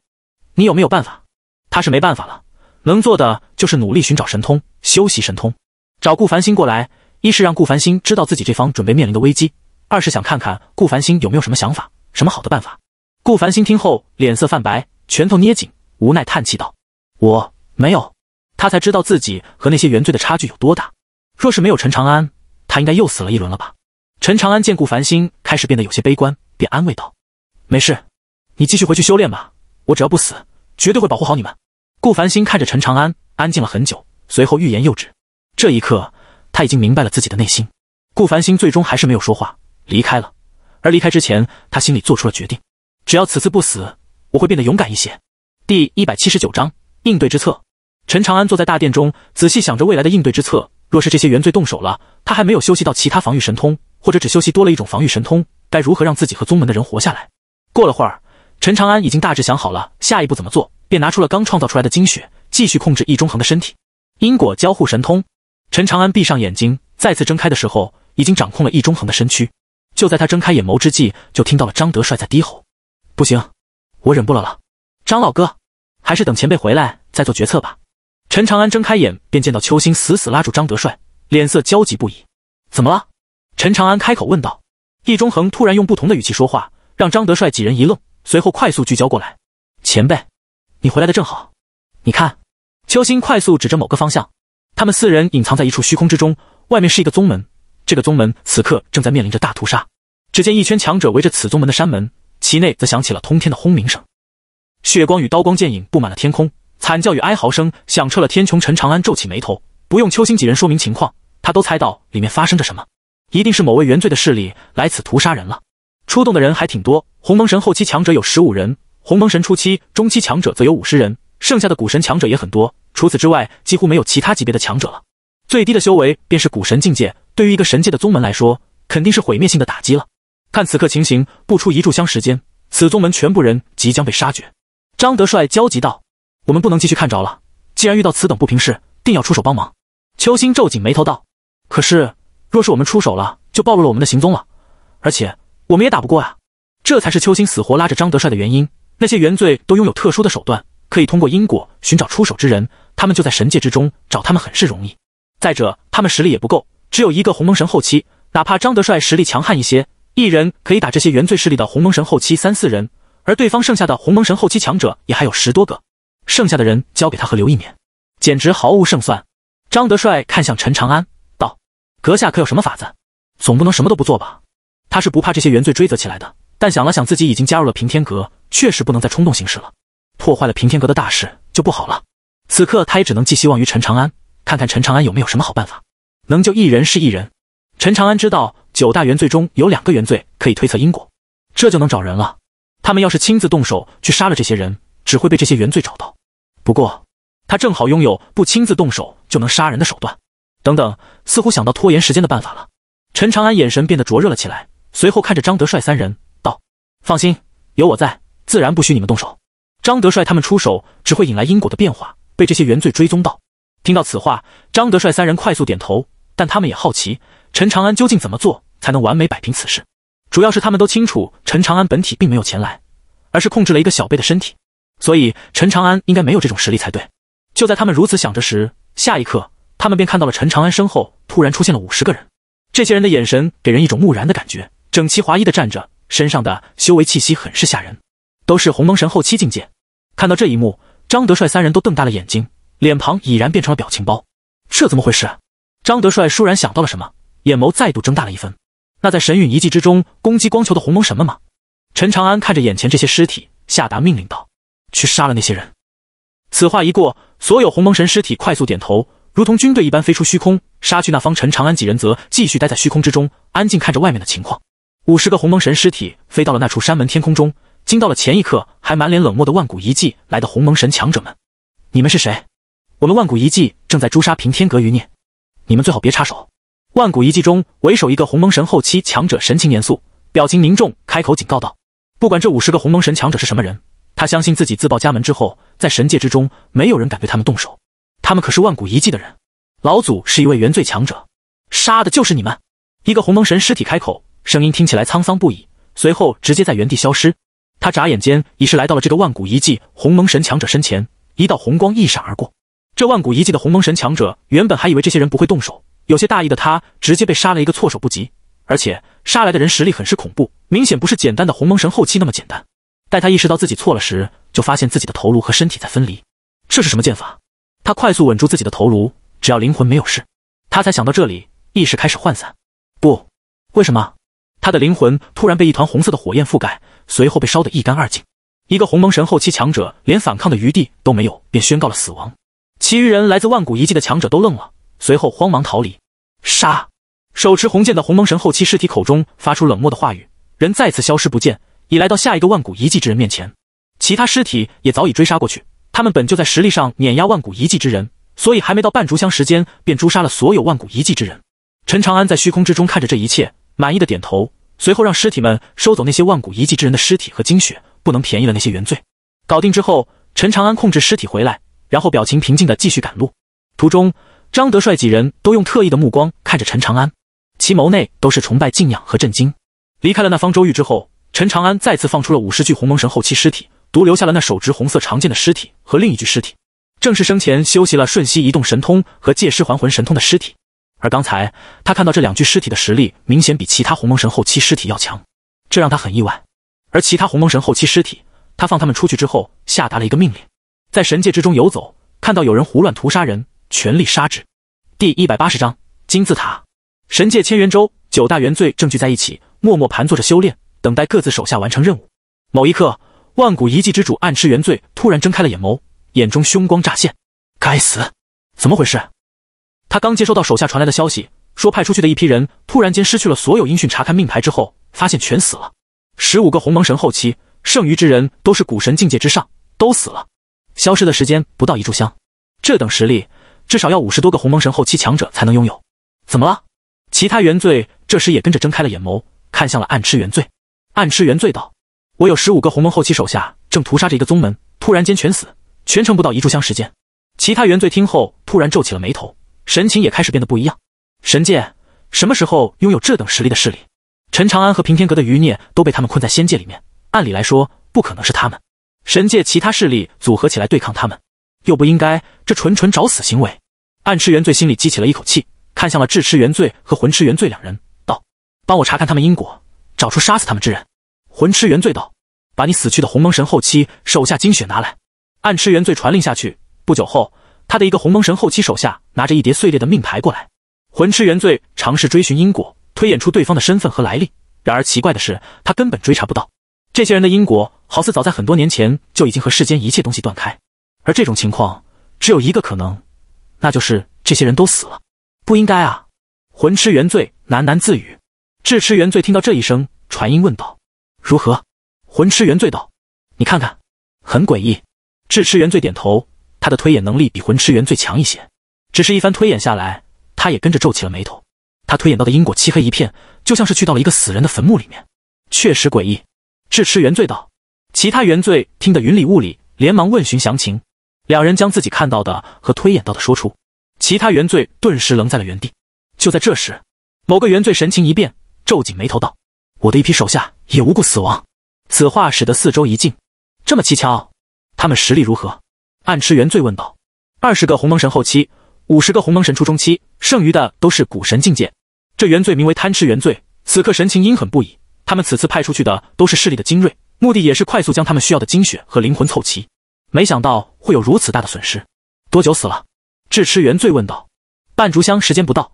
你有没有办法？”他是没办法了，能做的就是努力寻找神通，修习神通。找顾繁星过来，一是让顾繁星知道自己这方准备面临的危机。二是想看看顾繁星有没有什么想法，什么好的办法。顾繁星听后，脸色泛白，拳头捏紧，无奈叹气道：“我没有。”他才知道自己和那些原罪的差距有多大。若是没有陈长安，他应该又死了一轮了吧？陈长安见顾繁星开始变得有些悲观，便安慰道：“没事，你继续回去修炼吧。我只要不死，绝对会保护好你们。”顾繁星看着陈长安，安静了很久，随后欲言又止。这一刻，他已经明白了自己的内心。顾繁星最终还是没有说话。离开了，而离开之前，他心里做出了决定：只要此次不死，我会变得勇敢一些。第一百七十九章应对之策。陈长安坐在大殿中，仔细想着未来的应对之策。若是这些原罪动手了，他还没有修习到其他防御神通，或者只修习多了一种防御神通，该如何让自己和宗门的人活下来？过了会儿，陈长安已经大致想好了下一步怎么做，便拿出了刚创造出来的精血，继续控制易中恒的身体。因果交互神通。陈长安闭上眼睛，再次睁开的时候，已经掌控了易中恒的身躯。就在他睁开眼眸之际，就听到了张德帅在低吼：“不行，我忍不了了，张老哥，还是等前辈回来再做决策吧。”陈长安睁开眼，便见到秋心死死拉住张德帅，脸色焦急不已。“怎么了？”陈长安开口问道。易中恒突然用不同的语气说话，让张德帅几人一愣，随后快速聚焦过来。“前辈，你回来的正好，你看。”秋心快速指着某个方向，他们四人隐藏在一处虚空之中，外面是一个宗门。这个宗门此刻正在面临着大屠杀。只见一圈强者围着此宗门的山门，其内则响起了通天的轰鸣声，血光与刀光剑影布满了天空，惨叫与哀嚎声响彻了天穹。陈长安皱起眉头，不用秋心几人说明情况，他都猜到里面发生着什么，一定是某位原罪的势力来此屠杀人了。出动的人还挺多，鸿蒙神后期强者有十五人，鸿蒙神初期、中期强者则有五十人，剩下的古神强者也很多。除此之外，几乎没有其他级别的强者了。最低的修为便是古神境界，对于一个神界的宗门来说，肯定是毁灭性的打击了。看此刻情形，不出一炷香时间，此宗门全部人即将被杀绝。张德帅焦急道：“我们不能继续看着了，既然遇到此等不平事，定要出手帮忙。”秋心皱紧眉头道：“可是若是我们出手了，就暴露了我们的行踪了，而且我们也打不过啊。”这才是秋心死活拉着张德帅的原因。那些原罪都拥有特殊的手段，可以通过因果寻找出手之人，他们就在神界之中，找他们很是容易。再者，他们实力也不够，只有一个鸿蒙神后期。哪怕张德帅实力强悍一些，一人可以打这些原罪势力的鸿蒙神后期三四人，而对方剩下的鸿蒙神后期强者也还有十多个。剩下的人交给他和刘一冕，简直毫无胜算。张德帅看向陈长安，道：“阁下可有什么法子？总不能什么都不做吧？”他是不怕这些原罪追责起来的，但想了想，自己已经加入了平天阁，确实不能再冲动行事了，破坏了平天阁的大事就不好了。此刻他也只能寄希望于陈长安。看看陈长安有没有什么好办法，能救一人是一人。陈长安知道九大原罪中有两个原罪可以推测因果，这就能找人了。他们要是亲自动手去杀了这些人，只会被这些原罪找到。不过他正好拥有不亲自动手就能杀人的手段。等等，似乎想到拖延时间的办法了。陈长安眼神变得灼热了起来，随后看着张德帅三人道：“放心，有我在，自然不许你们动手。张德帅他们出手，只会引来因果的变化，被这些原罪追踪到。”听到此话，张德帅三人快速点头，但他们也好奇陈长安究竟怎么做才能完美摆平此事。主要是他们都清楚，陈长安本体并没有前来，而是控制了一个小辈的身体，所以陈长安应该没有这种实力才对。就在他们如此想着时，下一刻，他们便看到了陈长安身后突然出现了五十个人。这些人的眼神给人一种木然的感觉，整齐划一的站着，身上的修为气息很是吓人，都是鸿蒙神后期境界。看到这一幕，张德帅三人都瞪大了眼睛。脸庞已然变成了表情包，这怎么回事？张德帅倏然想到了什么，眼眸再度睁大了一分。那在神陨遗迹之中攻击光球的鸿蒙神们吗？陈长安看着眼前这些尸体，下达命令道：“去杀了那些人！”此话一过，所有鸿蒙神尸体快速点头，如同军队一般飞出虚空，杀去那方。陈长安几人则继续待在虚空之中，安静看着外面的情况。五十个鸿蒙神尸体飞到了那处山门天空中，惊到了前一刻还满脸冷漠的万古遗迹来的鸿蒙神强者们：“你们是谁？”我们万古遗迹正在诛杀平天阁余孽，你们最好别插手。万古遗迹中为首一个鸿蒙神后期强者神情严肃，表情凝重，开口警告道：“不管这五十个鸿蒙神强者是什么人，他相信自己自报家门之后，在神界之中没有人敢对他们动手。他们可是万古遗迹的人，老祖是一位原罪强者，杀的就是你们。”一个鸿蒙神尸体开口，声音听起来沧桑不已，随后直接在原地消失。他眨眼间已是来到了这个万古遗迹鸿蒙神强者身前，一道红光一闪而过。这万古遗迹的鸿蒙神强者原本还以为这些人不会动手，有些大意的他直接被杀了一个措手不及，而且杀来的人实力很是恐怖，明显不是简单的鸿蒙神后期那么简单。待他意识到自己错了时，就发现自己的头颅和身体在分离。这是什么剑法？他快速稳住自己的头颅，只要灵魂没有事，他才想到这里，意识开始涣散。不，为什么？他的灵魂突然被一团红色的火焰覆盖，随后被烧得一干二净。一个鸿蒙神后期强者连反抗的余地都没有，便宣告了死亡。其余人来自万古遗迹的强者都愣了，随后慌忙逃离。杀！手持红剑的鸿蒙神后期尸体口中发出冷漠的话语，人再次消失不见，已来到下一个万古遗迹之人面前。其他尸体也早已追杀过去，他们本就在实力上碾压万古遗迹之人，所以还没到半炷香时间便诛杀了所有万古遗迹之人。陈长安在虚空之中看着这一切，满意的点头，随后让尸体们收走那些万古遗迹之人的尸体和精血，不能便宜了那些原罪。搞定之后，陈长安控制尸体回来。然后表情平静的继续赶路，途中张德帅几人都用特意的目光看着陈长安，其眸内都是崇拜、敬仰和震惊。离开了那方舟域之后，陈长安再次放出了五十具鸿蒙神后期尸体，独留下了那手持红色长剑的尸体和另一具尸体，正是生前修习了瞬息移动神通和借尸还魂神通的尸体。而刚才他看到这两具尸体的实力明显比其他鸿蒙神后期尸体要强，这让他很意外。而其他鸿蒙神后期尸体，他放他们出去之后，下达了一个命令。在神界之中游走，看到有人胡乱屠杀人，全力杀之。第一百八十章：金字塔。神界千元州，九大原罪正聚在一起，默默盘坐着修炼，等待各自手下完成任务。某一刻，万古遗迹之主暗痴原罪突然睁开了眼眸，眼中凶光乍现。该死，怎么回事？他刚接收到手下传来的消息，说派出去的一批人突然间失去了所有音讯，查看命牌之后，发现全死了。十五个鸿蒙神后期，剩余之人都是古神境界之上，都死了。消失的时间不到一炷香，这等实力，至少要五十多个鸿蒙神后期强者才能拥有。怎么了？其他原罪这时也跟着睁开了眼眸，看向了暗吃原罪。暗吃原罪道：“我有十五个鸿蒙后期手下，正屠杀着一个宗门，突然间全死，全程不到一炷香时间。”其他原罪听后，突然皱起了眉头，神情也开始变得不一样。神界什么时候拥有这等实力的势力？陈长安和平天阁的余孽都被他们困在仙界里面，按理来说，不可能是他们。神界其他势力组合起来对抗他们，又不应该，这纯纯找死行为。暗吃元罪心里激起了一口气，看向了智痴元罪和魂吃元罪两人，道：“帮我查看他们因果，找出杀死他们之人。”魂吃元罪道：“把你死去的鸿蒙神后期手下精血拿来。”暗吃元罪传令下去，不久后，他的一个鸿蒙神后期手下拿着一叠碎裂的命牌过来。魂吃元罪尝试追寻因果，推演出对方的身份和来历，然而奇怪的是，他根本追查不到。这些人的因果，好似早在很多年前就已经和世间一切东西断开，而这种情况只有一个可能，那就是这些人都死了。不应该啊！魂痴原罪喃喃自语。智痴原罪听到这一声，传音问道：“如何？”魂痴原罪道：“你看看，很诡异。”智痴原罪点头。他的推演能力比魂痴原罪强一些，只是一番推演下来，他也跟着皱起了眉头。他推演到的因果，漆黑一片，就像是去到了一个死人的坟墓里面。确实诡异。智痴原罪道，其他原罪听得云里雾里，连忙问询详情。两人将自己看到的和推演到的说出，其他原罪顿时愣在了原地。就在这时，某个原罪神情一变，皱紧眉头道：“我的一批手下也无故死亡。”此话使得四周一静。这么蹊跷，他们实力如何？暗痴原罪问道。二十个鸿蒙神后期，五十个鸿蒙神初中期，剩余的都是古神境界。这原罪名为贪吃原罪，此刻神情阴狠不已。他们此次派出去的都是势力的精锐，目的也是快速将他们需要的精血和灵魂凑齐。没想到会有如此大的损失。多久死了？智痴元罪问道。半炷香时间不到。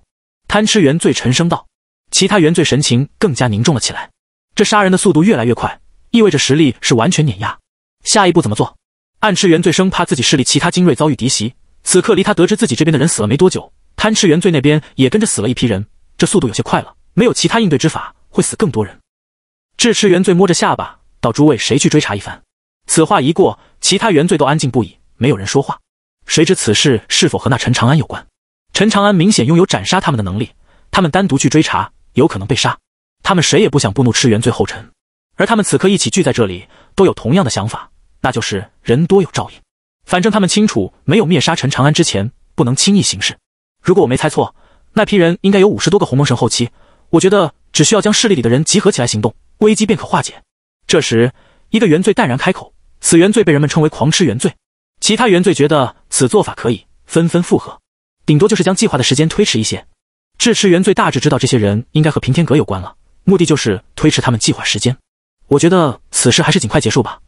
贪吃元罪沉声道。其他元罪神情更加凝重了起来。这杀人的速度越来越快，意味着实力是完全碾压。下一步怎么做？暗痴元罪生怕自己势力其他精锐遭遇敌袭。此刻离他得知自己这边的人死了没多久，贪吃元罪那边也跟着死了一批人。这速度有些快了，没有其他应对之法，会死更多人。赤池原罪摸着下巴道：“诸位，谁去追查一番？”此话一过，其他原罪都安静不已，没有人说话。谁知此事是否和那陈长安有关？陈长安明显拥有斩杀他们的能力，他们单独去追查，有可能被杀。他们谁也不想步怒赤原罪后尘。而他们此刻一起聚在这里，都有同样的想法，那就是人多有照应。反正他们清楚，没有灭杀陈长安之前，不能轻易行事。如果我没猜错，那批人应该有五十多个鸿蒙神后期。我觉得只需要将势力里的人集合起来行动。危机便可化解。这时，一个原罪淡然开口：“此原罪被人们称为狂吃原罪。”其他原罪觉得此做法可以，纷纷附和。顶多就是将计划的时间推迟一些。智痴原罪大致知道这些人应该和平天阁有关了，目的就是推迟他们计划时间。我觉得此事还是尽快结束吧。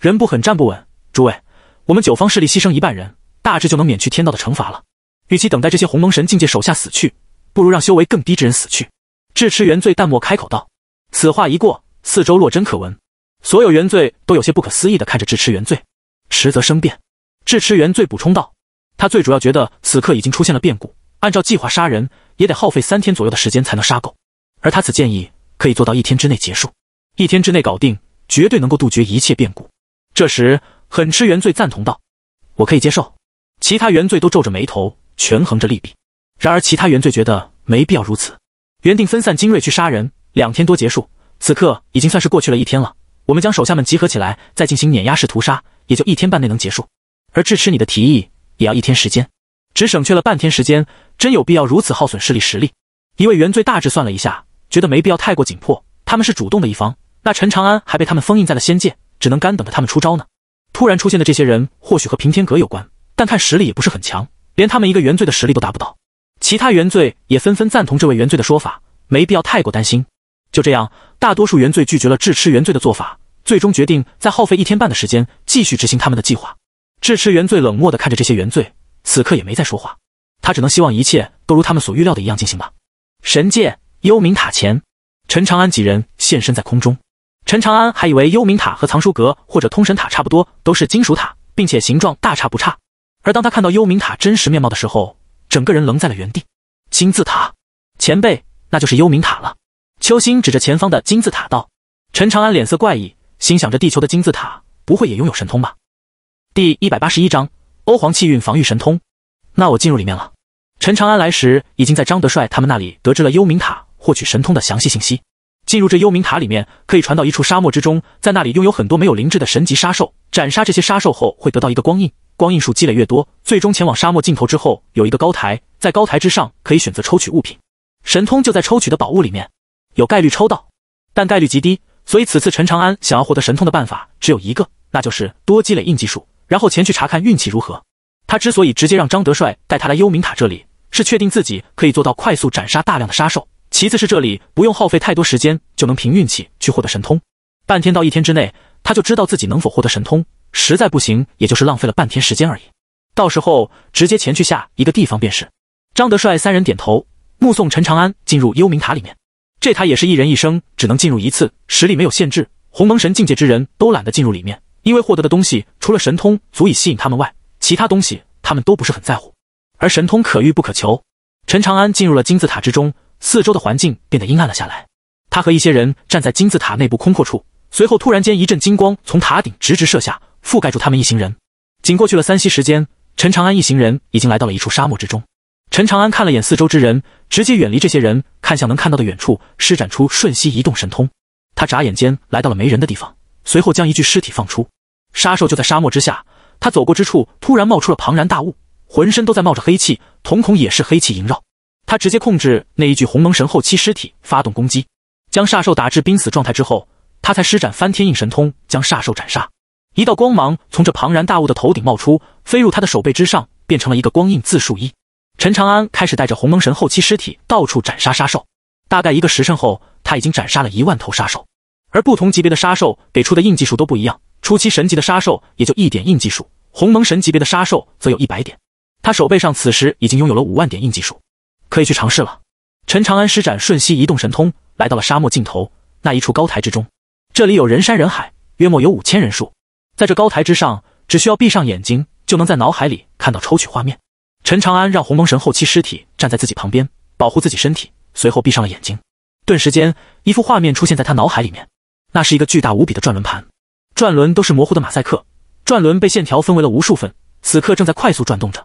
人不狠站不稳，诸位，我们九方势力牺牲一半人，大致就能免去天道的惩罚了。与其等待这些鸿蒙神境界手下死去，不如让修为更低之人死去。智痴原罪淡漠开口道。此话一过，四周落针可闻，所有原罪都有些不可思议的看着智痴原罪。迟则生变，智痴原罪补充道：“他最主要觉得此刻已经出现了变故，按照计划杀人也得耗费三天左右的时间才能杀够，而他此建议可以做到一天之内结束，一天之内搞定，绝对能够杜绝一切变故。”这时，狠吃原罪赞同道：“我可以接受。”其他原罪都皱着眉头权衡着利弊，然而其他原罪觉得没必要如此。原定分散精锐去杀人。两天多结束，此刻已经算是过去了一天了。我们将手下们集合起来，再进行碾压式屠杀，也就一天半内能结束。而支持你的提议，也要一天时间，只省却了半天时间。真有必要如此耗损势力实力？一位原罪大致算了一下，觉得没必要太过紧迫。他们是主动的一方，那陈长安还被他们封印在了仙界，只能干等着他们出招呢。突然出现的这些人，或许和平天阁有关，但看实力也不是很强，连他们一个原罪的实力都达不到。其他原罪也纷纷赞同这位原罪的说法，没必要太过担心。就这样，大多数原罪拒绝了智痴原罪的做法，最终决定再耗费一天半的时间，继续执行他们的计划。智痴原罪冷漠地看着这些原罪，此刻也没再说话，他只能希望一切都如他们所预料的一样进行吧。神界幽冥塔前，陈长安几人现身在空中。陈长安还以为幽冥塔和藏书阁或者通神塔差不多，都是金属塔，并且形状大差不差。而当他看到幽冥塔真实面貌的时候，整个人愣在了原地。金字塔前辈，那就是幽冥塔了。秋心指着前方的金字塔道：“陈长安脸色怪异，心想着地球的金字塔不会也拥有神通吧？”第一百八十一章欧皇气运防御神通。那我进入里面了。陈长安来时已经在张德帅他们那里得知了幽冥塔获取神通的详细信息。进入这幽冥塔里面，可以传到一处沙漠之中，在那里拥有很多没有灵智的神级杀兽。斩杀这些杀兽后，会得到一个光印。光印数积累越多，最终前往沙漠尽头之后，有一个高台，在高台之上可以选择抽取物品，神通就在抽取的宝物里面。有概率抽到，但概率极低，所以此次陈长安想要获得神通的办法只有一个，那就是多积累印记术，然后前去查看运气如何。他之所以直接让张德帅带他来幽冥塔这里，是确定自己可以做到快速斩杀大量的杀兽，其次是这里不用耗费太多时间就能凭运气去获得神通。半天到一天之内，他就知道自己能否获得神通，实在不行，也就是浪费了半天时间而已。到时候直接前去下一个地方便是。张德帅三人点头，目送陈长安进入幽冥塔里面。这塔也是一人一生只能进入一次，实力没有限制。鸿蒙神境界之人都懒得进入里面，因为获得的东西除了神通足以吸引他们外，其他东西他们都不是很在乎。而神通可遇不可求。陈长安进入了金字塔之中，四周的环境变得阴暗了下来。他和一些人站在金字塔内部空阔处，随后突然间一阵金光从塔顶直直射下，覆盖住他们一行人。仅过去了三息时间，陈长安一行人已经来到了一处沙漠之中。陈长安看了眼四周之人，直接远离这些人，看向能看到的远处，施展出瞬息移动神通。他眨眼间来到了没人的地方，随后将一具尸体放出。杀兽就在沙漠之下，他走过之处突然冒出了庞然大物，浑身都在冒着黑气，瞳孔也是黑气萦绕。他直接控制那一具鸿蒙神后期尸体发动攻击，将煞兽打至濒死状态之后，他才施展翻天印神通将煞兽斩杀。一道光芒从这庞然大物的头顶冒出，飞入他的手背之上，变成了一个光印字数一。陈长安开始带着鸿蒙神后期尸体到处斩杀杀兽，大概一个时辰后，他已经斩杀了一万头杀兽。而不同级别的杀兽给出的硬技术都不一样，初期神级的杀兽也就一点硬技术，鸿蒙神级别的杀兽则有一百点。他手背上此时已经拥有了五万点硬技术，可以去尝试了。陈长安施展瞬息移动神通，来到了沙漠尽头那一处高台之中。这里有人山人海，约莫有五千人数。在这高台之上，只需要闭上眼睛，就能在脑海里看到抽取画面。陈长安让鸿蒙神后期尸体站在自己旁边，保护自己身体，随后闭上了眼睛。顿时间，一幅画面出现在他脑海里面。那是一个巨大无比的转轮盘，转轮都是模糊的马赛克，转轮被线条分为了无数份，此刻正在快速转动着。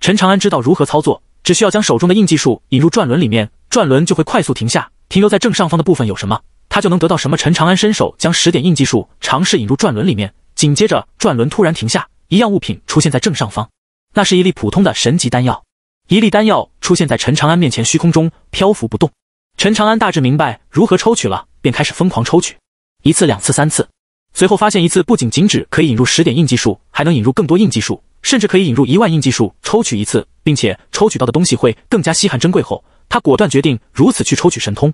陈长安知道如何操作，只需要将手中的印记术引入转轮里面，转轮就会快速停下，停留在正上方的部分有什么，他就能得到什么。陈长安伸手将十点印记术尝试引入转轮里面，紧接着转轮突然停下，一样物品出现在正上方。那是一粒普通的神级丹药，一粒丹药出现在陈长安面前虚空中漂浮不动。陈长安大致明白如何抽取了，便开始疯狂抽取，一次、两次、三次。随后发现一次不仅仅只可以引入十点印记术，还能引入更多印记术，甚至可以引入一万印记术。抽取一次，并且抽取到的东西会更加稀罕珍贵。后，他果断决定如此去抽取神通。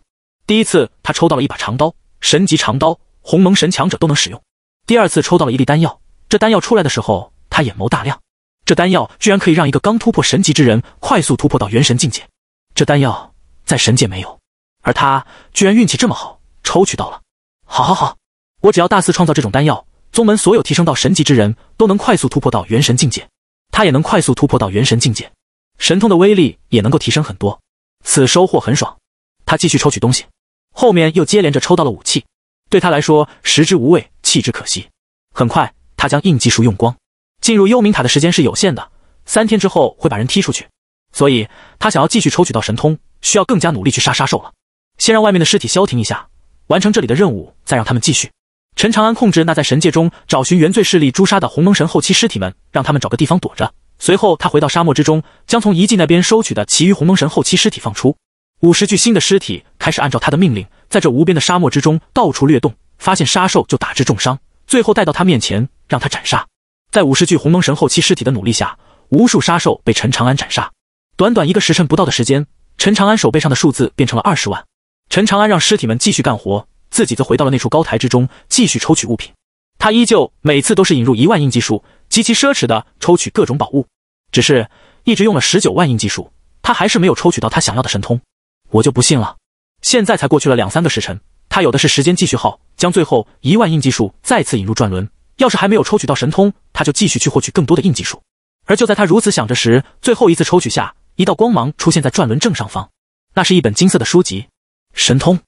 第一次，他抽到了一把长刀，神级长刀，鸿蒙神强者都能使用。第二次抽到了一粒丹药，这丹药出来的时候，他眼眸大亮。这丹药居然可以让一个刚突破神级之人快速突破到元神境界，这丹药在神界没有，而他居然运气这么好，抽取到了。好好好，我只要大肆创造这种丹药，宗门所有提升到神级之人都能快速突破到元神境界，他也能快速突破到元神境界，神通的威力也能够提升很多，此收获很爽。他继续抽取东西，后面又接连着抽到了武器，对他来说食之无味，弃之可惜。很快，他将应计术用光。进入幽冥塔的时间是有限的，三天之后会把人踢出去，所以他想要继续抽取到神通，需要更加努力去杀杀兽了。先让外面的尸体消停一下，完成这里的任务，再让他们继续。陈长安控制那在神界中找寻原罪势力诛杀的鸿蒙神后期尸体们，让他们找个地方躲着。随后他回到沙漠之中，将从遗迹那边收取的其余鸿蒙神后期尸体放出。五十具新的尸体开始按照他的命令，在这无边的沙漠之中到处掠动，发现杀兽就打至重伤，最后带到他面前，让他斩杀。在五十具鸿蒙神后期尸体的努力下，无数杀兽被陈长安斩杀。短短一个时辰不到的时间，陈长安手背上的数字变成了二十万。陈长安让尸体们继续干活，自己则回到了那处高台之中，继续抽取物品。他依旧每次都是引入一万印记数，极其奢侈的抽取各种宝物。只是一直用了十九万印记数，他还是没有抽取到他想要的神通。我就不信了，现在才过去了两三个时辰，他有的是时间继续耗，将最后一万印记数再次引入转轮。要是还没有抽取到神通，他就继续去获取更多的印记术。而就在他如此想着时，最后一次抽取下，一道光芒出现在转轮正上方，那是一本金色的书籍——神通。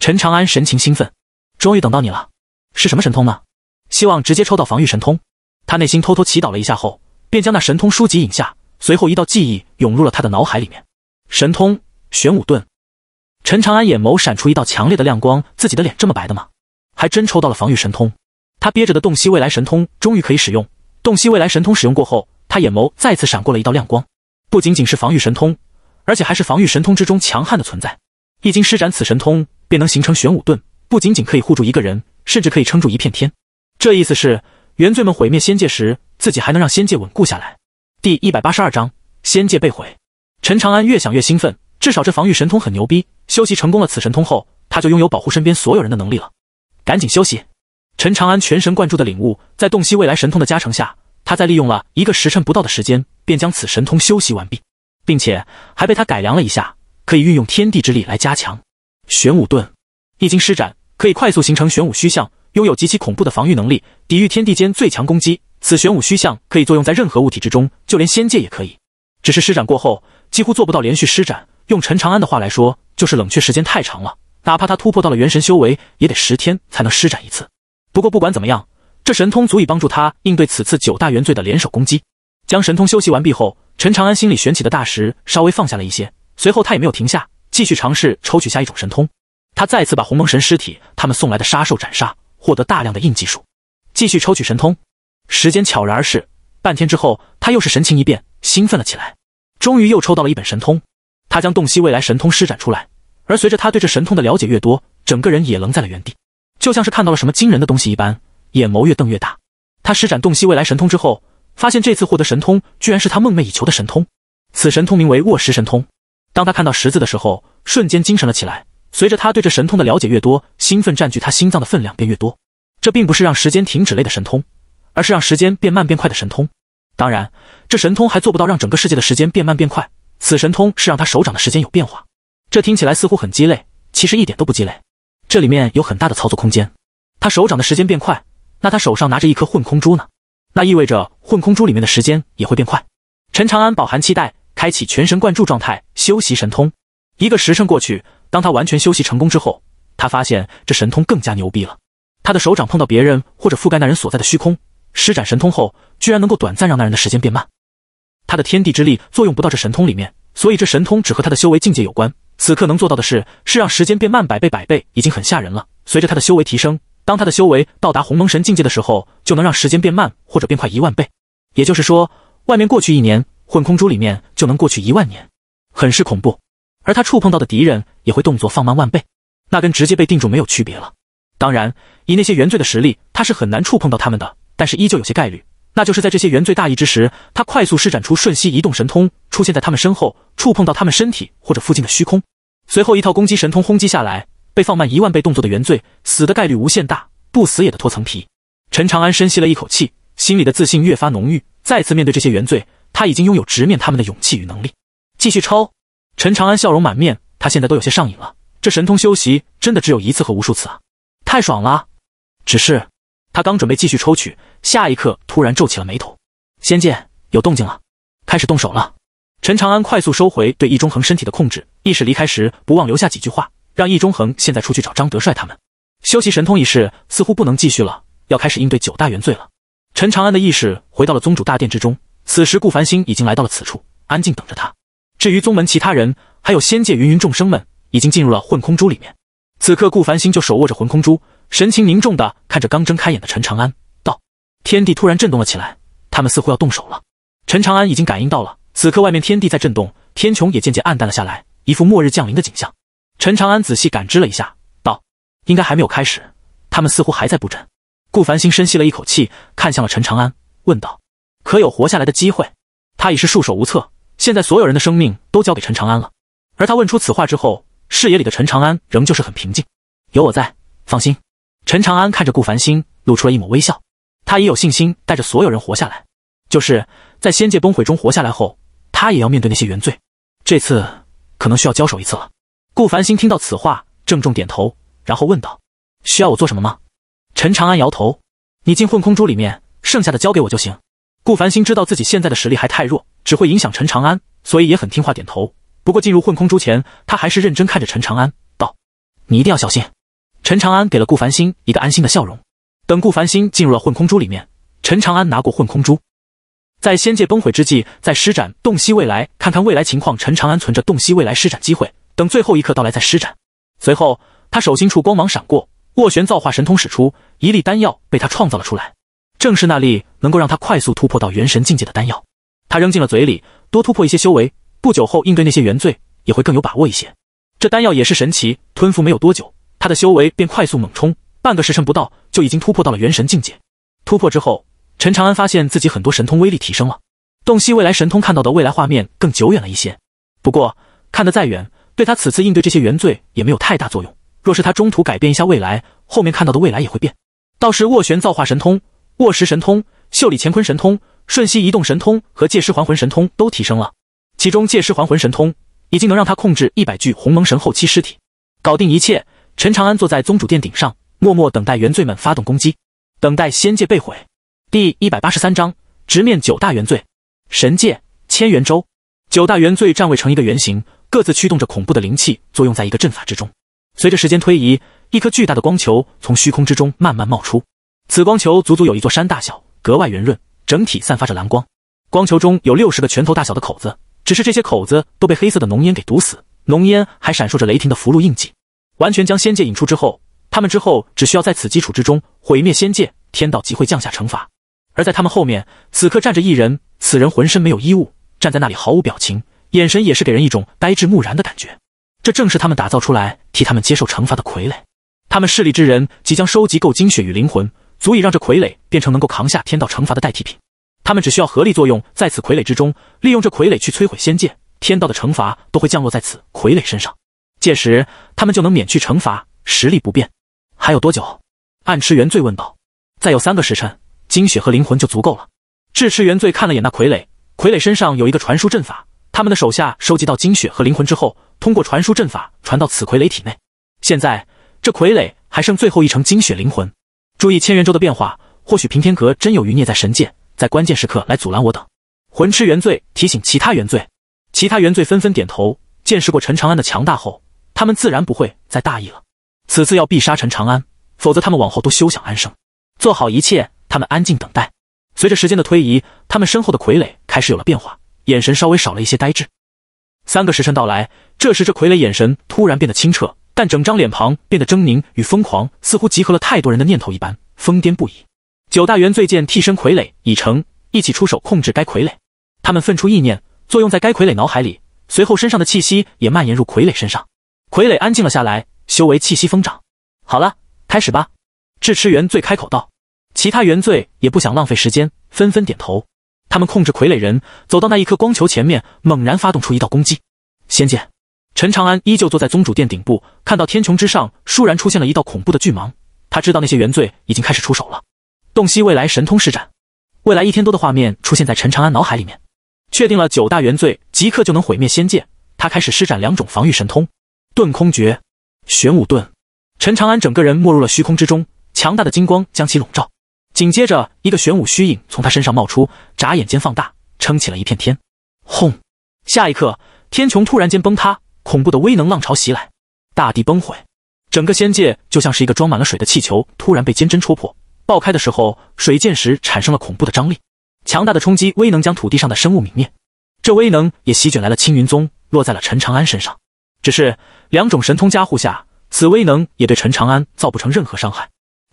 陈长安神情兴奋，终于等到你了！是什么神通呢？希望直接抽到防御神通。他内心偷偷祈祷了一下后，便将那神通书籍引下，随后一道记忆涌入了他的脑海里面。神通玄武盾。陈长安眼眸闪出一道强烈的亮光，自己的脸这么白的吗？还真抽到了防御神通。他憋着的洞悉未来神通终于可以使用，洞悉未来神通使用过后，他眼眸再次闪过了一道亮光。不仅仅是防御神通，而且还是防御神通之中强悍的存在。一经施展此神通，便能形成玄武盾，不仅仅可以护住一个人，甚至可以撑住一片天。这意思是，原罪们毁灭仙界时，自己还能让仙界稳固下来。第一百八十二章仙界被毁，陈长安越想越兴奋，至少这防御神通很牛逼。修习成功了此神通后，他就拥有保护身边所有人的能力了。赶紧修习！陈长安全神贯注的领悟，在洞悉未来神通的加成下，他在利用了一个时辰不到的时间，便将此神通修习完毕，并且还被他改良了一下，可以运用天地之力来加强。玄武盾一经施展，可以快速形成玄武虚像，拥有极其恐怖的防御能力，抵御天地间最强攻击。此玄武虚像可以作用在任何物体之中，就连仙界也可以。只是施展过后，几乎做不到连续施展。用陈长安的话来说，就是冷却时间太长了，哪怕他突破到了元神修为，也得十天才能施展一次。不过不管怎么样，这神通足以帮助他应对此次九大元罪的联手攻击。将神通修习完毕后，陈长安心里悬起的大石稍微放下了一些。随后他也没有停下，继续尝试抽取下一种神通。他再次把鸿蒙神尸体他们送来的杀兽斩杀，获得大量的印技术，继续抽取神通。时间悄然而逝，半天之后，他又是神情一变，兴奋了起来。终于又抽到了一本神通，他将洞悉未来神通施展出来。而随着他对这神通的了解越多，整个人也愣在了原地。就像是看到了什么惊人的东西一般，眼眸越瞪越大。他施展洞悉未来神通之后，发现这次获得神通居然是他梦寐以求的神通。此神通名为握石神通。当他看到十字的时候，瞬间精神了起来。随着他对这神通的了解越多，兴奋占据他心脏的分量便越多。这并不是让时间停止类的神通，而是让时间变慢变快的神通。当然，这神通还做不到让整个世界的时间变慢变快。此神通是让他手掌的时间有变化。这听起来似乎很鸡肋，其实一点都不鸡肋。这里面有很大的操作空间。他手掌的时间变快，那他手上拿着一颗混空珠呢？那意味着混空珠里面的时间也会变快。陈长安饱含期待，开启全神贯注状态，修习神通。一个时辰过去，当他完全修习成功之后，他发现这神通更加牛逼了。他的手掌碰到别人或者覆盖那人所在的虚空，施展神通后，居然能够短暂让那人的时间变慢。他的天地之力作用不到这神通里面，所以这神通只和他的修为境界有关。此刻能做到的事是让时间变慢百倍百倍，已经很吓人了。随着他的修为提升，当他的修为到达鸿蒙神境界的时候，就能让时间变慢或者变快一万倍。也就是说，外面过去一年，混空珠里面就能过去一万年，很是恐怖。而他触碰到的敌人也会动作放慢万倍，那跟直接被定住没有区别了。当然，以那些原罪的实力，他是很难触碰到他们的，但是依旧有些概率，那就是在这些原罪大意之时，他快速施展出瞬息移动神通，出现在他们身后，触碰到他们身体或者附近的虚空。随后一套攻击神通轰击下来，被放慢一万倍动作的原罪，死的概率无限大，不死也得脱层皮。陈长安深吸了一口气，心里的自信越发浓郁。再次面对这些原罪，他已经拥有直面他们的勇气与能力。继续抽！陈长安笑容满面，他现在都有些上瘾了。这神通修习真的只有一次和无数次啊，太爽了！只是他刚准备继续抽取，下一刻突然皱起了眉头。仙剑有动静了，开始动手了。陈长安快速收回对易中恒身体的控制，意识离开时不忘留下几句话，让易中恒现在出去找张德帅他们。修习神通一事似乎不能继续了，要开始应对九大原罪了。陈长安的意识回到了宗主大殿之中，此时顾繁星已经来到了此处，安静等着他。至于宗门其他人，还有仙界芸芸众生们，已经进入了混空珠里面。此刻，顾繁星就手握着混空珠，神情凝重的看着刚睁开眼的陈长安，道：“天地突然震动了起来，他们似乎要动手了。”陈长安已经感应到了。此刻外面天地在震动，天穹也渐渐暗淡了下来，一副末日降临的景象。陈长安仔细感知了一下，道：“应该还没有开始，他们似乎还在布阵。”顾繁星深吸了一口气，看向了陈长安，问道：“可有活下来的机会？”他已是束手无策，现在所有人的生命都交给陈长安了。而他问出此话之后，视野里的陈长安仍旧是很平静：“有我在，放心。”陈长安看着顾繁星，露出了一抹微笑。他已有信心带着所有人活下来，就是在仙界崩毁中活下来后。他也要面对那些原罪，这次可能需要交手一次了。顾繁星听到此话，郑重点头，然后问道：“需要我做什么吗？”陈长安摇头：“你进混空珠里面，剩下的交给我就行。”顾繁星知道自己现在的实力还太弱，只会影响陈长安，所以也很听话，点头。不过进入混空珠前，他还是认真看着陈长安，道：“你一定要小心。”陈长安给了顾繁星一个安心的笑容。等顾繁星进入了混空珠里面，陈长安拿过混空珠。在仙界崩毁之际，再施展洞悉未来，看看未来情况。陈长安存着洞悉未来施展机会，等最后一刻到来再施展。随后，他手心处光芒闪过，斡旋造化神通使出，一粒丹药被他创造了出来，正是那粒能够让他快速突破到元神境界的丹药。他扔进了嘴里，多突破一些修为，不久后应对那些原罪也会更有把握一些。这丹药也是神奇，吞服没有多久，他的修为便快速猛冲，半个时辰不到就已经突破到了元神境界。突破之后。陈长安发现自己很多神通威力提升了，洞悉未来神通看到的未来画面更久远了一些。不过看得再远，对他此次应对这些原罪也没有太大作用。若是他中途改变一下未来，后面看到的未来也会变。倒是斡旋造化神通、卧石神通、袖里乾坤神通、瞬息移动神通和借尸还魂神通都提升了。其中借尸还魂神通已经能让他控制一百具鸿蒙神后期尸体，搞定一切。陈长安坐在宗主殿顶上，默默等待原罪们发动攻击，等待仙界被毁。第一百八十三章直面九大原罪。神界千元州，九大原罪站位成一个圆形，各自驱动着恐怖的灵气，作用在一个阵法之中。随着时间推移，一颗巨大的光球从虚空之中慢慢冒出。此光球足足有一座山大小，格外圆润，整体散发着蓝光。光球中有六十个拳头大小的口子，只是这些口子都被黑色的浓烟给堵死，浓烟还闪烁着雷霆的符箓印记。完全将仙界引出之后，他们之后只需要在此基础之中毁灭仙界，天道即会降下惩罚。而在他们后面，此刻站着一人，此人浑身没有衣物，站在那里毫无表情，眼神也是给人一种呆滞木然的感觉。这正是他们打造出来替他们接受惩罚的傀儡。他们势力之人即将收集够精血与灵魂，足以让这傀儡变成能够扛下天道惩罚的代替品。他们只需要合力作用在此傀儡之中，利用这傀儡去摧毁仙界，天道的惩罚都会降落在此傀儡身上。届时，他们就能免去惩罚，实力不变。还有多久？暗持原罪问道。再有三个时辰。精血和灵魂就足够了。智痴原罪看了眼那傀儡，傀儡身上有一个传输阵法，他们的手下收集到精血和灵魂之后，通过传输阵法传到此傀儡体内。现在这傀儡还剩最后一成精血灵魂，注意千元州的变化，或许平天阁真有余孽在神界，在关键时刻来阻拦我等。魂痴原罪提醒其他原罪，其他原罪纷纷点头。见识过陈长安的强大后，他们自然不会再大意了。此次要必杀陈长安，否则他们往后都休想安生。做好一切。他们安静等待，随着时间的推移，他们身后的傀儡开始有了变化，眼神稍微少了一些呆滞。三个时辰到来，这时这傀儡眼神突然变得清澈，但整张脸庞变得狰狞与疯狂，似乎集合了太多人的念头一般，疯癫不已。九大元罪见替身傀儡已成，一起出手控制该傀儡。他们奋出意念，作用在该傀儡脑海里，随后身上的气息也蔓延入傀儡身上。傀儡安静了下来，修为气息疯长。好了，开始吧。智痴猿最开口道。其他原罪也不想浪费时间，纷纷点头。他们控制傀儡人走到那一颗光球前面，猛然发动出一道攻击。仙界，陈长安依旧坐在宗主殿顶部，看到天穹之上倏然出现了一道恐怖的巨芒。他知道那些原罪已经开始出手了。洞悉未来神通施展，未来一天多的画面出现在陈长安脑海里面。确定了九大原罪即刻就能毁灭仙界，他开始施展两种防御神通：遁空诀、玄武盾。陈长安整个人没入了虚空之中，强大的金光将其笼罩。紧接着，一个玄武虚影从他身上冒出，眨眼间放大，撑起了一片天。轰！下一刻，天穹突然间崩塌，恐怖的威能浪潮袭来，大地崩毁，整个仙界就像是一个装满了水的气球，突然被尖针戳破，爆开的时候，水溅石产生了恐怖的张力，强大的冲击威能将土地上的生物泯灭。这威能也席卷来了青云宗，落在了陈长安身上。只是两种神通加护下，此威能也对陈长安造不成任何伤害。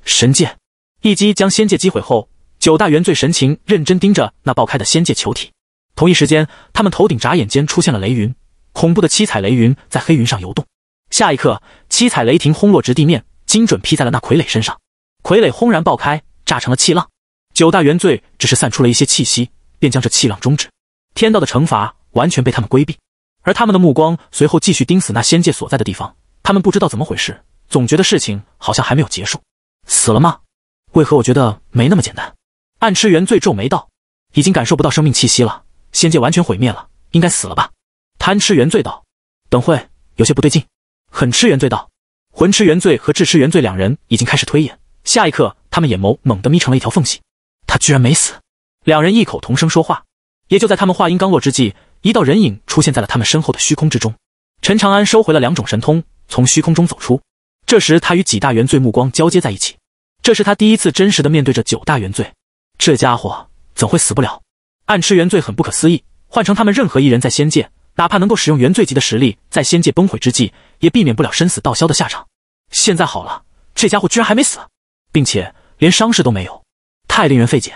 神剑。一击将仙界击毁后，九大元罪神情认真盯着那爆开的仙界球体。同一时间，他们头顶眨眼间出现了雷云，恐怖的七彩雷云在黑云上游动。下一刻，七彩雷霆轰落至地面，精准劈在了那傀儡身上。傀儡轰然爆开，炸成了气浪。九大元罪只是散出了一些气息，便将这气浪终止。天道的惩罚完全被他们规避。而他们的目光随后继续盯死那仙界所在的地方。他们不知道怎么回事，总觉得事情好像还没有结束。死了吗？为何我觉得没那么简单？暗痴原罪皱眉道：“已经感受不到生命气息了，仙界完全毁灭了，应该死了吧？”贪吃原罪道：“等会有些不对劲。”狠吃原罪道：“魂吃原罪和智吃原罪两人已经开始推演，下一刻他们眼眸猛地眯成了一条缝隙，他居然没死！”两人异口同声说话。也就在他们话音刚落之际，一道人影出现在了他们身后的虚空之中。陈长安收回了两种神通，从虚空中走出。这时他与几大原罪目光交接在一起。这是他第一次真实的面对着九大原罪，这家伙怎会死不了？暗吃原罪很不可思议，换成他们任何一人在仙界，哪怕能够使用原罪级的实力，在仙界崩毁之际，也避免不了生死道消的下场。现在好了，这家伙居然还没死，并且连伤势都没有，太令人费解。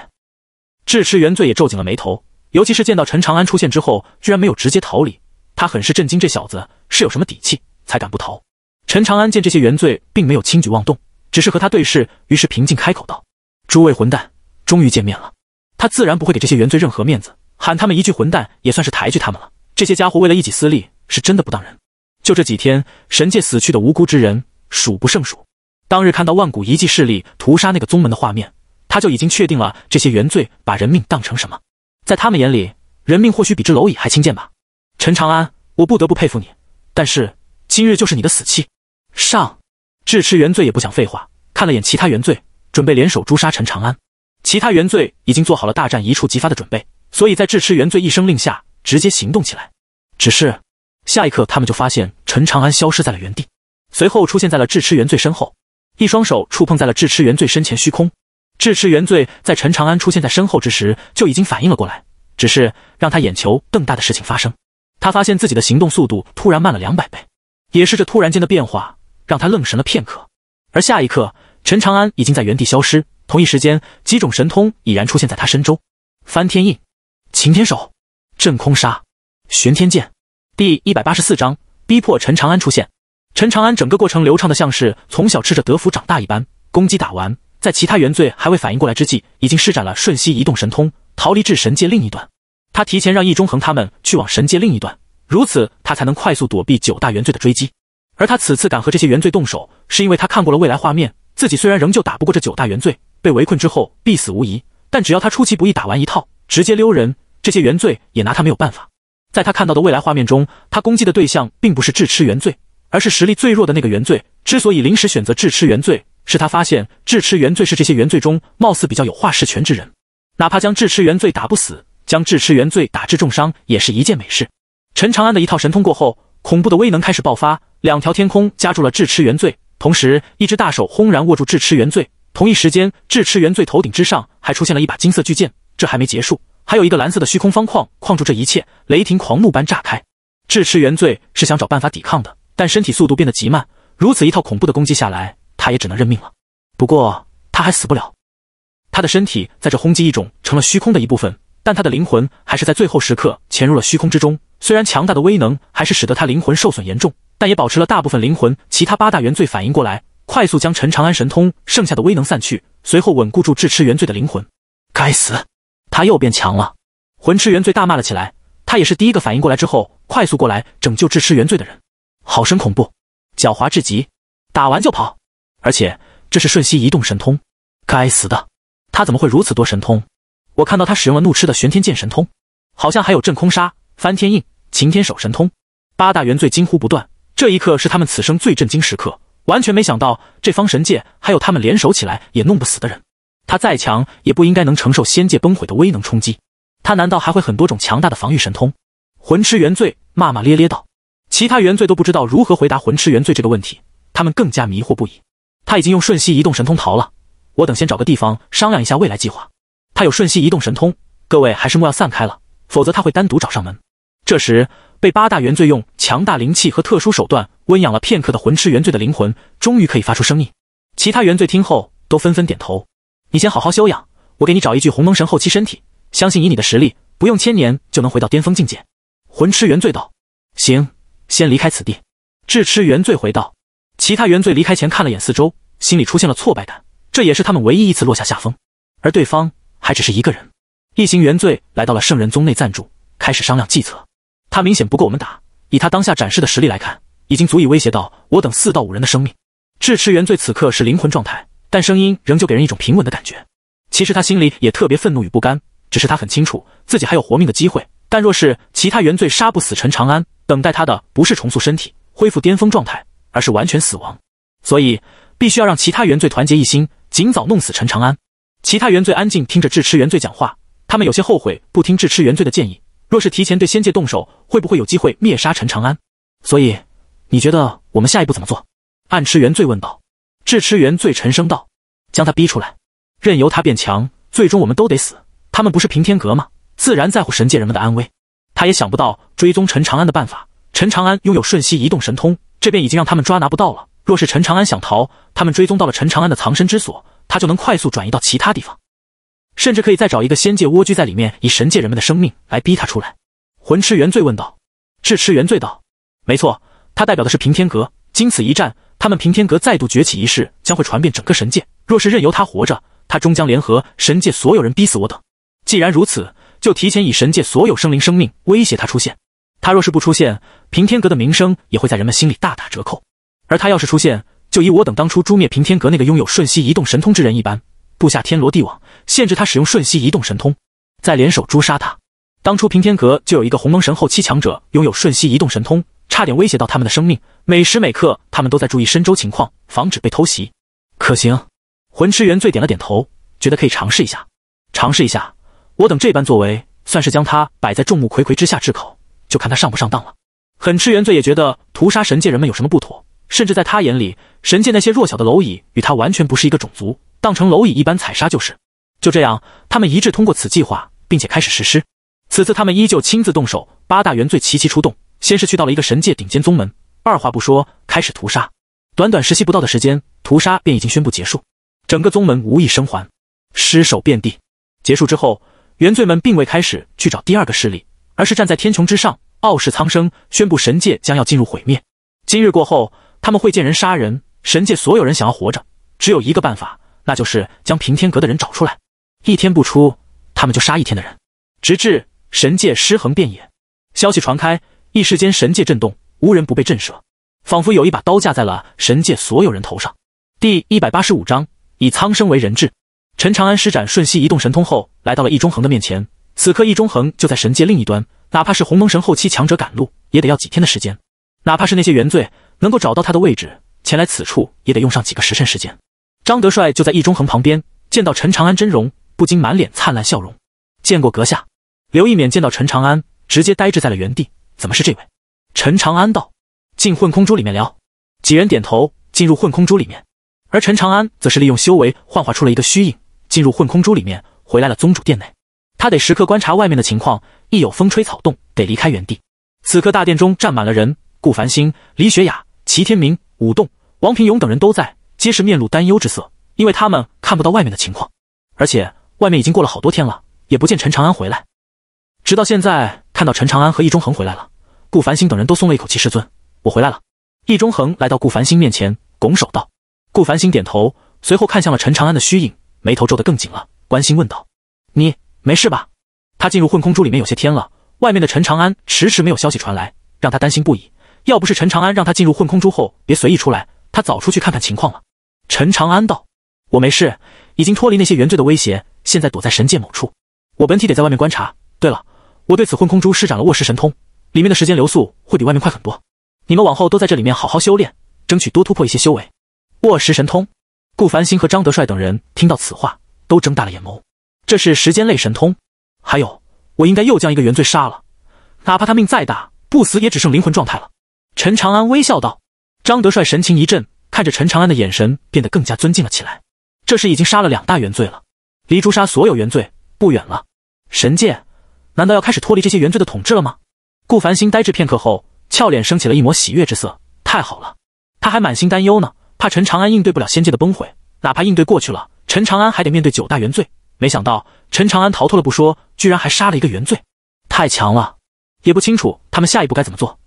智痴原罪也皱紧了眉头，尤其是见到陈长安出现之后，居然没有直接逃离，他很是震惊，这小子是有什么底气才敢不逃？陈长安见这些原罪并没有轻举妄动。只是和他对视，于是平静开口道：“诸位混蛋，终于见面了。”他自然不会给这些原罪任何面子，喊他们一句混蛋也算是抬举他们了。这些家伙为了一己私利，是真的不当人。就这几天，神界死去的无辜之人数不胜数。当日看到万古遗迹势力屠杀那个宗门的画面，他就已经确定了这些原罪把人命当成什么。在他们眼里，人命或许比只蝼蚁还轻贱吧。陈长安，我不得不佩服你，但是今日就是你的死期。上。智痴原罪也不想废话，看了眼其他原罪，准备联手诛杀陈长安。其他原罪已经做好了大战一触即发的准备，所以在智痴原罪一声令下，直接行动起来。只是下一刻，他们就发现陈长安消失在了原地，随后出现在了智痴原罪身后，一双手触碰在了智痴原罪身前虚空。智痴原罪在陈长安出现在身后之时，就已经反应了过来，只是让他眼球瞪大的事情发生，他发现自己的行动速度突然慢了两百倍。也是这突然间的变化。让他愣神了片刻，而下一刻，陈长安已经在原地消失。同一时间，几种神通已然出现在他身周：翻天印、擎天手、镇空杀、玄天剑。第一百八十四章：逼迫陈长安出现。陈长安整个过程流畅的像是从小吃着德芙长大一般。攻击打完，在其他原罪还未反应过来之际，已经施展了瞬息移动神通，逃离至神界另一端。他提前让易中恒他们去往神界另一端，如此他才能快速躲避九大原罪的追击。而他此次敢和这些原罪动手，是因为他看过了未来画面。自己虽然仍旧打不过这九大原罪，被围困之后必死无疑，但只要他出其不意打完一套，直接溜人，这些原罪也拿他没有办法。在他看到的未来画面中，他攻击的对象并不是智痴原罪，而是实力最弱的那个原罪。之所以临时选择智痴原罪，是他发现智痴原罪是这些原罪中貌似比较有话事权之人。哪怕将智痴原罪打不死，将智痴原罪打致重伤也是一件美事。陈长安的一套神通过后。恐怖的威能开始爆发，两条天空夹住了智痴原罪，同时一只大手轰然握住智痴原罪。同一时间，智痴原罪头顶之上还出现了一把金色巨剑。这还没结束，还有一个蓝色的虚空方框框住这一切。雷霆狂怒般炸开，智痴原罪是想找办法抵抗的，但身体速度变得极慢。如此一套恐怖的攻击下来，他也只能认命了。不过他还死不了，他的身体在这轰击一种成了虚空的一部分，但他的灵魂还是在最后时刻潜入了虚空之中。虽然强大的威能还是使得他灵魂受损严重，但也保持了大部分灵魂。其他八大原罪反应过来，快速将陈长安神通剩下的威能散去，随后稳固住智痴原罪的灵魂。该死，他又变强了！魂痴原罪大骂了起来。他也是第一个反应过来之后，快速过来拯救智痴原罪的人。好生恐怖，狡猾至极，打完就跑，而且这是瞬息移动神通。该死的，他怎么会如此多神通？我看到他使用了怒痴的玄天剑神通，好像还有震空杀、翻天印。擎天手神通，八大原罪惊呼不断。这一刻是他们此生最震惊时刻，完全没想到这方神界还有他们联手起来也弄不死的人。他再强，也不应该能承受仙界崩毁的威能冲击。他难道还会很多种强大的防御神通？魂痴原罪骂骂咧咧道。其他原罪都不知道如何回答魂痴原罪这个问题，他们更加迷惑不已。他已经用瞬息移动神通逃了，我等先找个地方商量一下未来计划。他有瞬息移动神通，各位还是莫要散开了，否则他会单独找上门。这时，被八大原罪用强大灵气和特殊手段温养了片刻的魂痴原罪的灵魂，终于可以发出声音。其他原罪听后，都纷纷点头。你先好好休养，我给你找一具鸿蒙神后期身体，相信以你的实力，不用千年就能回到巅峰境界。魂痴原罪道：“行，先离开此地。”智痴原罪回道：“其他原罪离开前看了眼四周，心里出现了挫败感。这也是他们唯一一次落下下风，而对方还只是一个人。”一行原罪来到了圣人宗内暂住，开始商量计策。他明显不够我们打，以他当下展示的实力来看，已经足以威胁到我等四到五人的生命。智痴原罪此刻是灵魂状态，但声音仍旧给人一种平稳的感觉。其实他心里也特别愤怒与不甘，只是他很清楚自己还有活命的机会。但若是其他原罪杀不死陈长安，等待他的不是重塑身体、恢复巅峰状态，而是完全死亡。所以，必须要让其他原罪团结一心，尽早弄死陈长安。其他原罪安静听着智痴原罪讲话，他们有些后悔不听智痴原罪的建议。若是提前对仙界动手，会不会有机会灭杀陈长安？所以，你觉得我们下一步怎么做？暗痴原罪问道。智痴原罪沉声道：“将他逼出来，任由他变强，最终我们都得死。他们不是平天阁吗？自然在乎神界人们的安危。他也想不到追踪陈长安的办法。陈长安拥有瞬息移动神通，这便已经让他们抓拿不到了。若是陈长安想逃，他们追踪到了陈长安的藏身之所，他就能快速转移到其他地方。”甚至可以再找一个仙界蜗居在里面，以神界人们的生命来逼他出来。魂痴原罪问道：“智痴原罪道，没错，他代表的是平天阁。经此一战，他们平天阁再度崛起一事将会传遍整个神界。若是任由他活着，他终将联合神界所有人逼死我等。既然如此，就提前以神界所有生灵生命威胁他出现。他若是不出现，平天阁的名声也会在人们心里大打折扣。而他要是出现，就以我等当初诛灭平天阁那个拥有瞬息移动神通之人一般。”布下天罗地网，限制他使用瞬息移动神通，再联手诛杀他。当初平天阁就有一个鸿蒙神后期强者拥有瞬息移动神通，差点威胁到他们的生命。每时每刻，他们都在注意深州情况，防止被偷袭。可行。魂痴元罪点了点头，觉得可以尝试一下。尝试一下，我等这般作为，算是将他摆在众目睽睽之下炙口，就看他上不上当了。狠痴元罪也觉得屠杀神界人们有什么不妥，甚至在他眼里，神界那些弱小的蝼蚁与他完全不是一个种族。当成蝼蚁一般踩杀就是，就这样，他们一致通过此计划，并且开始实施。此次他们依旧亲自动手，八大原罪齐齐出动，先是去到了一个神界顶尖宗门，二话不说开始屠杀。短短时息不到的时间，屠杀便已经宣布结束，整个宗门无一生还，尸首遍地。结束之后，原罪们并未开始去找第二个势力，而是站在天穹之上，傲视苍生，宣布神界将要进入毁灭。今日过后，他们会见人杀人，神界所有人想要活着，只有一个办法。那就是将平天阁的人找出来，一天不出，他们就杀一天的人，直至神界尸横遍野。消息传开，一时间神界震动，无人不被震慑，仿佛有一把刀架在了神界所有人头上。第一百八十五章以苍生为人质。陈长安施展瞬息移动神通，后来到了易中恒的面前。此刻，易中恒就在神界另一端，哪怕是鸿蒙神后期强者赶路，也得要几天的时间；哪怕是那些原罪能够找到他的位置，前来此处也得用上几个时辰时间。张德帅就在易中恒旁边，见到陈长安真容，不禁满脸灿烂笑容。见过阁下。刘一勉见到陈长安，直接呆滞在了原地。怎么是这位？陈长安道：“进混空珠里面聊。”几人点头，进入混空珠里面。而陈长安则是利用修为幻化出了一个虚影，进入混空珠里面。回来了宗主殿内，他得时刻观察外面的情况，一有风吹草动，得离开原地。此刻大殿中站满了人，顾繁星、李雪雅、齐天明、武动、王平勇等人都在。皆是面露担忧之色，因为他们看不到外面的情况，而且外面已经过了好多天了，也不见陈长安回来。直到现在看到陈长安和易中恒回来了，顾繁星等人都松了一口气。师尊，我回来了。易中恒来到顾繁星面前，拱手道。顾繁星点头，随后看向了陈长安的虚影，眉头皱得更紧了，关心问道：“你没事吧？”他进入混空珠里面有些天了，外面的陈长安迟迟没有消息传来，让他担心不已。要不是陈长安让他进入混空珠后别随意出来，他早出去看看情况了。陈长安道：“我没事，已经脱离那些原罪的威胁，现在躲在神界某处。我本体得在外面观察。对了，我对此混空珠施展了卧石神通，里面的时间流速会比外面快很多。你们往后都在这里面好好修炼，争取多突破一些修为。卧石神通。”顾繁星和张德帅等人听到此话，都睁大了眼眸。这是时间类神通。还有，我应该又将一个原罪杀了，哪怕他命再大，不死也只剩灵魂状态了。陈长安微笑道。张德帅神情一震。看着陈长安的眼神变得更加尊敬了起来。这是已经杀了两大原罪了，离诛杀所有原罪不远了。神界，难道要开始脱离这些原罪的统治了吗？顾繁星呆滞片刻后，俏脸升起了一抹喜悦之色。太好了，他还满心担忧呢，怕陈长安应对不了仙界的崩毁，哪怕应对过去了，陈长安还得面对九大原罪。没想到陈长安逃脱了不说，居然还杀了一个原罪，太强了！也不清楚他们下一步该怎么做，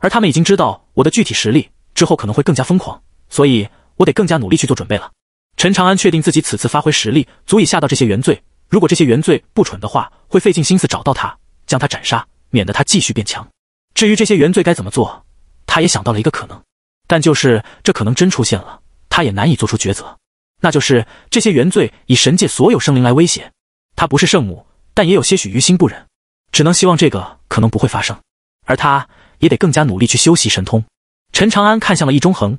而他们已经知道我的具体实力，之后可能会更加疯狂。所以，我得更加努力去做准备了。陈长安确定自己此次发挥实力，足以吓到这些原罪。如果这些原罪不蠢的话，会费尽心思找到他，将他斩杀，免得他继续变强。至于这些原罪该怎么做，他也想到了一个可能，但就是这可能真出现了，他也难以做出抉择。那就是这些原罪以神界所有生灵来威胁他。不是圣母，但也有些许于心不忍，只能希望这个可能不会发生。而他也得更加努力去修习神通。陈长安看向了易中恒。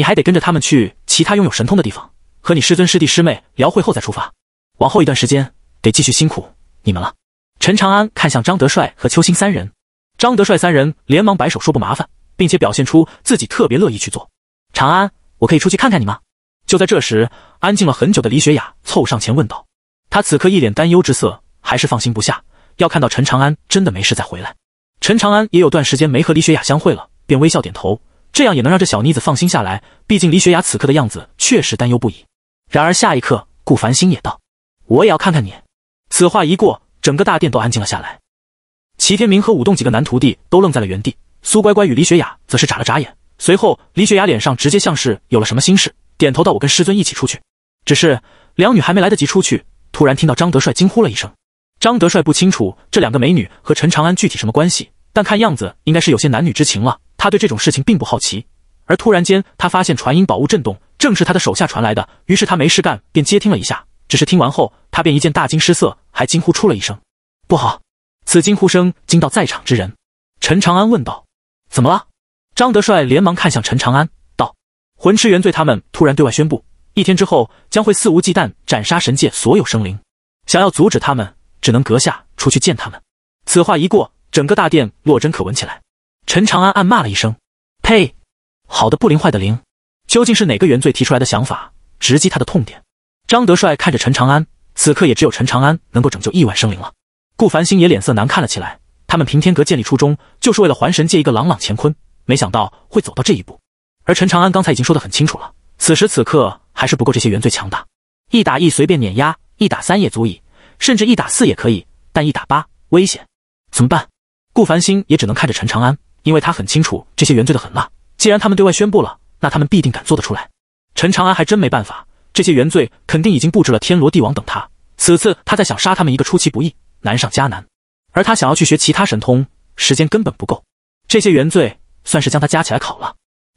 你还得跟着他们去其他拥有神通的地方，和你师尊、师弟、师妹聊会后再出发。往后一段时间得继续辛苦你们了。陈长安看向张德帅和邱星三人，张德帅三人连忙摆手说不麻烦，并且表现出自己特别乐意去做。长安，我可以出去看看你吗？就在这时，安静了很久的李雪雅凑上前问道，她此刻一脸担忧之色，还是放心不下，要看到陈长安真的没事再回来。陈长安也有段时间没和李雪雅相会了，便微笑点头。这样也能让这小妮子放心下来，毕竟李雪雅此刻的样子确实担忧不已。然而下一刻，顾繁星也道：“我也要看看你。”此话一过，整个大殿都安静了下来。齐天明和舞动几个男徒弟都愣在了原地，苏乖乖与李雪雅则是眨了眨眼。随后，李雪雅脸上直接像是有了什么心事，点头道：“我跟师尊一起出去。”只是两女还没来得及出去，突然听到张德帅惊呼了一声。张德帅不清楚这两个美女和陈长安具体什么关系，但看样子应该是有些男女之情了。他对这种事情并不好奇，而突然间，他发现传音宝物震动，正是他的手下传来的。于是他没事干，便接听了一下。只是听完后，他便一见大惊失色，还惊呼出了一声：“不好！”此惊呼声惊到在场之人。陈长安问道：“怎么了？”张德帅连忙看向陈长安，道：“魂痴元罪他们突然对外宣布，一天之后将会肆无忌惮斩杀神界所有生灵。想要阻止他们，只能阁下出去见他们。”此话一过，整个大殿落针可闻起来。陈长安暗骂了一声：“呸！好的不灵，坏的灵，究竟是哪个原罪提出来的想法，直击他的痛点？”张德帅看着陈长安，此刻也只有陈长安能够拯救亿万生灵了。顾繁星也脸色难看了起来。他们平天阁建立初衷就是为了还神界一个朗朗乾坤，没想到会走到这一步。而陈长安刚才已经说得很清楚了，此时此刻还是不够这些原罪强大，一打一随便碾压，一打三也足以，甚至一打四也可以，但一打八危险，怎么办？顾繁星也只能看着陈长安。因为他很清楚这些原罪的狠辣，既然他们对外宣布了，那他们必定敢做得出来。陈长安还真没办法，这些原罪肯定已经布置了天罗地网等他。此次他在想杀他们一个出其不意，难上加难。而他想要去学其他神通，时间根本不够。这些原罪算是将他加起来考了，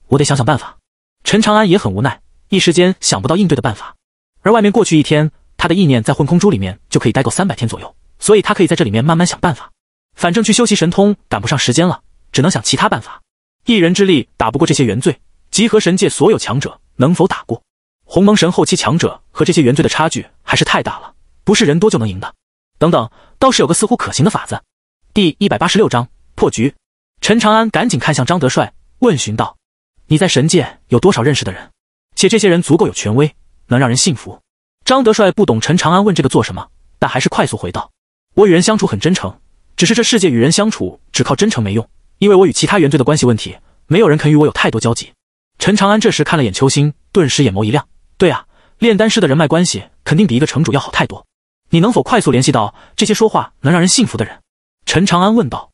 我得想想办法。陈长安也很无奈，一时间想不到应对的办法。而外面过去一天，他的意念在混空珠里面就可以待够三百天左右，所以他可以在这里面慢慢想办法。反正去修习神通赶不上时间了。只能想其他办法，一人之力打不过这些原罪，集合神界所有强者，能否打过鸿蒙神后期强者和这些原罪的差距还是太大了，不是人多就能赢的。等等，倒是有个似乎可行的法子。第一百八十六章破局。陈长安赶紧看向张德帅，问询道：“你在神界有多少认识的人？且这些人足够有权威，能让人信服。”张德帅不懂陈长安问这个做什么，但还是快速回道：“我与人相处很真诚，只是这世界与人相处只靠真诚没用。”因为我与其他原罪的关系问题，没有人肯与我有太多交集。陈长安这时看了眼秋星，顿时眼眸一亮。对啊，炼丹师的人脉关系肯定比一个城主要好太多。你能否快速联系到这些说话能让人信服的人？陈长安问道。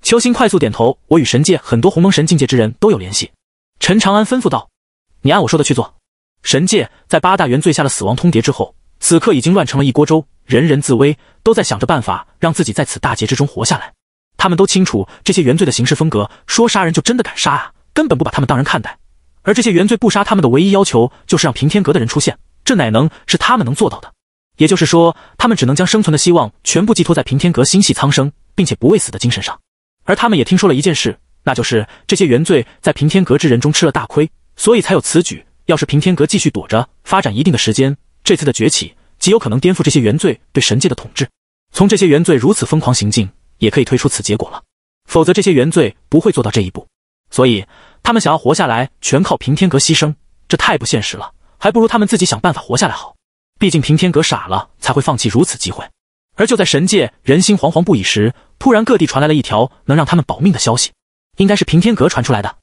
秋星快速点头。我与神界很多鸿蒙神境界之人都有联系。陈长安吩咐道：“你按我说的去做。”神界在八大原罪下了死亡通牒之后，此刻已经乱成了一锅粥，人人自危，都在想着办法让自己在此大劫之中活下来。他们都清楚这些原罪的行事风格，说杀人就真的敢杀啊，根本不把他们当人看待。而这些原罪不杀他们的唯一要求，就是让平天阁的人出现，这哪能是他们能做到的？也就是说，他们只能将生存的希望全部寄托在平天阁心系苍生，并且不畏死的精神上。而他们也听说了一件事，那就是这些原罪在平天阁之人中吃了大亏，所以才有此举。要是平天阁继续躲着发展一定的时间，这次的崛起极有可能颠覆这些原罪对神界的统治。从这些原罪如此疯狂行径。也可以推出此结果了，否则这些原罪不会做到这一步。所以他们想要活下来，全靠平天阁牺牲，这太不现实了，还不如他们自己想办法活下来好。毕竟平天阁傻了，才会放弃如此机会。而就在神界人心惶惶不已时，突然各地传来了一条能让他们保命的消息，应该是平天阁传出来的，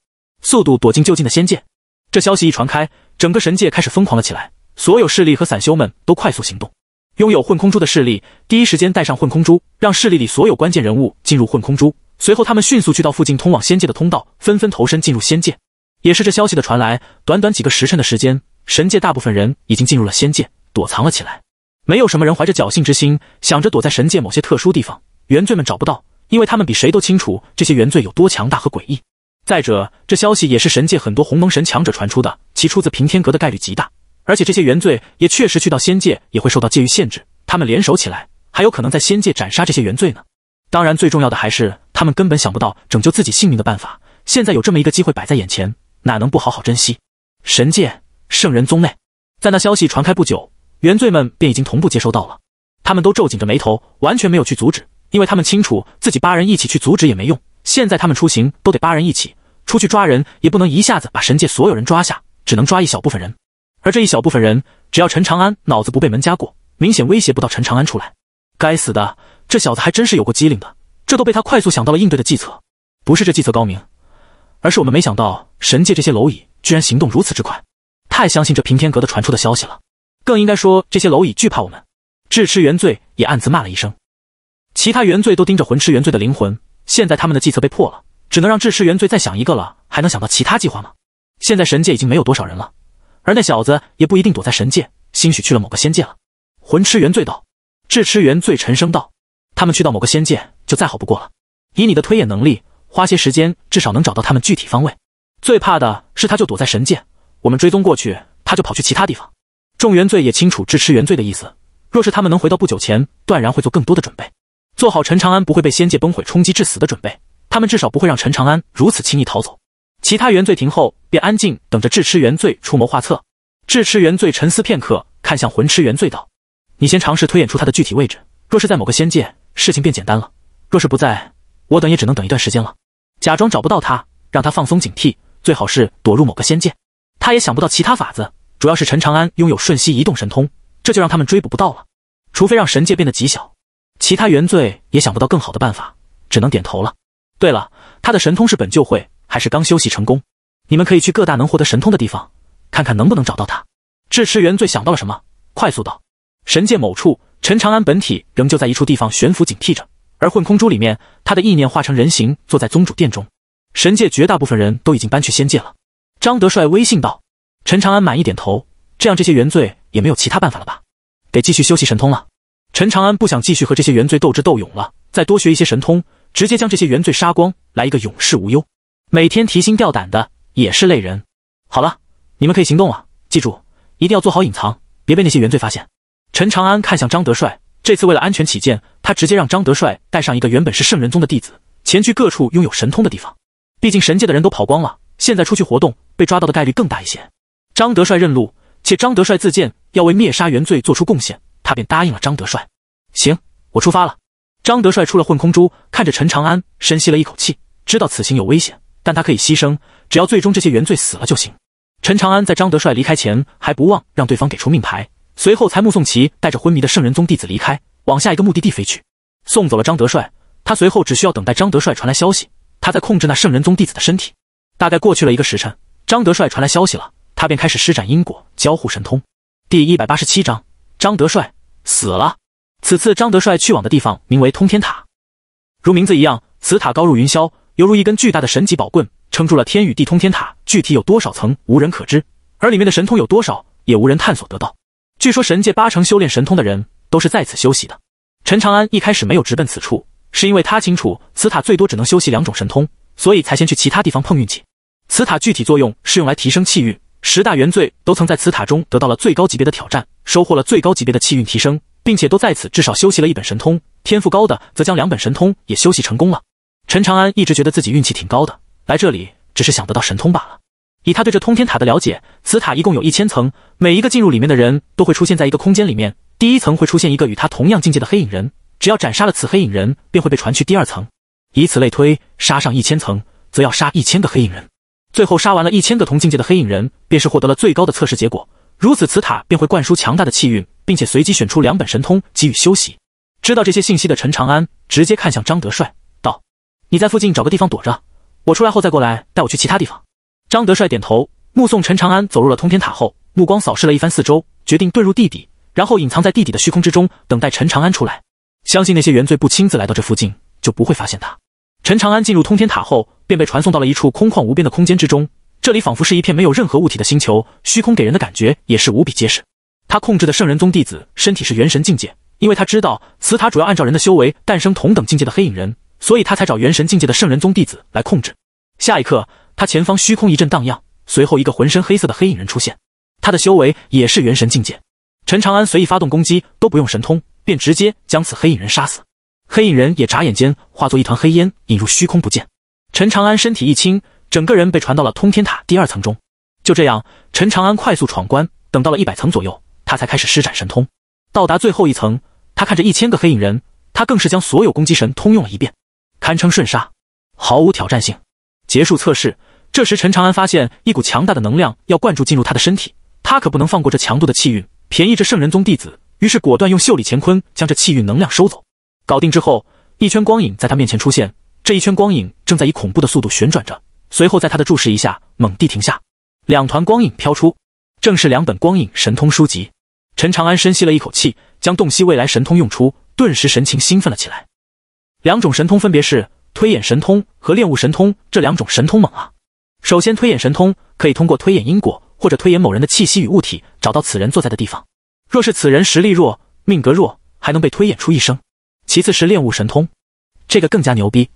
速度躲进就近的仙界。这消息一传开，整个神界开始疯狂了起来，所有势力和散修们都快速行动。拥有混空珠的势力，第一时间带上混空珠，让势力里所有关键人物进入混空珠。随后，他们迅速去到附近通往仙界的通道，纷纷投身进入仙界。也是这消息的传来，短短几个时辰的时间，神界大部分人已经进入了仙界，躲藏了起来。没有什么人怀着侥幸之心，想着躲在神界某些特殊地方，原罪们找不到，因为他们比谁都清楚这些原罪有多强大和诡异。再者，这消息也是神界很多鸿蒙神强者传出的，其出自平天阁的概率极大。而且这些原罪也确实去到仙界也会受到界域限制，他们联手起来还有可能在仙界斩杀这些原罪呢。当然，最重要的还是他们根本想不到拯救自己性命的办法。现在有这么一个机会摆在眼前，哪能不好好珍惜？神界圣人宗内，在那消息传开不久，原罪们便已经同步接收到了。他们都皱紧着眉头，完全没有去阻止，因为他们清楚自己八人一起去阻止也没用。现在他们出行都得八人一起，出去抓人也不能一下子把神界所有人抓下，只能抓一小部分人。而这一小部分人，只要陈长安脑子不被门夹过，明显威胁不到陈长安出来。该死的，这小子还真是有过机灵的，这都被他快速想到了应对的计策。不是这计策高明，而是我们没想到神界这些蝼蚁居然行动如此之快。太相信这平天阁的传出的消息了，更应该说这些蝼蚁惧怕我们。智痴原罪也暗自骂了一声。其他原罪都盯着魂痴原罪的灵魂，现在他们的计策被破了，只能让智痴原罪再想一个了。还能想到其他计划吗？现在神界已经没有多少人了。而那小子也不一定躲在神界，兴许去了某个仙界了。魂痴原罪道，智痴原罪沉声道：“他们去到某个仙界就再好不过了。以你的推演能力，花些时间，至少能找到他们具体方位。最怕的是他就躲在神界，我们追踪过去，他就跑去其他地方。”众原罪也清楚智痴原罪的意思，若是他们能回到不久前，断然会做更多的准备，做好陈长安不会被仙界崩毁冲击致死的准备，他们至少不会让陈长安如此轻易逃走。其他原罪停后便安静等着智痴原罪出谋划策。智痴原罪沉思片刻，看向魂痴原罪道：“你先尝试推演出他的具体位置。若是在某个仙界，事情便简单了；若是不在，我等也只能等一段时间了。假装找不到他，让他放松警惕，最好是躲入某个仙界。他也想不到其他法子，主要是陈长安拥有瞬息移动神通，这就让他们追捕不到了。除非让神界变得极小，其他原罪也想不到更好的办法，只能点头了。对了，他的神通是本就会。”还是刚修习成功，你们可以去各大能获得神通的地方，看看能不能找到他。智痴原罪想到了什么，快速道：“神界某处，陈长安本体仍旧在一处地方悬浮警惕着，而混空珠里面，他的意念化成人形，坐在宗主殿中。神界绝大部分人都已经搬去仙界了。”张德帅微信道。陈长安满意点头，这样这些原罪也没有其他办法了吧？得继续修习神通了。陈长安不想继续和这些原罪斗智斗勇了，再多学一些神通，直接将这些原罪杀光，来一个永世无忧。每天提心吊胆的也是累人。好了，你们可以行动了。记住，一定要做好隐藏，别被那些原罪发现。陈长安看向张德帅，这次为了安全起见，他直接让张德帅带上一个原本是圣人宗的弟子，前去各处拥有神通的地方。毕竟神界的人都跑光了，现在出去活动，被抓到的概率更大一些。张德帅认路，且张德帅自荐要为灭杀原罪做出贡献，他便答应了张德帅。行，我出发了。张德帅出了混空珠，看着陈长安，深吸了一口气，知道此行有危险。但他可以牺牲，只要最终这些原罪死了就行。陈长安在张德帅离开前，还不忘让对方给出命牌，随后才目送其带着昏迷的圣人宗弟子离开，往下一个目的地飞去。送走了张德帅，他随后只需要等待张德帅传来消息。他在控制那圣人宗弟子的身体。大概过去了一个时辰，张德帅传来消息了，他便开始施展因果交互神通。第一百八十七章：张德帅死了。此次张德帅去往的地方名为通天塔，如名字一样，此塔高入云霄。犹如一根巨大的神级宝棍，撑住了天宇地通天塔。具体有多少层，无人可知；而里面的神通有多少，也无人探索得到。据说神界八成修炼神通的人，都是在此休息的。陈长安一开始没有直奔此处，是因为他清楚此塔最多只能修习两种神通，所以才先去其他地方碰运气。此塔具体作用是用来提升气运。十大元罪都曾在此塔中得到了最高级别的挑战，收获了最高级别的气运提升，并且都在此至少修习了一本神通，天赋高的则将两本神通也修习成功了。陈长安一直觉得自己运气挺高的，来这里只是想得到神通罢了。以他对这通天塔的了解，此塔一共有一千层，每一个进入里面的人都会出现在一个空间里面。第一层会出现一个与他同样境界的黑影人，只要斩杀了此黑影人，便会被传去第二层，以此类推，杀上一千层，则要杀一千个黑影人。最后杀完了一千个同境界的黑影人，便是获得了最高的测试结果。如此，此塔便会灌输强大的气运，并且随机选出两本神通给予休息。知道这些信息的陈长安直接看向张德帅。你在附近找个地方躲着，我出来后再过来带我去其他地方。张德帅点头，目送陈长安走入了通天塔后，目光扫视了一番四周，决定遁入地底，然后隐藏在地底的虚空之中，等待陈长安出来。相信那些原罪不亲自来到这附近，就不会发现他。陈长安进入通天塔后，便被传送到了一处空旷无边的空间之中，这里仿佛是一片没有任何物体的星球，虚空给人的感觉也是无比结实。他控制的圣人宗弟子身体是元神境界，因为他知道此塔主要按照人的修为诞生同等境界的黑影人。所以他才找元神境界的圣人宗弟子来控制。下一刻，他前方虚空一阵荡漾，随后一个浑身黑色的黑影人出现。他的修为也是元神境界。陈长安随意发动攻击都不用神通，便直接将此黑影人杀死。黑影人也眨眼间化作一团黑烟，引入虚空不见。陈长安身体一轻，整个人被传到了通天塔第二层中。就这样，陈长安快速闯关，等到了一百层左右，他才开始施展神通。到达最后一层，他看着一千个黑影人，他更是将所有攻击神通用了一遍。堪称瞬杀，毫无挑战性。结束测试，这时陈长安发现一股强大的能量要灌注进入他的身体，他可不能放过这强度的气运，便宜这圣人宗弟子。于是果断用袖里乾坤将这气运能量收走。搞定之后，一圈光影在他面前出现，这一圈光影正在以恐怖的速度旋转着，随后在他的注视一下，猛地停下。两团光影飘出，正是两本光影神通书籍。陈长安深吸了一口气，将洞悉未来神通用出，顿时神情兴奋了起来。两种神通分别是推演神通和炼物神通。这两种神通猛啊！首先，推演神通可以通过推演因果或者推演某人的气息与物体，找到此人坐在的地方。若是此人实力弱、命格弱，还能被推演出一生。其次是炼物神通，这个更加牛逼。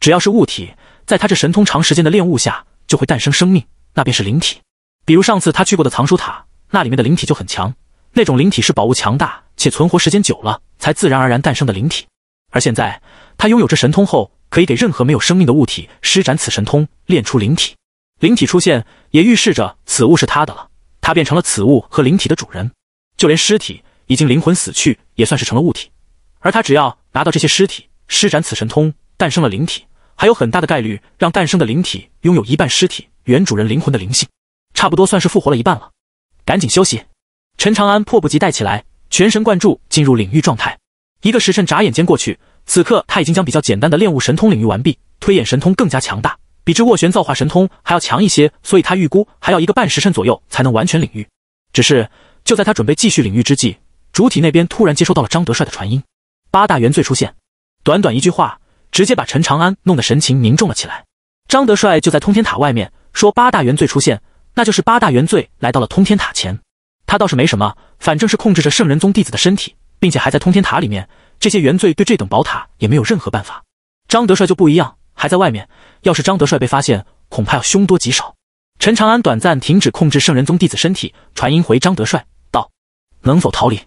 只要是物体，在他这神通长时间的炼物下，就会诞生生命，那便是灵体。比如上次他去过的藏书塔，那里面的灵体就很强。那种灵体是宝物强大且存活时间久了才自然而然诞生的灵体。而现在。他拥有这神通后，可以给任何没有生命的物体施展此神通，炼出灵体。灵体出现，也预示着此物是他的了，他变成了此物和灵体的主人。就连尸体，已经灵魂死去，也算是成了物体。而他只要拿到这些尸体，施展此神通，诞生了灵体，还有很大的概率让诞生的灵体拥有一半尸体原主人灵魂的灵性，差不多算是复活了一半了。赶紧休息！陈长安迫不及待起来，全神贯注进入领域状态。一个时辰眨眼间过去。此刻他已经将比较简单的炼物神通领域完毕，推演神通更加强大，比之斡旋造化神通还要强一些，所以他预估还要一个半时辰左右才能完全领域。只是就在他准备继续领域之际，主体那边突然接收到了张德帅的传音：“八大元罪出现。”短短一句话，直接把陈长安弄得神情凝重了起来。张德帅就在通天塔外面说：“八大元罪出现，那就是八大元罪来到了通天塔前。”他倒是没什么，反正是控制着圣人宗弟子的身体，并且还在通天塔里面。这些原罪对这等宝塔也没有任何办法。张德帅就不一样，还在外面。要是张德帅被发现，恐怕要凶多吉少。陈长安短暂停止控制圣人宗弟子身体，传音回张德帅道：“能否逃离？”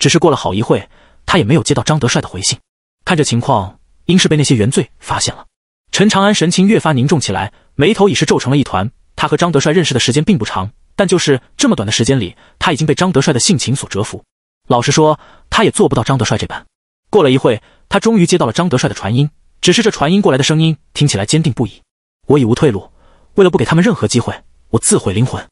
只是过了好一会，他也没有接到张德帅的回信。看这情况，应是被那些原罪发现了。陈长安神情越发凝重起来，眉头已是皱成了一团。他和张德帅认识的时间并不长，但就是这么短的时间里，他已经被张德帅的性情所折服。老实说，他也做不到张德帅这般。过了一会，他终于接到了张德帅的传音，只是这传音过来的声音听起来坚定不移。我已无退路，为了不给他们任何机会，我自毁灵魂。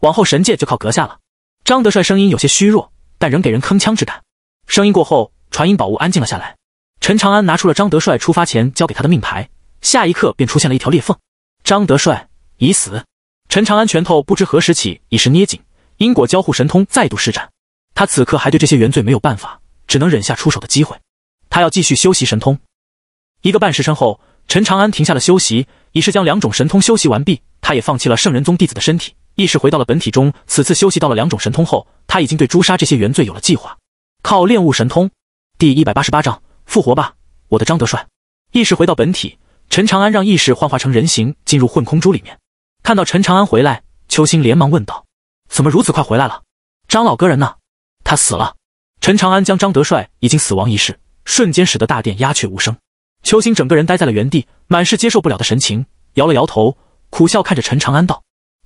往后神界就靠阁下了。张德帅声音有些虚弱，但仍给人铿锵之感。声音过后，传音宝物安静了下来。陈长安拿出了张德帅出发前交给他的命牌，下一刻便出现了一条裂缝。张德帅已死。陈长安拳头不知何时起已是捏紧，因果交互神通再度施展。他此刻还对这些原罪没有办法，只能忍下出手的机会。他要继续修习神通。一个半时辰后，陈长安停下了修习，已是将两种神通修习完毕。他也放弃了圣人宗弟子的身体，意识回到了本体中。此次修习到了两种神通后，他已经对诛杀这些原罪有了计划。靠炼物神通。第一百八十八章复活吧，我的张德帅。意识回到本体，陈长安让意识幻化成人形，进入混空珠里面。看到陈长安回来，秋心连忙问道：“怎么如此快回来了？张老哥人呢？”“他死了。”陈长安将张德帅已经死亡一事。瞬间使得大殿鸦雀无声，秋心整个人呆在了原地，满是接受不了的神情，摇了摇头，苦笑看着陈长安道：“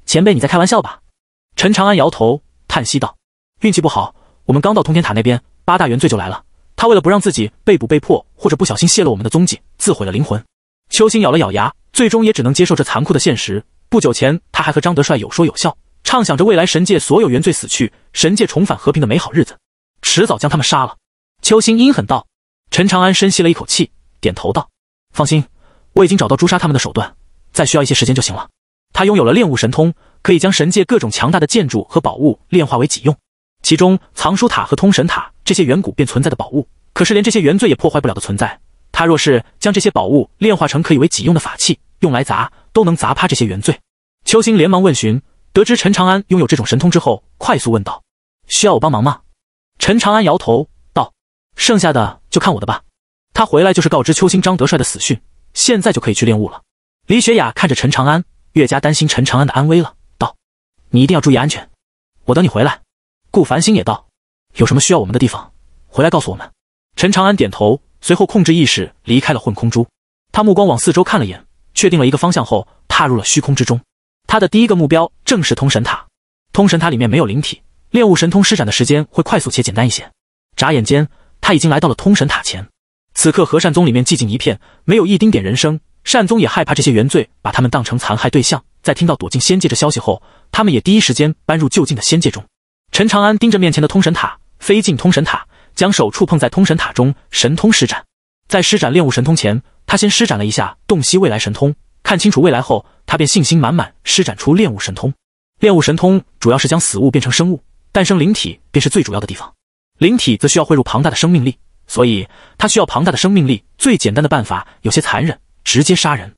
前辈，你在开玩笑吧？”陈长安摇头，叹息道：“运气不好，我们刚到通天塔那边，八大元罪就来了。他为了不让自己被捕、被迫或者不小心泄露我们的踪迹，自毁了灵魂。”秋心咬了咬牙，最终也只能接受这残酷的现实。不久前，他还和张德帅有说有笑，畅想着未来神界所有原罪死去，神界重返和平的美好日子，迟早将他们杀了。秋心阴狠道。陈长安深吸了一口气，点头道：“放心，我已经找到诛杀他们的手段，再需要一些时间就行了。”他拥有了炼物神通，可以将神界各种强大的建筑和宝物炼化为己用。其中藏书塔和通神塔这些远古便存在的宝物，可是连这些原罪也破坏不了的存在。他若是将这些宝物炼化成可以为己用的法器，用来砸，都能砸趴这些原罪。秋星连忙问询，得知陈长安拥有这种神通之后，快速问道：“需要我帮忙吗？”陈长安摇头道：“剩下的。”就看我的吧。他回来就是告知邱星张德帅的死讯，现在就可以去练物了。李雪雅看着陈长安，越加担心陈长安的安危了，道：“你一定要注意安全，我等你回来。”顾繁星也道：“有什么需要我们的地方，回来告诉我们。”陈长安点头，随后控制意识离开了混空珠。他目光往四周看了眼，确定了一个方向后，踏入了虚空之中。他的第一个目标正是通神塔。通神塔里面没有灵体，练物神通施展的时间会快速且简单一些。眨眼间。他已经来到了通神塔前，此刻和善宗里面寂静一片，没有一丁点人声。善宗也害怕这些原罪把他们当成残害对象，在听到躲进仙界这消息后，他们也第一时间搬入就近的仙界中。陈长安盯着面前的通神塔，飞进通神塔，将手触碰在通神塔中，神通施展。在施展炼物神通前，他先施展了一下洞悉未来神通，看清楚未来后，他便信心满满施展出炼物神通。炼物神通主要是将死物变成生物，诞生灵体便是最主要的地方。灵体则需要汇入庞大的生命力，所以它需要庞大的生命力。最简单的办法有些残忍，直接杀人；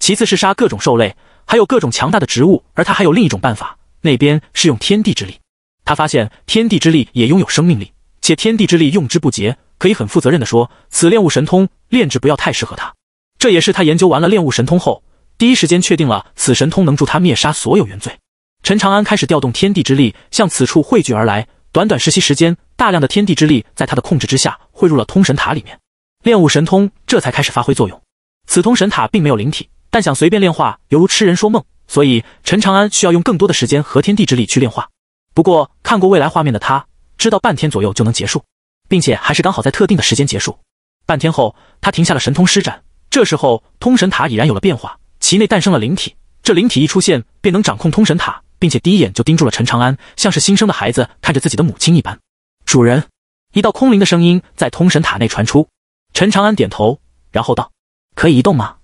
其次是杀各种兽类，还有各种强大的植物。而他还有另一种办法，那边是用天地之力。他发现天地之力也拥有生命力，且天地之力用之不竭。可以很负责任的说，此炼物神通炼制不要太适合他。这也是他研究完了炼物神通后，第一时间确定了此神通能助他灭杀所有原罪。陈长安开始调动天地之力向此处汇聚而来。短短实习时间，大量的天地之力在他的控制之下汇入了通神塔里面，炼物神通这才开始发挥作用。此通神塔并没有灵体，但想随便炼化犹如痴人说梦，所以陈长安需要用更多的时间和天地之力去炼化。不过看过未来画面的他，知道半天左右就能结束，并且还是刚好在特定的时间结束。半天后，他停下了神通施展，这时候通神塔已然有了变化，其内诞生了灵体。这灵体一出现，便能掌控通神塔。并且第一眼就盯住了陈长安，像是新生的孩子看着自己的母亲一般。主人，一道空灵的声音在通神塔内传出。陈长安点头，然后道：“可以移动吗？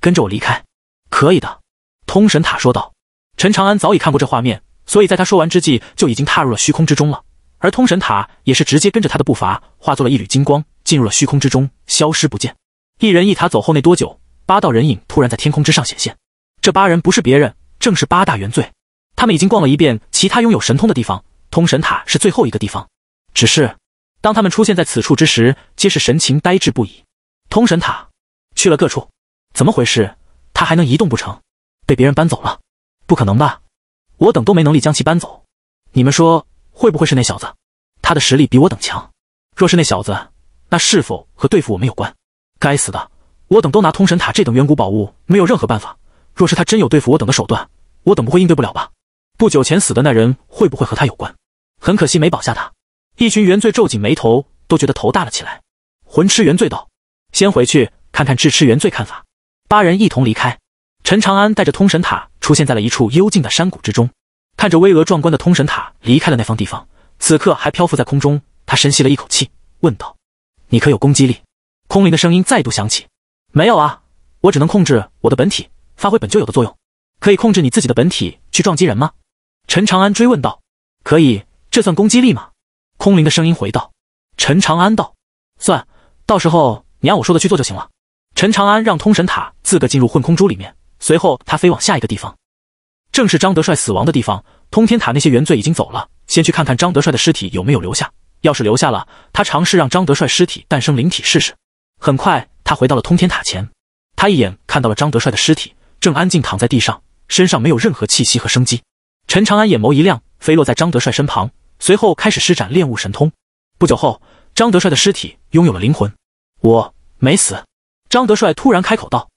跟着我离开。”“可以的。”通神塔说道。陈长安早已看过这画面，所以在他说完之际，就已经踏入了虚空之中了。而通神塔也是直接跟着他的步伐，化作了一缕金光，进入了虚空之中，消失不见。一人一塔走后，那多久？八道人影突然在天空之上显现。这八人不是别人，正是八大原罪。他们已经逛了一遍其他拥有神通的地方，通神塔是最后一个地方。只是当他们出现在此处之时，皆是神情呆滞不已。通神塔去了各处，怎么回事？他还能移动不成？被别人搬走了？不可能吧！我等都没能力将其搬走。你们说会不会是那小子？他的实力比我等强。若是那小子，那是否和对付我们有关？该死的！我等都拿通神塔这等远古宝物没有任何办法。若是他真有对付我等的手段，我等不会应对不了吧？不久前死的那人会不会和他有关？很可惜没保下他。一群原罪皱紧眉头，都觉得头大了起来。魂痴原罪道：“先回去看看智痴原罪看法。”八人一同离开。陈长安带着通神塔出现在了一处幽静的山谷之中，看着巍峨壮观的通神塔，离开了那方地方。此刻还漂浮在空中，他深吸了一口气，问道：“你可有攻击力？”空灵的声音再度响起：“没有啊，我只能控制我的本体，发挥本就有的作用。可以控制你自己的本体去撞击人吗？”陈长安追问道：“可以，这算攻击力吗？”空灵的声音回道。陈长安道：“算，到时候你按我说的去做就行了。”陈长安让通神塔自个进入混空珠里面，随后他飞往下一个地方，正是张德帅死亡的地方。通天塔那些原罪已经走了，先去看看张德帅的尸体有没有留下。要是留下了，他尝试让张德帅尸体诞生灵体试试。很快，他回到了通天塔前，他一眼看到了张德帅的尸体，正安静躺在地上，身上没有任何气息和生机。陈长安眼眸一亮，飞落在张德帅身旁，随后开始施展炼物神通。不久后，张德帅的尸体拥有了灵魂。我没死，张德帅突然开口道。